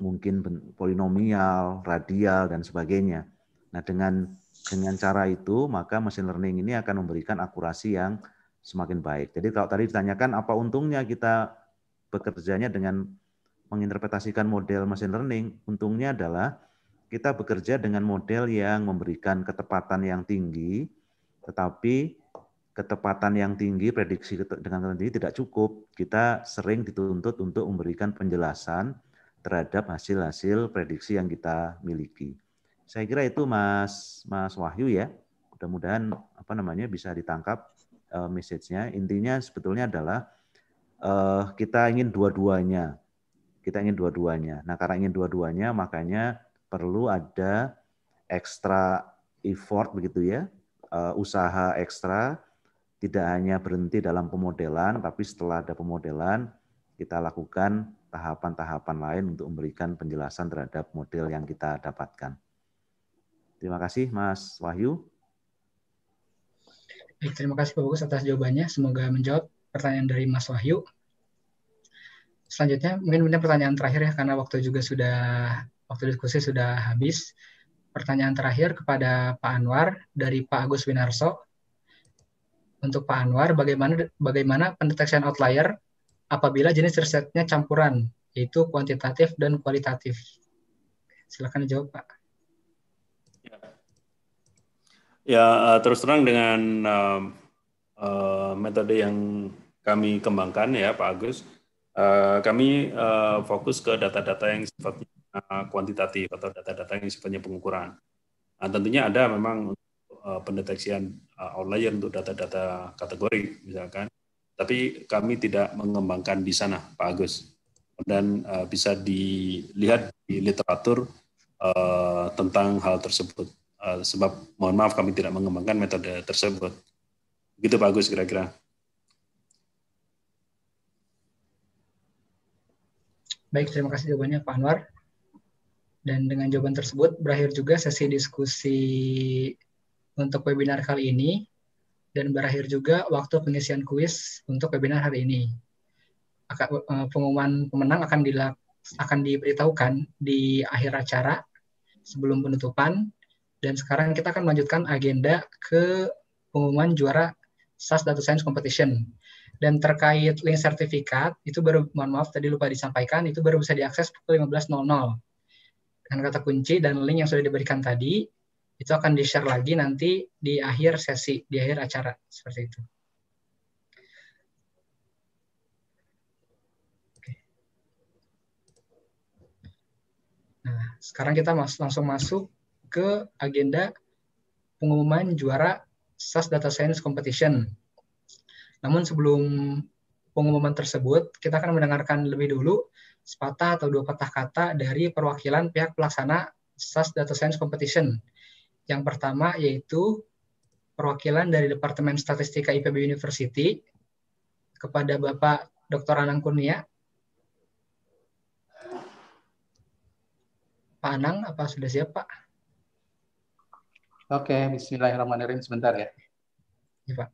mungkin polinomial, radial dan sebagainya. Nah, dengan dengan cara itu maka mesin learning ini akan memberikan akurasi yang semakin baik. Jadi kalau tadi ditanyakan apa untungnya kita bekerjanya dengan menginterpretasikan model mesin learning, untungnya adalah kita bekerja dengan model yang memberikan ketepatan yang tinggi, tetapi ketepatan yang tinggi, prediksi dengan tinggi tidak cukup. Kita sering dituntut untuk memberikan penjelasan terhadap hasil-hasil prediksi yang kita miliki. Saya kira itu Mas Mas Wahyu ya. Mudah-mudahan apa namanya bisa ditangkap uh, message-nya. Intinya sebetulnya adalah uh, kita ingin dua-duanya. Kita ingin dua-duanya. Nah, karena ingin dua-duanya makanya perlu ada ekstra effort begitu ya. Uh, usaha ekstra tidak hanya berhenti dalam pemodelan tapi setelah ada pemodelan kita lakukan tahapan-tahapan lain untuk memberikan penjelasan terhadap model yang kita dapatkan. Terima kasih Mas Wahyu. Baik, terima kasih Pak Bagus atas jawabannya. Semoga menjawab pertanyaan dari Mas Wahyu. Selanjutnya mungkin punya pertanyaan terakhir ya karena waktu juga sudah waktu diskusi sudah habis. Pertanyaan terakhir kepada Pak Anwar dari Pak Agus Winarso untuk Pak Anwar, bagaimana bagaimana pendeteksian outlier apabila jenis risetnya campuran, yaitu kuantitatif dan kualitatif. Silakan jawab Pak. Ya, eh, terus terang dengan uh, uh, metode yang kami kembangkan ya, Pak Agus, uh, kami uh, fokus ke data-data yang sifatnya kuantitatif atau data-data yang sifatnya pengukuran. Nah, tentunya ada memang uh, pendeteksian uh, outlier untuk data-data kategori misalkan tapi kami tidak mengembangkan di sana, Pak Agus. Dan uh, bisa dilihat di literatur uh, tentang hal tersebut. Uh, sebab mohon maaf kami tidak mengembangkan metode tersebut. Begitu Pak Agus kira-kira. Baik, terima kasih jawabannya Pak Anwar. Dan dengan jawaban tersebut berakhir juga sesi diskusi untuk webinar kali ini dan berakhir juga waktu pengisian kuis untuk webinar hari ini. Eh, pengumuman pemenang akan akan diberitahukan di akhir acara sebelum penutupan. Dan sekarang kita akan melanjutkan agenda ke pengumuman juara SAS Data Science Competition. Dan terkait link sertifikat, itu baru, mohon maaf tadi lupa disampaikan, itu baru bisa diakses pukul 15.00. Dengan kata kunci dan link yang sudah diberikan tadi, itu akan di-share lagi nanti di akhir sesi, di akhir acara, seperti itu. Nah, sekarang kita mas langsung masuk ke agenda pengumuman juara SAS Data Science Competition. Namun sebelum pengumuman tersebut, kita akan mendengarkan lebih dulu sepatah atau dua patah kata dari perwakilan pihak pelaksana SAS Data Science Competition – yang pertama yaitu perwakilan dari Departemen Statistika IPB University kepada Bapak Dr. Anang Kurnia. Pak Anang, apa sudah siap, Pak? Oke, bismillahirrahmanirrahim. Sebentar ya. Ya, Pak.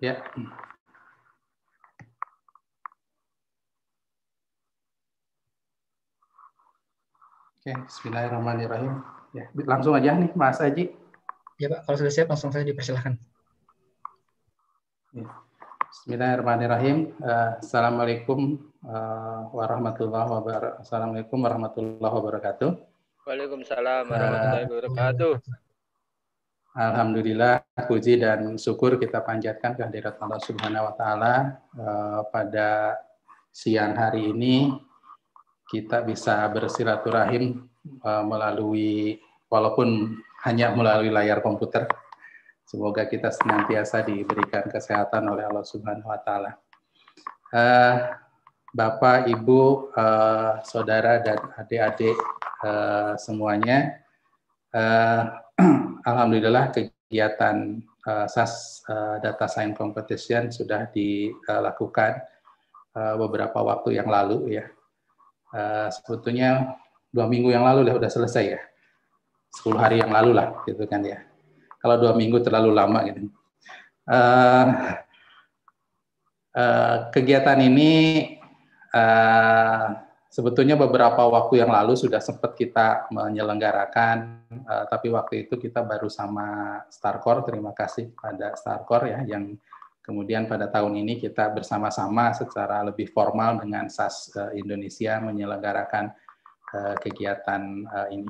Ya. Oke, Bismillahirrahmanirrahim. Ya, langsung aja nih Mas Aji. Ya Pak, kalau sudah siap langsung saja dipersilahkan. Ya, bismillahirrahmanirrahim. Uh, Assalamualaikum uh, warahmatullahi wabarakatuh. Assalamualaikum warahmatullahi wabarakatuh. Waalaikumsalam eh, warahmatullahi wabarakatuh. Alhamdulillah, puji dan syukur kita panjatkan kehadirat Allah Subhanahu wa Ta'ala uh, pada siang hari ini kita bisa bersilaturahim uh, melalui walaupun hanya melalui layar komputer. Semoga kita senantiasa diberikan kesehatan oleh Allah Subhanahu wa taala. Uh, Bapak, Ibu, uh, saudara dan adik-adik uh, semuanya, uh, alhamdulillah kegiatan uh, SAS uh, Data Science Competition sudah dilakukan uh, beberapa waktu yang lalu ya Eh, sebetulnya dua minggu yang lalu ya udah selesai ya. sepuluh hari yang lalu lah gitu kan ya. Kalau dua minggu terlalu lama gitu. Uh, uh, kegiatan ini uh, sebetulnya beberapa waktu yang lalu sudah sempat kita menyelenggarakan, uh, tapi waktu itu kita baru sama Starcore, terima kasih pada Starcore ya yang Kemudian pada tahun ini kita bersama-sama secara lebih formal dengan SAS eh, Indonesia menyelenggarakan eh, kegiatan eh, ini.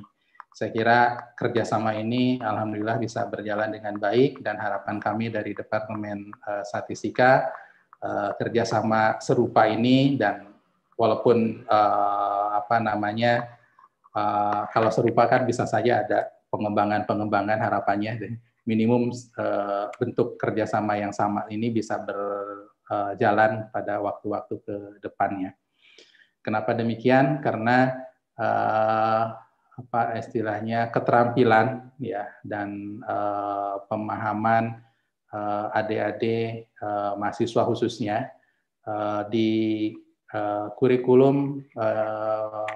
Saya kira kerjasama ini alhamdulillah bisa berjalan dengan baik dan harapan kami dari Departemen Statistika kerjasama serupa ini dan walaupun apa namanya kalau serupa kan bisa saja ada pengembangan-pengembangan harapannya minimum uh, bentuk kerjasama yang sama ini bisa berjalan eh, pada waktu-waktu ke depannya. Kenapa demikian? Karena uh, apa istilahnya keterampilan ya dan uh, pemahaman uh, adik-adik uh, mahasiswa khususnya uh, di uh, kurikulum uh,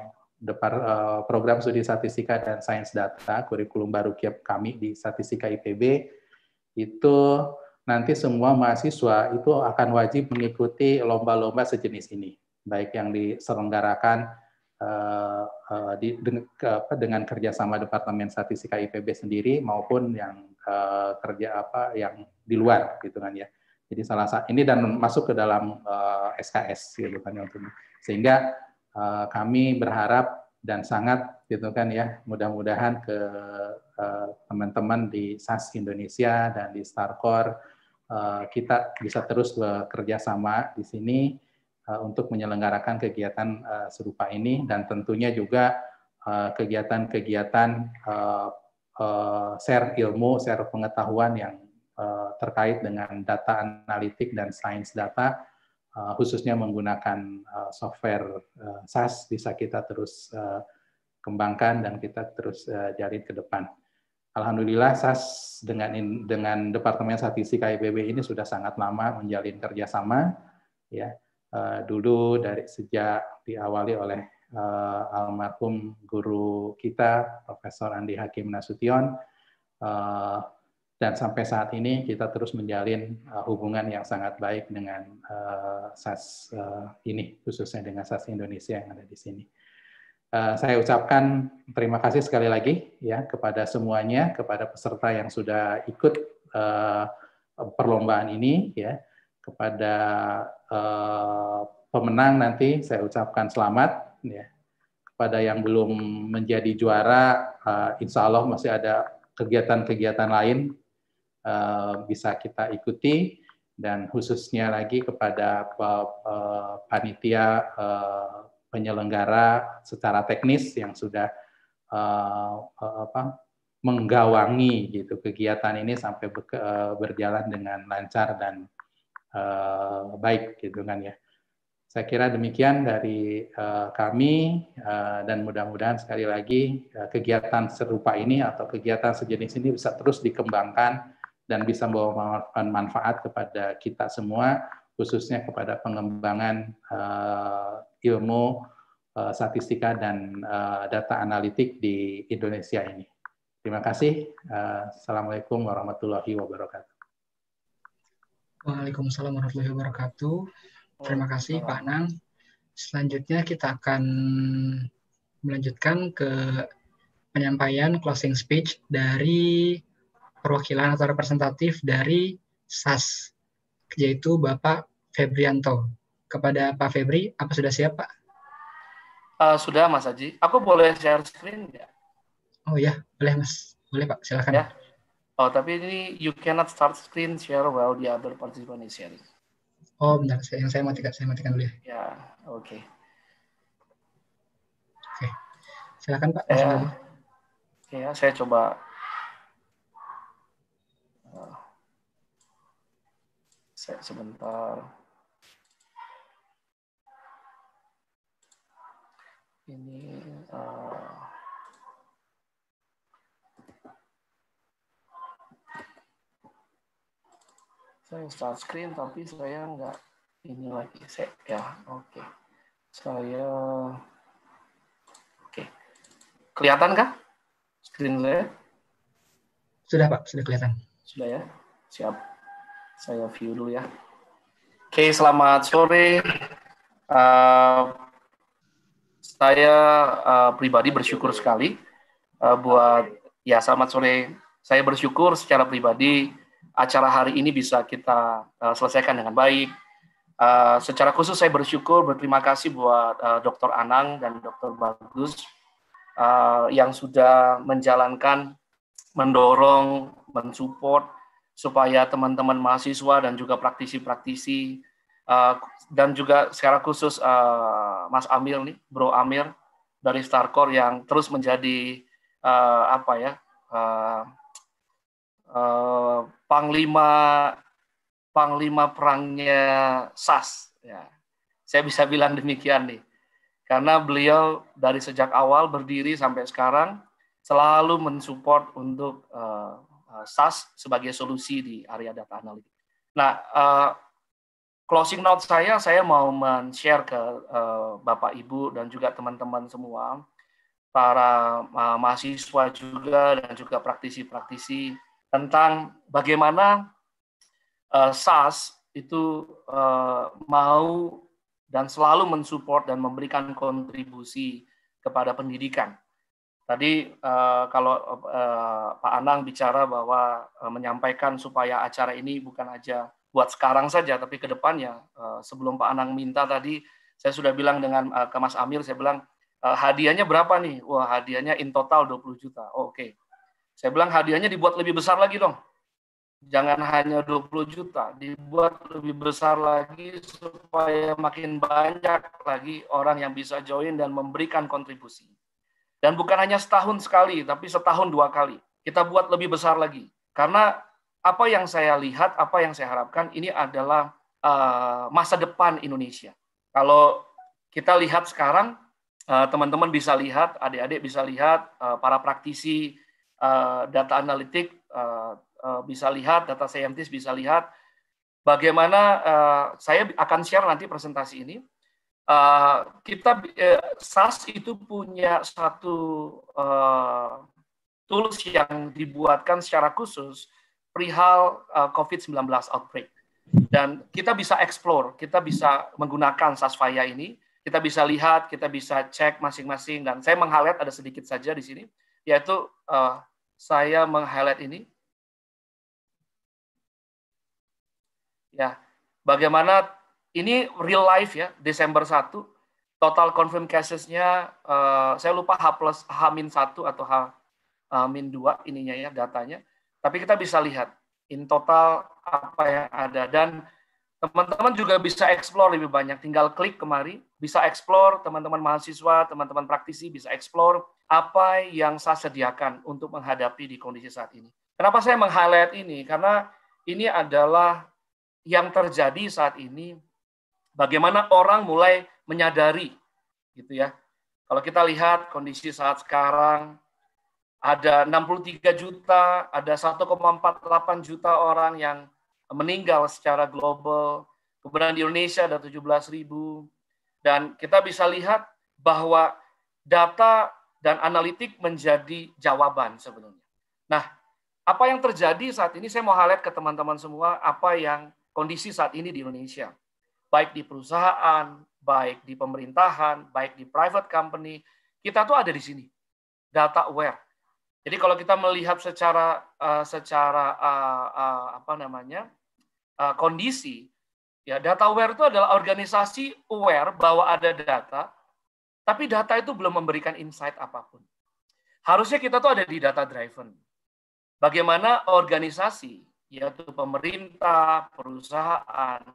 Eh, program studi statistika dan sains data kurikulum baru kiap kami di statistika IPB itu nanti semua mahasiswa itu akan wajib mengikuti lomba-lomba sejenis ini baik yang diselenggarakan uh, uh, di, dengan, apa, dengan kerjasama Departemen Statistika IPB sendiri maupun yang uh, kerja apa yang di luar gitu kan ya jadi salah satu ini dan masuk ke dalam uh, SKS gitu kan ya untuk sehingga Eh, kami berharap dan sangat gitu kan ya mudah-mudahan ke teman eh, teman-teman di SAS Indonesia dan di Starcore uh, kita bisa terus bekerja sama di sini uh, untuk menyelenggarakan kegiatan uh, serupa ini dan tentunya juga kegiatan kegiatan-kegiatan uh, uh, share ilmu, share pengetahuan yang uh, terkait dengan data analitik dan sains data Uh, khususnya menggunakan uh, software uh, SaaS bisa kita terus kembangkan dan kita terus jalin ke depan. Alhamdulillah SAS dengan dengan Departemen Statistik KIPB ini sudah sangat lama menjalin kerjasama, ya dulu dari sejak diawali oleh almarhum guru kita Profesor Andi Hakim Nasution dan sampai saat ini kita terus menjalin eh, hubungan yang sangat baik dengan uh, eh, SAS eh, ini, khususnya dengan SAS Indonesia yang ada di sini. saya ucapkan terima kasih sekali lagi ya kepada semuanya, kepada peserta yang sudah ikut perlombaan ini ya, kepada pemenang nanti saya ucapkan selamat ya. Kepada yang belum menjadi juara, insya Allah masih ada kegiatan-kegiatan lain Eh, bisa kita ikuti dan khususnya lagi kepada eh, panitia eh, penyelenggara secara teknis yang sudah apa, menggawangi gitu kegiatan ini sampai berjalan dengan lancar dan baik gitu kan ya. Saya kira demikian dari kami dan mudah-mudahan sekali lagi kegiatan serupa ini atau kegiatan sejenis ini bisa terus dikembangkan dan bisa membawa manfaat kepada kita semua, khususnya kepada pengembangan uh, ilmu uh, statistika dan uh, data analitik di Indonesia ini. Terima kasih. Uh, Assalamualaikum warahmatullahi wabarakatuh. Waalaikumsalam warahmatullahi wabarakatuh. Terima kasih Pak Nang. Selanjutnya kita akan melanjutkan ke penyampaian closing speech dari perwakilan atau representatif dari SAS, yaitu Bapak Febrianto. Kepada Pak Febri, apa sudah siap, Pak? Uh, sudah, Mas Haji. Aku boleh share screen nggak? Oh ya, boleh, Mas. Boleh, Pak. Silakan. Ya. Oh, tapi ini you cannot start screen share while the other participant is sharing. Oh, benar. Saya, yang saya matikan, saya matikan dulu ya. Ya, oke. Okay. Oke. Okay. Silakan, Pak. Eh, ya, saya coba Saya sebentar. Ini uh, saya start screen tapi saya nggak ini lagi set ya oke okay. saya oke okay. kelihatan kah screen saya sudah pak sudah kelihatan sudah ya siap saya view dulu ya. Oke, selamat sore. Uh, saya uh, pribadi bersyukur sekali uh, buat ya selamat sore. Saya bersyukur secara pribadi acara hari ini bisa kita uh, selesaikan dengan baik. Uh, secara khusus saya bersyukur berterima kasih buat uh, Dr. Anang dan Dr. Bagus uh, yang sudah menjalankan, mendorong, mensupport supaya teman-teman mahasiswa dan juga praktisi-praktisi uh, dan juga secara khusus uh, Mas Amir nih, Bro Amir dari Starcore yang terus menjadi uh, apa ya panglima panglima perangnya SAS ya. Saya bisa bilang demikian nih. Karena beliau dari sejak awal berdiri sampai sekarang selalu mensupport untuk Eh, SaaS sebagai solusi di area data analitik. Nah, uh, closing note saya, saya mau men-share ke uh, Bapak Ibu dan juga teman-teman semua, para uh, mahasiswa juga dan juga praktisi-praktisi tentang bagaimana uh, SaaS itu uh, mau dan selalu mensupport dan memberikan kontribusi kepada pendidikan Tadi eh, kalau eh, Pak Anang bicara bahwa eh, menyampaikan supaya acara ini bukan aja buat sekarang saja, tapi ke depannya. sebelum Pak Anang minta tadi, saya sudah bilang dengan uh, ke Mas Amir, saya bilang hadiahnya berapa nih? Wah hadiahnya in total 20 juta. Oh, Oke, okay. saya bilang hadiahnya dibuat lebih besar lagi dong. Jangan hanya 20 juta, dibuat lebih besar lagi supaya makin banyak lagi orang yang bisa join dan memberikan kontribusi dan bukan hanya setahun sekali, tapi setahun dua kali. Kita buat lebih besar lagi. Karena apa yang saya lihat, apa yang saya harapkan, ini adalah eh, masa depan Indonesia. Kalau kita lihat sekarang, eh, teman-teman bisa lihat, adik-adik bisa lihat, eh, para praktisi data analitik bisa lihat, data scientist bisa lihat, bagaimana saya akan share nanti presentasi ini, uh, kita uh, eh, SAS itu punya satu uh, tools yang dibuatkan secara khusus perihal uh, COVID-19 outbreak. Dan kita bisa explore, kita bisa menggunakan SASFAYA ini, kita bisa lihat, kita bisa cek masing-masing, dan saya meng-highlight ada sedikit saja di sini, yaitu uh, saya meng-highlight ini. Ya, bagaimana ini real life ya, Desember 1, total confirm casesnya, uh, saya lupa H plus H-1 atau H-2 eh, ininya ya datanya, tapi kita bisa lihat in total apa yang ada. Dan teman-teman juga bisa explore lebih banyak, tinggal klik kemari, bisa explore, teman-teman mahasiswa, teman-teman praktisi bisa explore apa yang saya sediakan untuk menghadapi di kondisi saat ini. Kenapa saya meng-highlight ini? Karena ini adalah yang terjadi saat ini bagaimana orang mulai menyadari gitu ya. Kalau kita lihat kondisi saat sekarang ada 63 juta, ada 1,48 juta orang yang meninggal secara global. Kemudian di Indonesia ada 17 ribu. Dan kita bisa lihat bahwa data dan analitik menjadi jawaban sebenarnya. Nah, apa yang terjadi saat ini, saya mau highlight ke teman-teman semua apa yang kondisi saat ini di Indonesia baik di perusahaan, baik di pemerintahan, baik di private company, kita tuh ada di sini. Data aware. Jadi kalau kita melihat secara uh, secara uh, uh, apa namanya uh, kondisi, ya data aware itu adalah organisasi aware bahwa ada data, tapi data itu belum memberikan insight apapun. Harusnya kita tuh ada di data driven. Bagaimana organisasi, yaitu pemerintah, perusahaan,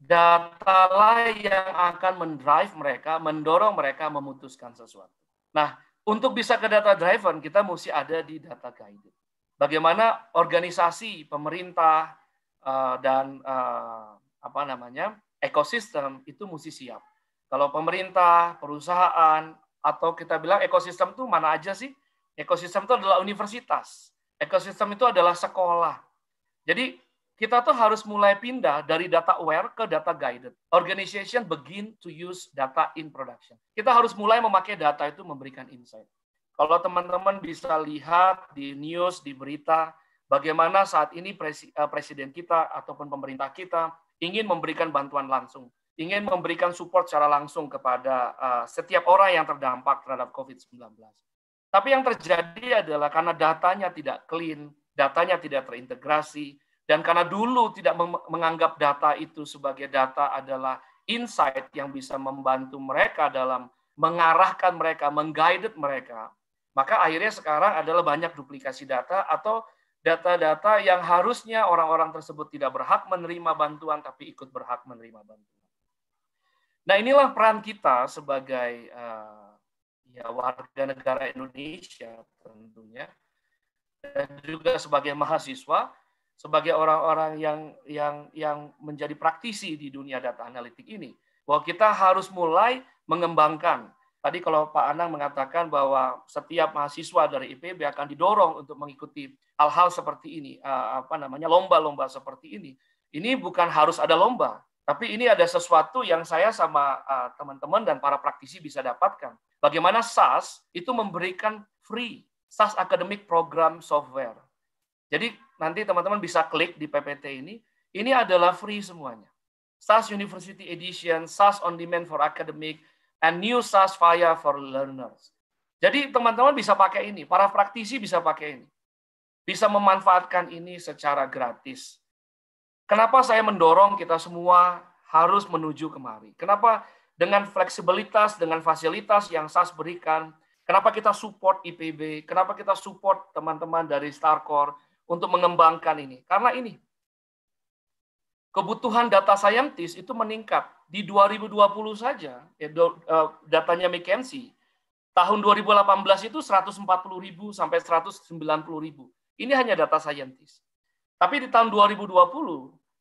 Data datalah yang akan mendrive mereka, mendorong mereka memutuskan sesuatu. Nah, untuk bisa ke data driven, kita mesti ada di data guided. Bagaimana organisasi, pemerintah, eh, dan eh, apa namanya ekosistem itu mesti siap. Kalau pemerintah, perusahaan, atau kita bilang ekosistem itu mana aja sih? Ekosistem itu adalah universitas. Ekosistem itu adalah sekolah. Jadi kita tuh harus mulai pindah dari data aware ke data guided. Organization begin to use data in production. Kita harus mulai memakai data itu memberikan insight. Kalau teman-teman bisa lihat di news, di berita, bagaimana saat ini eh, presiden kita ataupun pemerintah kita ingin memberikan bantuan langsung, ingin memberikan support secara langsung kepada eh, setiap orang yang terdampak terhadap COVID-19. Tapi yang terjadi adalah karena datanya tidak clean, datanya tidak terintegrasi, dan karena dulu tidak menganggap data itu sebagai data adalah insight yang bisa membantu mereka dalam mengarahkan mereka, mengguided mereka, maka akhirnya sekarang adalah banyak duplikasi data atau data-data yang harusnya orang-orang tersebut tidak berhak menerima bantuan tapi ikut berhak menerima bantuan. Nah, inilah peran kita sebagai uh, ya warga negara Indonesia tentunya dan juga sebagai mahasiswa sebagai orang-orang yang yang yang menjadi praktisi di dunia data analitik ini bahwa kita harus mulai mengembangkan tadi kalau Pak Anang mengatakan bahwa setiap mahasiswa dari IPB akan didorong untuk mengikuti hal-hal seperti ini, eh, apa namanya lomba-lomba seperti ini. Ini bukan harus ada lomba, tapi ini ada sesuatu yang saya sama eh, teman-teman dan para praktisi bisa dapatkan. Bagaimana SAS itu memberikan free SAS Academic Program Software. Jadi nanti teman-teman bisa klik di PPT ini. Ini adalah free semuanya. SAS University Edition, SAS On Demand for Academic, and New SAS Fire for Learners. Jadi teman-teman bisa pakai ini, para praktisi bisa pakai ini. Bisa memanfaatkan ini secara gratis. Kenapa saya mendorong kita semua harus menuju kemari? Kenapa dengan fleksibilitas, dengan fasilitas yang SAS berikan, kenapa kita support IPB, kenapa kita support teman-teman dari Starcore, untuk mengembangkan ini. Karena ini, kebutuhan data saintis itu meningkat. Di 2020 saja, ya, do, uh, datanya McKinsey, tahun 2018 itu 140 ribu sampai 190 ribu. Ini hanya data saintis Tapi di tahun 2020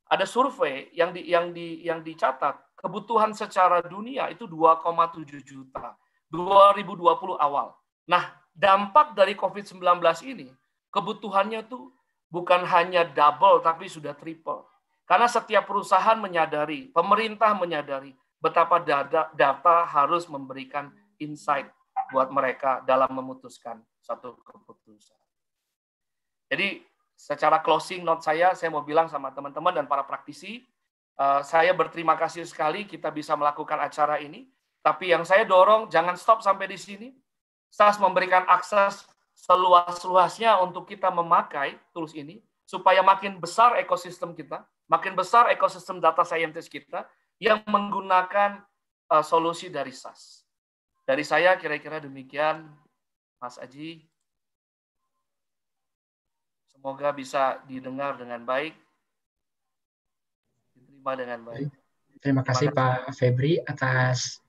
ada survei yang di, yang di, yang dicatat kebutuhan secara dunia itu 2,7 juta 2020 awal. Nah, dampak dari COVID-19 ini kebutuhannya tuh bukan hanya double tapi sudah triple. Karena setiap perusahaan menyadari, pemerintah menyadari betapa data, harus memberikan insight buat mereka dalam memutuskan satu keputusan. Jadi secara closing note saya, saya mau bilang sama teman-teman dan para praktisi, eh, saya berterima kasih sekali kita bisa melakukan acara ini. Tapi yang saya dorong, jangan stop sampai di sini. SAS memberikan akses seluas-luasnya untuk kita memakai tools ini supaya makin besar ekosistem kita, makin besar ekosistem data scientist kita yang menggunakan uh, solusi dari SAS. Dari saya kira-kira demikian, Mas Aji. Semoga bisa didengar dengan baik, diterima dengan baik. Terima kasih Pak Febri atas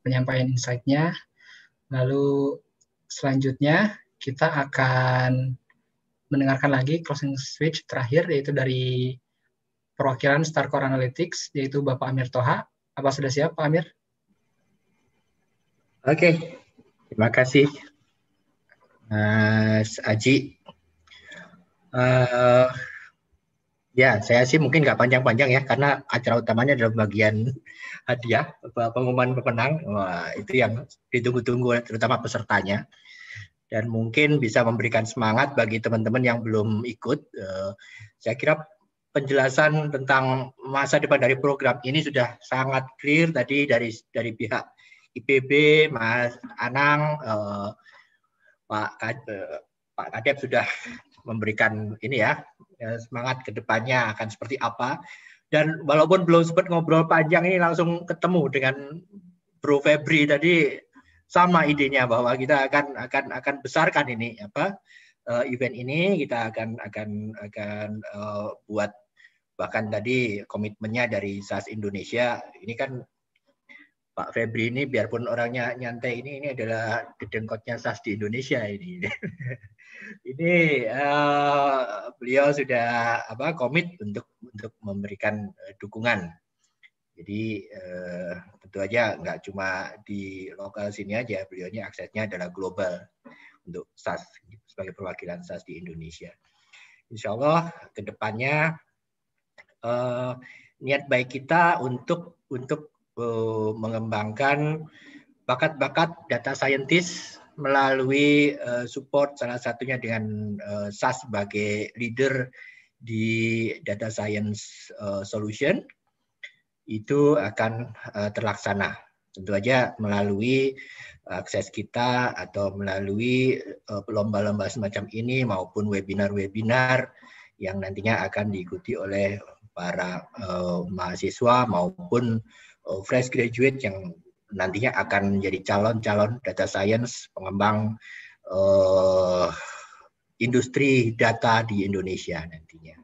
penyampaian insight-nya. Lalu selanjutnya kita akan mendengarkan lagi closing switch terakhir yaitu dari perwakilan Starcore Analytics yaitu Bapak Amir Toha. Apa sudah siap Pak Amir? Oke, okay. terima kasih Mas Aji. Uh, ya, saya sih mungkin nggak panjang-panjang ya, karena acara utamanya adalah bagian hadiah, pengumuman pemenang. Wah, itu yang ditunggu-tunggu, terutama pesertanya dan mungkin bisa memberikan semangat bagi teman-teman yang belum ikut. Eh, saya kira penjelasan tentang masa depan dari program ini sudah sangat clear tadi dari dari pihak IPB, Mas Anang, eh, Pak eh, Pak Kadep sudah memberikan ini ya, ya semangat kedepannya akan seperti apa. Dan walaupun belum sempat ngobrol panjang ini langsung ketemu dengan Bro Febri tadi sama idenya bahwa kita akan akan akan besarkan ini apa uh, event ini kita akan akan akan uh, buat bahkan tadi komitmennya dari SAS Indonesia ini kan Pak Febri ini biarpun orangnya nyantai ini ini adalah gedengkotnya SAS di Indonesia ini ini uh, beliau sudah apa komit untuk untuk memberikan dukungan jadi eh, tentu aja nggak cuma di lokal sini aja, beliau aksesnya adalah global untuk SAS sebagai perwakilan SAS di Indonesia. Insya Allah kedepannya eh, niat baik kita untuk untuk eh, mengembangkan bakat-bakat data scientist melalui eh, support salah satunya dengan eh, SAS sebagai leader di data science uh, solution itu akan uh, terlaksana. Tentu saja melalui eh, akses kita atau melalui eh, lomba-lomba semacam ini maupun webinar-webinar yang nantinya akan diikuti oleh para uh, mahasiswa maupun uh, fresh graduate yang nantinya akan menjadi calon-calon data science pengembang uh, industri data di Indonesia nantinya.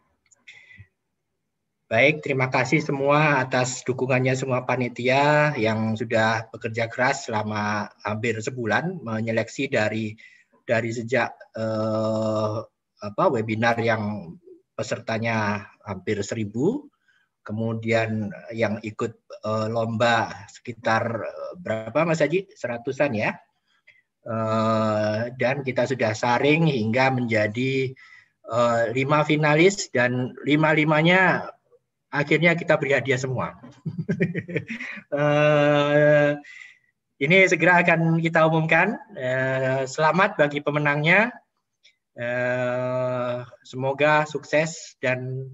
Baik, terima kasih semua atas dukungannya semua panitia yang sudah bekerja keras selama hampir sebulan menyeleksi dari dari sejak eh, apa webinar yang pesertanya hampir seribu, kemudian yang ikut eh, lomba sekitar eh, berapa Mas Haji? Seratusan ya. Eh, dan kita sudah saring hingga menjadi eh, lima finalis dan lima limanya akhirnya kita beri hadiah semua. uh, ini segera akan kita umumkan. Uh, selamat bagi pemenangnya. Uh, semoga sukses dan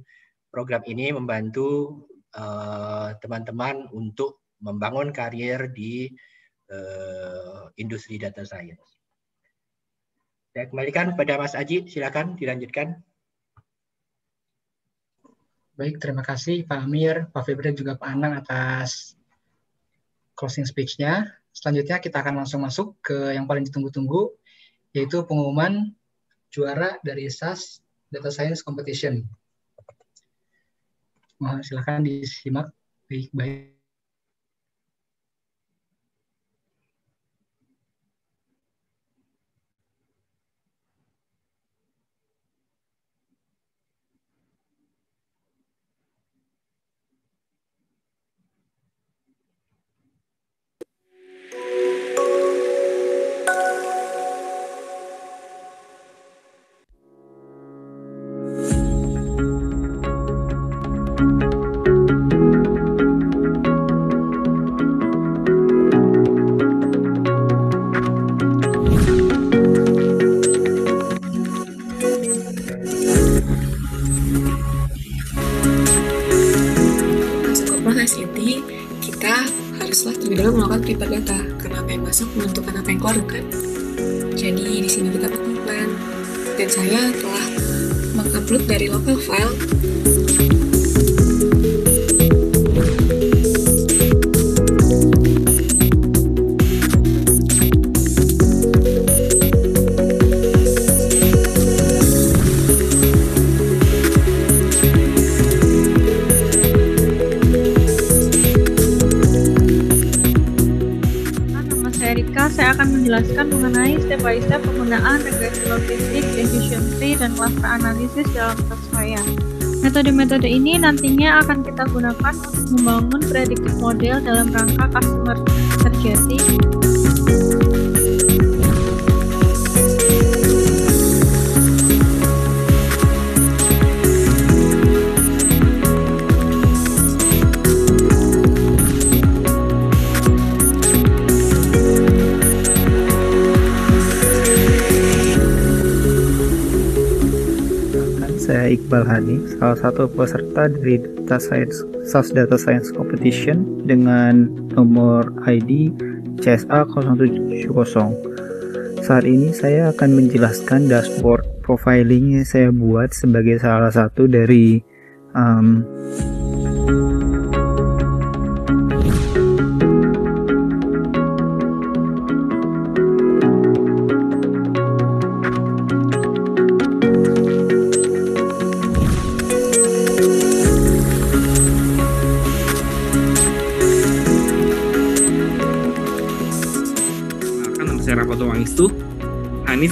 program ini membantu teman-teman uh, untuk membangun karier di uh, industri data science. Saya kembalikan kepada Mas Aji, silakan dilanjutkan. Baik, terima kasih Pak Amir, Pak Febri, juga Pak Anang atas closing speech-nya. Selanjutnya kita akan langsung masuk ke yang paling ditunggu-tunggu, yaitu pengumuman juara dari SAS Data Science Competition. Mohon silakan disimak baik-baik. Mas Inti, kita haruslah terlebih dahulu melakukan prepare data karena apa yang masuk menentukan apa yang keluar kan. Jadi di sini kita pertemukan dan saya telah mengupload dari local file bisnis dalam saya. Metode-metode ini nantinya akan kita gunakan untuk membangun predictive model dalam rangka customer terjadi Iqbal salah satu peserta dari Data Science, SAS Data Science Competition dengan nomor ID CSA 070. Saat ini saya akan menjelaskan dashboard profiling yang saya buat sebagai salah satu dari um,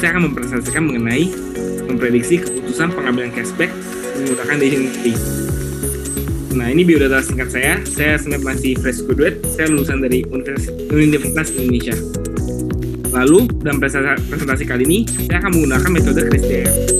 saya akan mempresentasikan mengenai memprediksi keputusan pengambilan cashback menggunakan decision tree. Nah, ini biodata singkat saya. Saya sebenarnya masih fresh graduate. Saya lulusan dari Universitas Indonesia. Lalu, dalam presentasi kali ini, saya akan menggunakan metode CRISDR.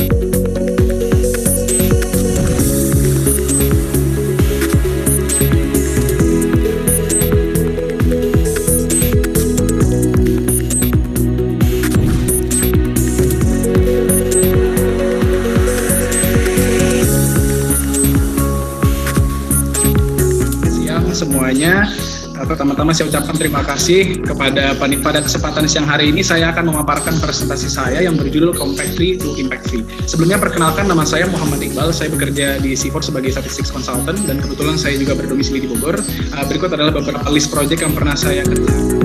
saya ucapkan terima kasih kepada Panit pada kesempatan siang hari ini saya akan memaparkan presentasi saya yang berjudul Compact Free to Impact Free. Sebelumnya perkenalkan nama saya Muhammad Iqbal, saya bekerja di C4 sebagai Statistics Consultant dan kebetulan saya juga berdomisili di Bogor. Uh, berikut adalah beberapa list project yang pernah saya kerjakan.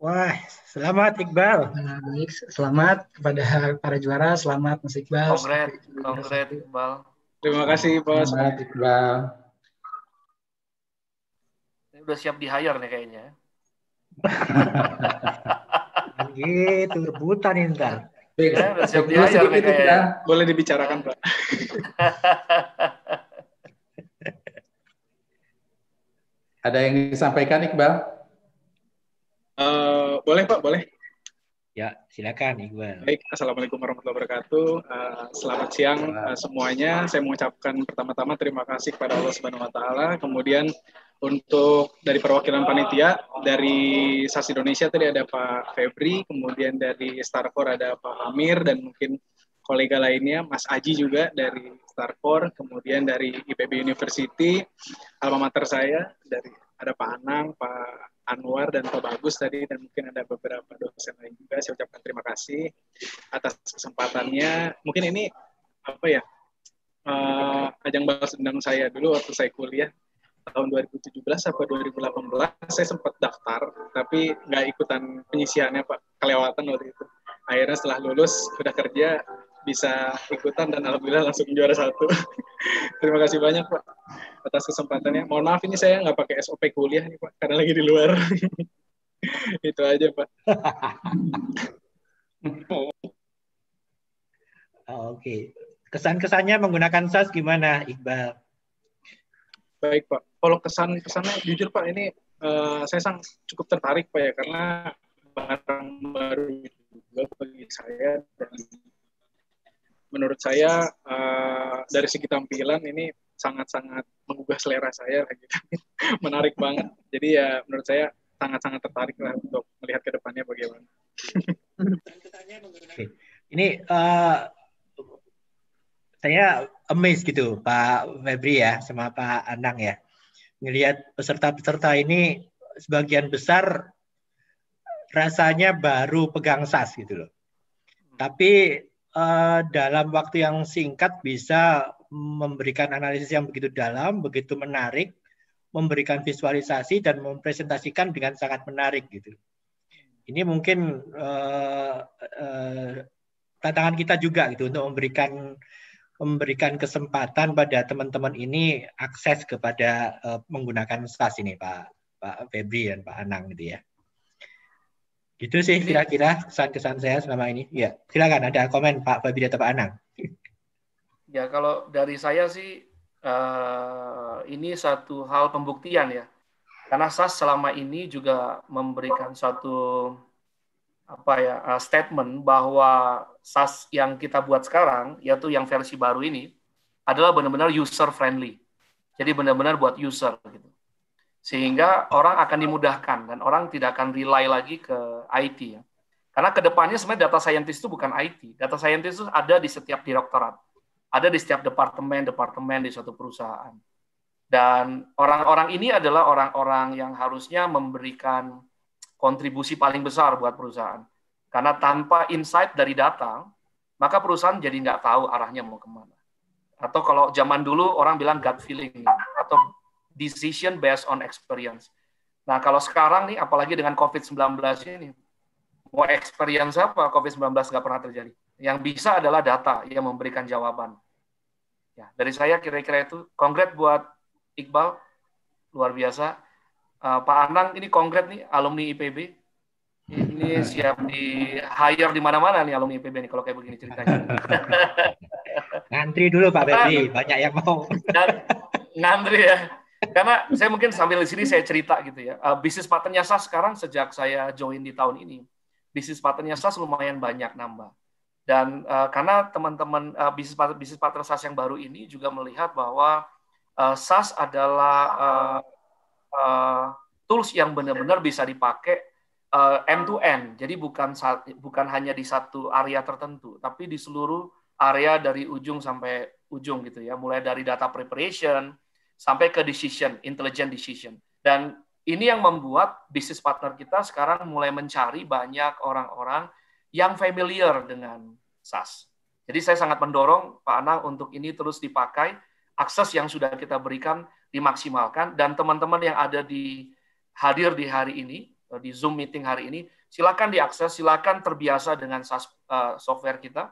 Wah, selamat Iqbal. Phoenix. Selamat kepada para juara, selamat Mas Iqbal. Kongret, kongret Iqbal. Terima kasih Bos. Selamat Iqbal. Ini udah siap di hire nih kayaknya. gitu, rebutan ini ntar. Ya, udah siap di hire nih kayaknya. Boleh dibicarakan Pak. Ada yang disampaikan Iqbal? Uh, boleh Pak, boleh. Ya, silakan Iqbal. Baik, Assalamualaikum warahmatullahi wabarakatuh. Eh, selamat siang eh, semuanya. Saya mengucapkan pertama-tama terima kasih kepada Allah Subhanahu wa taala. Kemudian untuk dari perwakilan panitia dari SAS Indonesia tadi ada Pak Febri, kemudian dari starcore ada Pak Amir dan mungkin kolega lainnya Mas Aji juga dari starcore kemudian dari IPB University, alma mater saya dari ada Pak Anang, Pak Anwar dan Pak Bagus tadi dan mungkin ada beberapa dosen lain juga saya ucapkan terima kasih atas kesempatannya mungkin ini apa ya uh, ajang balas dendam saya dulu waktu saya kuliah tahun 2017 atau 2018 saya sempat daftar tapi nggak ikutan penyisiannya pak kelewatan waktu itu akhirnya setelah lulus sudah kerja bisa ikutan dan alhamdulillah langsung juara satu. Terima kasih banyak Pak atas kesempatannya. Mohon maaf ini saya nggak pakai SOP kuliah nih Pak karena lagi di luar. Itu aja Pak. Oh, oke, kesan-kesannya menggunakan SAS gimana Iqbal? Baik Pak, kalau kesan-kesannya jujur Pak ini uh, saya sang cukup tertarik Pak ya karena barang baru juga bagi saya dan menurut saya uh, dari segi tampilan ini sangat-sangat menggugah selera saya lagi gitu. menarik banget jadi ya menurut saya sangat-sangat tertarik lah untuk melihat ke depannya bagaimana ini uh, saya amazed gitu Pak Febri ya sama Pak Anang ya melihat peserta-peserta ini sebagian besar rasanya baru pegang sas gitu loh tapi uh, dalam waktu yang singkat bisa memberikan analisis yang begitu dalam, begitu menarik, memberikan visualisasi dan mempresentasikan dengan sangat menarik gitu. Ini mungkin uh, uh, tantangan kita juga gitu untuk memberikan memberikan kesempatan pada teman-teman ini akses kepada uh, menggunakan SAS ini Pak Pak Febri dan Pak Anang gitu ya. Gitu sih kira-kira kesan-kesan saya selama ini. Ya, silakan ada komen Pak Babi atau Pak Anang. Ya, kalau dari saya sih uh, ini satu hal pembuktian ya. Karena SAS selama ini juga memberikan satu apa ya eh, statement bahwa SAS yang kita buat sekarang yaitu yang versi baru ini adalah benar-benar user friendly. Jadi benar-benar buat user gitu sehingga orang akan dimudahkan dan orang tidak akan rely lagi ke IT ya. Karena kedepannya sebenarnya data scientist itu bukan IT. Data scientist itu ada di setiap direktorat, ada di setiap departemen, departemen di suatu perusahaan. Dan orang-orang ini adalah orang-orang yang harusnya memberikan kontribusi paling besar buat perusahaan. Karena tanpa insight dari data, maka perusahaan jadi nggak tahu arahnya mau kemana. Atau kalau zaman dulu orang bilang gut feeling atau decision based on experience. Nah, kalau sekarang nih, apalagi dengan COVID-19 ini, mau experience apa COVID-19 nggak pernah terjadi. Yang bisa adalah data yang memberikan jawaban. Ya, dari saya kira-kira itu, konkret buat Iqbal, luar biasa. Uh, Pak Anang, ini konkret nih, alumni IPB, ini siap di hire di mana-mana nih alumni IPB nih kalau kayak begini ceritanya. ngantri dulu Pak Bedi, banyak yang mau. ngantri ya. Karena saya mungkin sambil di sini saya cerita gitu ya. Uh, bisnis patternnya SAS sekarang sejak saya join di tahun ini, bisnis patternnya SAS lumayan banyak nambah. Dan uh, karena teman-teman uh, bisnis paten bisnis pattern SAS yang baru ini juga melihat bahwa uh, SAS adalah uh, uh, tools yang benar-benar bisa dipakai uh, end to end. Jadi bukan bukan hanya di satu area tertentu, tapi di seluruh area dari ujung sampai ujung gitu ya. Mulai dari data preparation, sampai ke decision, intelligent decision. Dan ini yang membuat bisnis partner kita sekarang mulai mencari banyak orang-orang yang familiar dengan SaaS. Jadi saya sangat mendorong Pak Anang untuk ini terus dipakai, akses yang sudah kita berikan dimaksimalkan, dan teman-teman yang ada di hadir di hari ini, di Zoom meeting hari ini, silakan diakses, silakan terbiasa dengan SaaS, eh, software kita.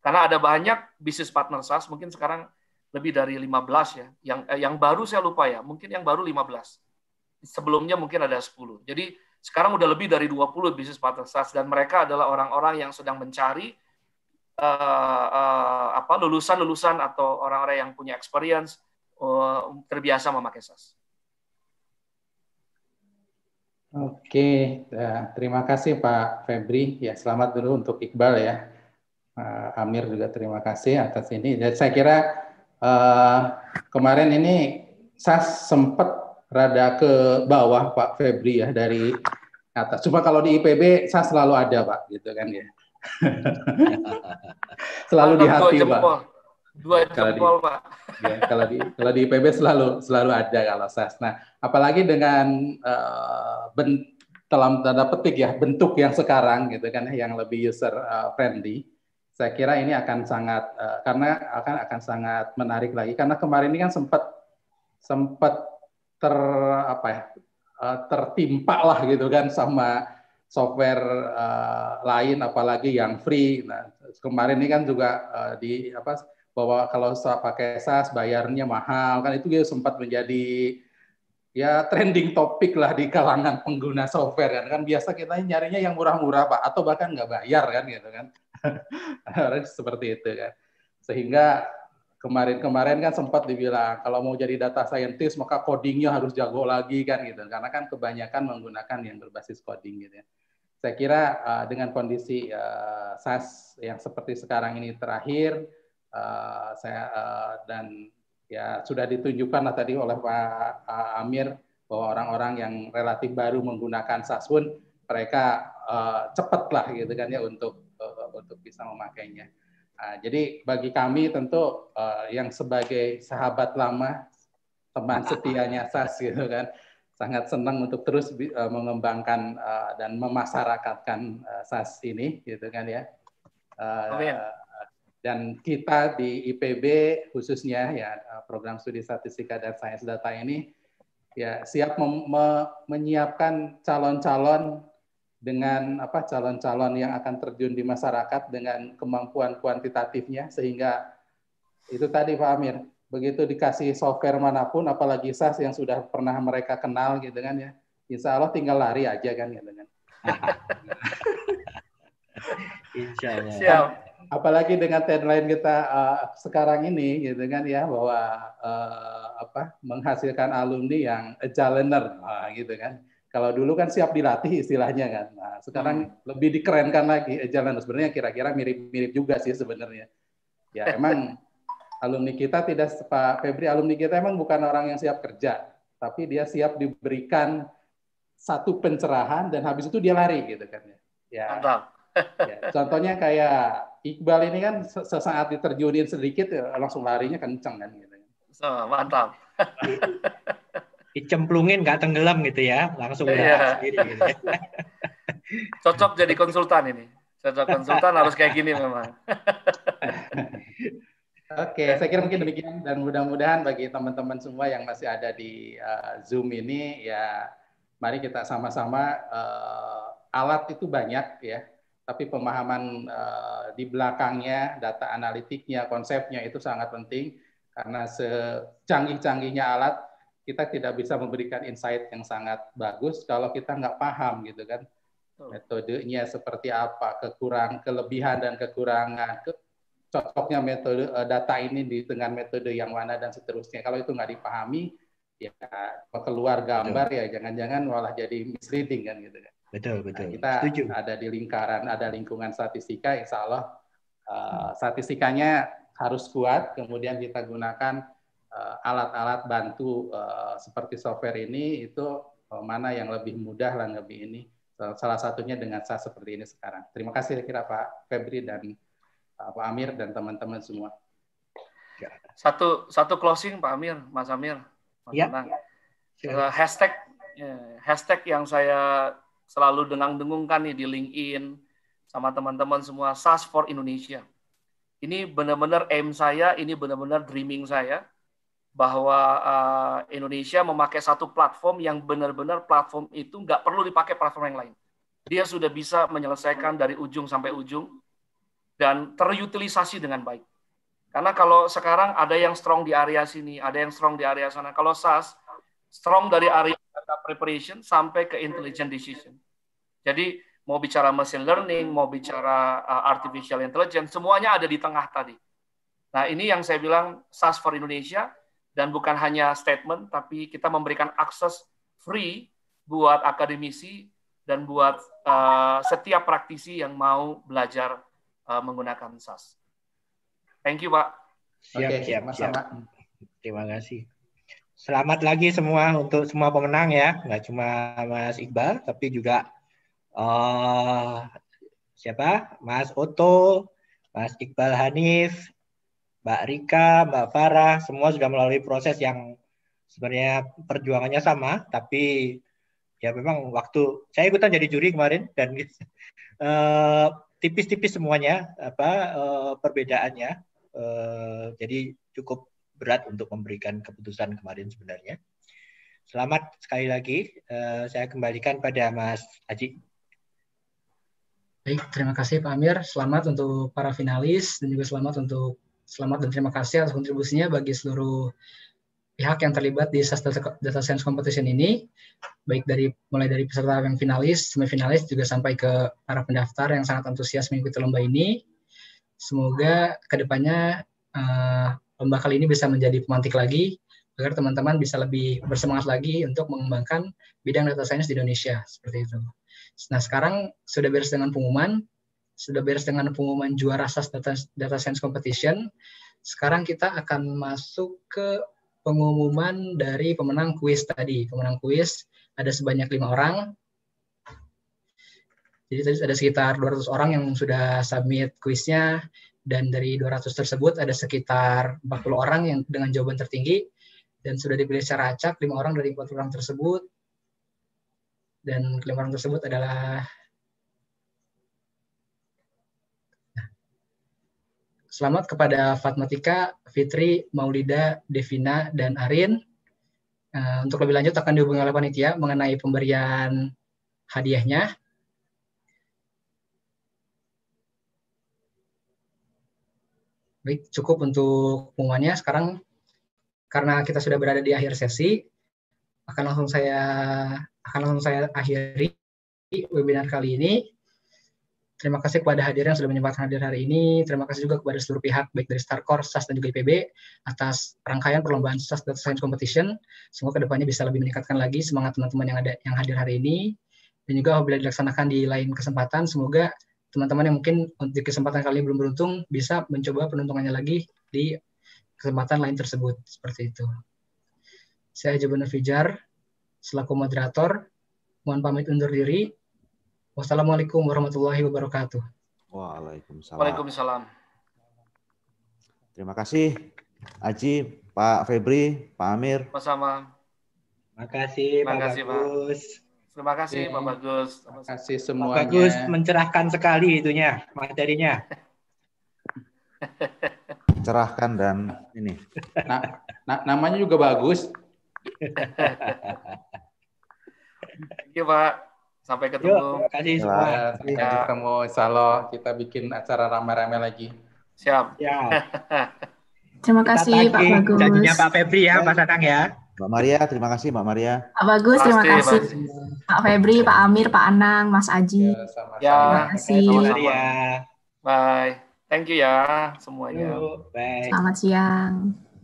Karena ada banyak bisnis partner SaaS, mungkin sekarang lebih dari 15 ya. Yang eh, yang baru saya lupa ya, mungkin yang baru 15. Sebelumnya mungkin ada 10. Jadi sekarang udah lebih dari 20 bisnis partner SaaS dan mereka adalah orang-orang yang sedang mencari uh, uh, apa lulusan-lulusan atau orang-orang yang punya experience uh, terbiasa memakai SaaS. Oke, ya, terima kasih Pak Febri. Ya, selamat dulu untuk Iqbal ya. Amir juga terima kasih atas ini. Dan saya kira Uh, kemarin ini saya sempat rada ke bawah Pak Febri ya dari atas. Cuma kalau di IPB saya selalu ada Pak gitu kan ya. selalu di hati Pak. Dua jempol di, Pak. Ya, kalau di kalau di IPB selalu selalu ada kalau SAS. Nah, apalagi dengan uh, eh, bent, dalam tanda petik ya bentuk yang sekarang gitu kan yang lebih user eh, friendly saya kira ini akan sangat uh, karena akan akan sangat menarik lagi karena kemarin ini kan sempat sempat ter apa ya uh, tertimpa lah gitu kan sama software uh, lain apalagi yang free. Nah, kemarin ini kan juga uh, di apa bahwa kalau pakai SaaS bayarnya mahal kan itu juga sempat menjadi ya trending topik lah di kalangan pengguna software kan kan biasa kita nyarinya yang murah-murah Pak atau bahkan nggak bayar kan gitu kan orang seperti itu kan sehingga kemarin-kemarin kan sempat dibilang kalau mau jadi data scientist maka codingnya harus jago lagi kan gitu karena kan kebanyakan menggunakan yang berbasis coding gitu ya. Saya kira uh, dengan kondisi uh, eh, SAS yang seperti sekarang ini terakhir uh, saya uh, dan ya sudah ditunjukkan lah tadi oleh Pak uh, Amir bahwa orang-orang yang relatif baru menggunakan SAS pun mereka uh, cepat lah gitu kan ya untuk untuk bisa memakainya. Uh, jadi bagi kami tentu uh, yang sebagai sahabat lama, teman setianya SAS gitu kan, sangat senang untuk terus uh, mengembangkan uh, dan memasyarakatkan uh, SAS ini gitu kan ya. Uh, Dan kita di IPB khususnya ya program studi statistika dan sains data ini ya siap me menyiapkan calon-calon dengan apa calon-calon yang akan terjun di masyarakat dengan kemampuan kuantitatifnya sehingga itu tadi Pak Amir begitu dikasih software manapun apalagi SAS yang sudah pernah mereka kenal gitu kan ya Insya Allah tinggal lari aja kan gitu dengan Insya Allah Siap. apalagi dengan tagline kita uh, sekarang ini gitu kan ya bahwa uh, apa menghasilkan alumni yang a jalener uh, nah, gitu kan kalau dulu kan siap dilatih istilahnya kan. Nah, sekarang hmm. lebih dikerenkan lagi jalan. Sebenarnya kira-kira mirip-mirip juga sih sebenarnya. Ya emang alumni kita tidak Pak Febri alumni kita emang bukan orang yang siap kerja, tapi dia siap diberikan satu pencerahan dan habis itu dia lari gitu kan ya. Ya. ya contohnya kayak Iqbal ini kan sesaat diterjunin sedikit ya, langsung larinya kencang kan gitu. So, ya. mantap. dicemplungin nggak tenggelam gitu ya langsung yeah. Iya. sendiri gitu ya. cocok jadi konsultan ini cocok konsultan harus kayak gini memang Oke, okay, saya kira mungkin demikian dan mudah-mudahan bagi teman-teman semua yang masih ada di uh, Zoom ini ya mari kita sama-sama uh, alat itu banyak ya, tapi pemahaman uh, di belakangnya data analitiknya, konsepnya itu sangat penting karena secanggih-canggihnya alat kita tidak bisa memberikan insight yang sangat bagus kalau kita nggak paham gitu kan metodenya seperti apa, kekurang, kelebihan dan kekurangan, ke, cocoknya metode eh, data ini di dengan metode yang mana dan seterusnya. Kalau itu nggak dipahami, ya keluar gambar betul. ya jangan-jangan malah jadi misleading kan gitu kan. Betul nah, betul. Nah, kita Setuju. ada di lingkaran, ada lingkungan statistika, insya Allah uh, statistikanya harus kuat. Kemudian kita gunakan Eh, alat-alat bantu eh, seperti software ini itu eh, mana yang lebih mudah lah lebih ini salah satunya dengan saya seperti ini sekarang. Terima kasih kira Pak Febri dan Pak Amir dan teman-teman semua. Ya. Satu satu closing Pak Amir, Mas Amir. Mas ya. ya. ya. Hashtag hashtag yang saya selalu dengang-dengungkan nih di LinkedIn sama teman-teman semua SAS for Indonesia. Ini benar-benar aim saya, ini benar-benar dreaming saya bahwa uh, Indonesia memakai satu platform yang benar-benar platform itu nggak perlu dipakai platform yang lain. Dia sudah bisa menyelesaikan dari ujung sampai ujung dan terutilisasi dengan baik. Karena kalau sekarang ada yang strong di area sini, ada yang strong di area sana. Kalau SAS, strong dari area data preparation sampai ke intelligent decision. Jadi mau bicara machine learning, mau bicara eh, artificial intelligence, semuanya ada di tengah tadi. Nah ini yang saya bilang SAS for Indonesia, dan bukan hanya statement, tapi kita memberikan akses free buat akademisi dan buat uh, setiap praktisi yang mau belajar uh, menggunakan SAS. Thank you, Pak. Siap, Oke, siap, Mas siap. Terima kasih. Selamat lagi semua untuk semua pemenang ya, nggak cuma Mas Iqbal, tapi juga uh, siapa? Mas Oto, Mas Iqbal Hanif, Mbak Rika, Mbak Farah, semua sudah melalui proses yang sebenarnya perjuangannya sama, tapi ya memang waktu saya ikutan jadi juri kemarin dan tipis eh, tipis-tipis semuanya apa uh, perbedaannya, uh, jadi cukup berat untuk memberikan keputusan kemarin sebenarnya. Selamat sekali lagi, uh, saya kembalikan pada Mas Haji. Baik, terima kasih Pak Amir. Selamat untuk para finalis dan juga selamat untuk Selamat dan terima kasih atas kontribusinya bagi seluruh pihak yang terlibat di SAS Data Science Competition ini, baik dari mulai dari peserta yang finalis, semifinalis, juga sampai ke para pendaftar yang sangat antusias mengikuti lomba ini. Semoga kedepannya uh, lomba kali ini bisa menjadi pemantik lagi agar teman-teman bisa lebih bersemangat lagi untuk mengembangkan bidang data science di Indonesia seperti itu. Nah sekarang sudah beres dengan pengumuman, sudah beres dengan pengumuman juara SAS Data, Data Science Competition. Sekarang kita akan masuk ke pengumuman dari pemenang kuis tadi. Pemenang kuis ada sebanyak lima orang. Jadi tadi ada sekitar 200 orang yang sudah submit kuisnya dan dari 200 tersebut ada sekitar 40 orang yang dengan jawaban tertinggi dan sudah dipilih secara acak lima orang dari 40 orang tersebut dan kelima orang tersebut adalah Selamat kepada Fatmatika, Fitri, Maulida, Devina, dan Arin. Eh, untuk lebih lanjut akan dihubungi oleh panitia mengenai pemberian hadiahnya. Baik, cukup untuk pengumumannya. Sekarang karena kita sudah berada di akhir sesi, akan langsung saya akan langsung saya akhiri webinar kali ini. Terima kasih kepada hadirin yang sudah menyempatkan hadir hari ini. Terima kasih juga kepada seluruh pihak, baik dari Starcore, SAS, dan juga IPB, atas rangkaian perlombaan SAS Data Science Competition. Semoga kedepannya bisa lebih meningkatkan lagi semangat teman-teman yang ada yang hadir hari ini. Dan juga apabila dilaksanakan di lain kesempatan, semoga teman-teman yang mungkin untuk kesempatan kali ini belum beruntung bisa mencoba penuntungannya lagi di kesempatan lain tersebut. Seperti itu. Saya Jaban Fijar, selaku moderator, mohon pamit undur diri. Wassalamualaikum warahmatullahi wabarakatuh. Waalaikumsalam. Waalaikumsalam. Terima kasih Aji, Pak Febri, Pak Amir. Sama-sama. Makasih, Terima kasih, Pak Terima kasih, Pak Bagus. Terima kasih semuanya. Pak Bagus mencerahkan sekali itunya, materinya. Cerahkan dan ini. Nah, na namanya juga bagus. kasih Pak. Sampai ketemu. Yuk, terima kasih semua. Ya, sampai ya. ketemu insya Allah kita bikin acara rame-rame lagi. Siap. Ya. terima kasih Pak Bagus. Janjinya Pak Febri ya, Pak Tatang ya. Mbak Maria, terima kasih Mbak Maria. Pak Bagus, terima kasih. Pasti. Pak Febri, Pak Amir, Pak Anang, Mas Aji. Ya, sama -sama. ya terima kasih. Sama -sama. Bye. Thank you ya semuanya. Yo, bye. Selamat siang.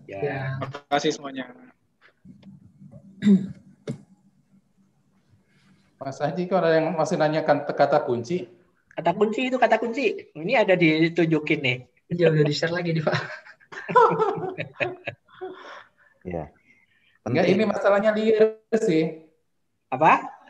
Ya. Terima kasih semuanya. Mas Haji, kalau ada yang masih nanyakan kata kunci? Kata kunci itu kata kunci. Ini ada ditunjukin nih. Iya, udah di-share lagi nih, Pak. Iya. Enggak, ini masalahnya liar sih. Apa?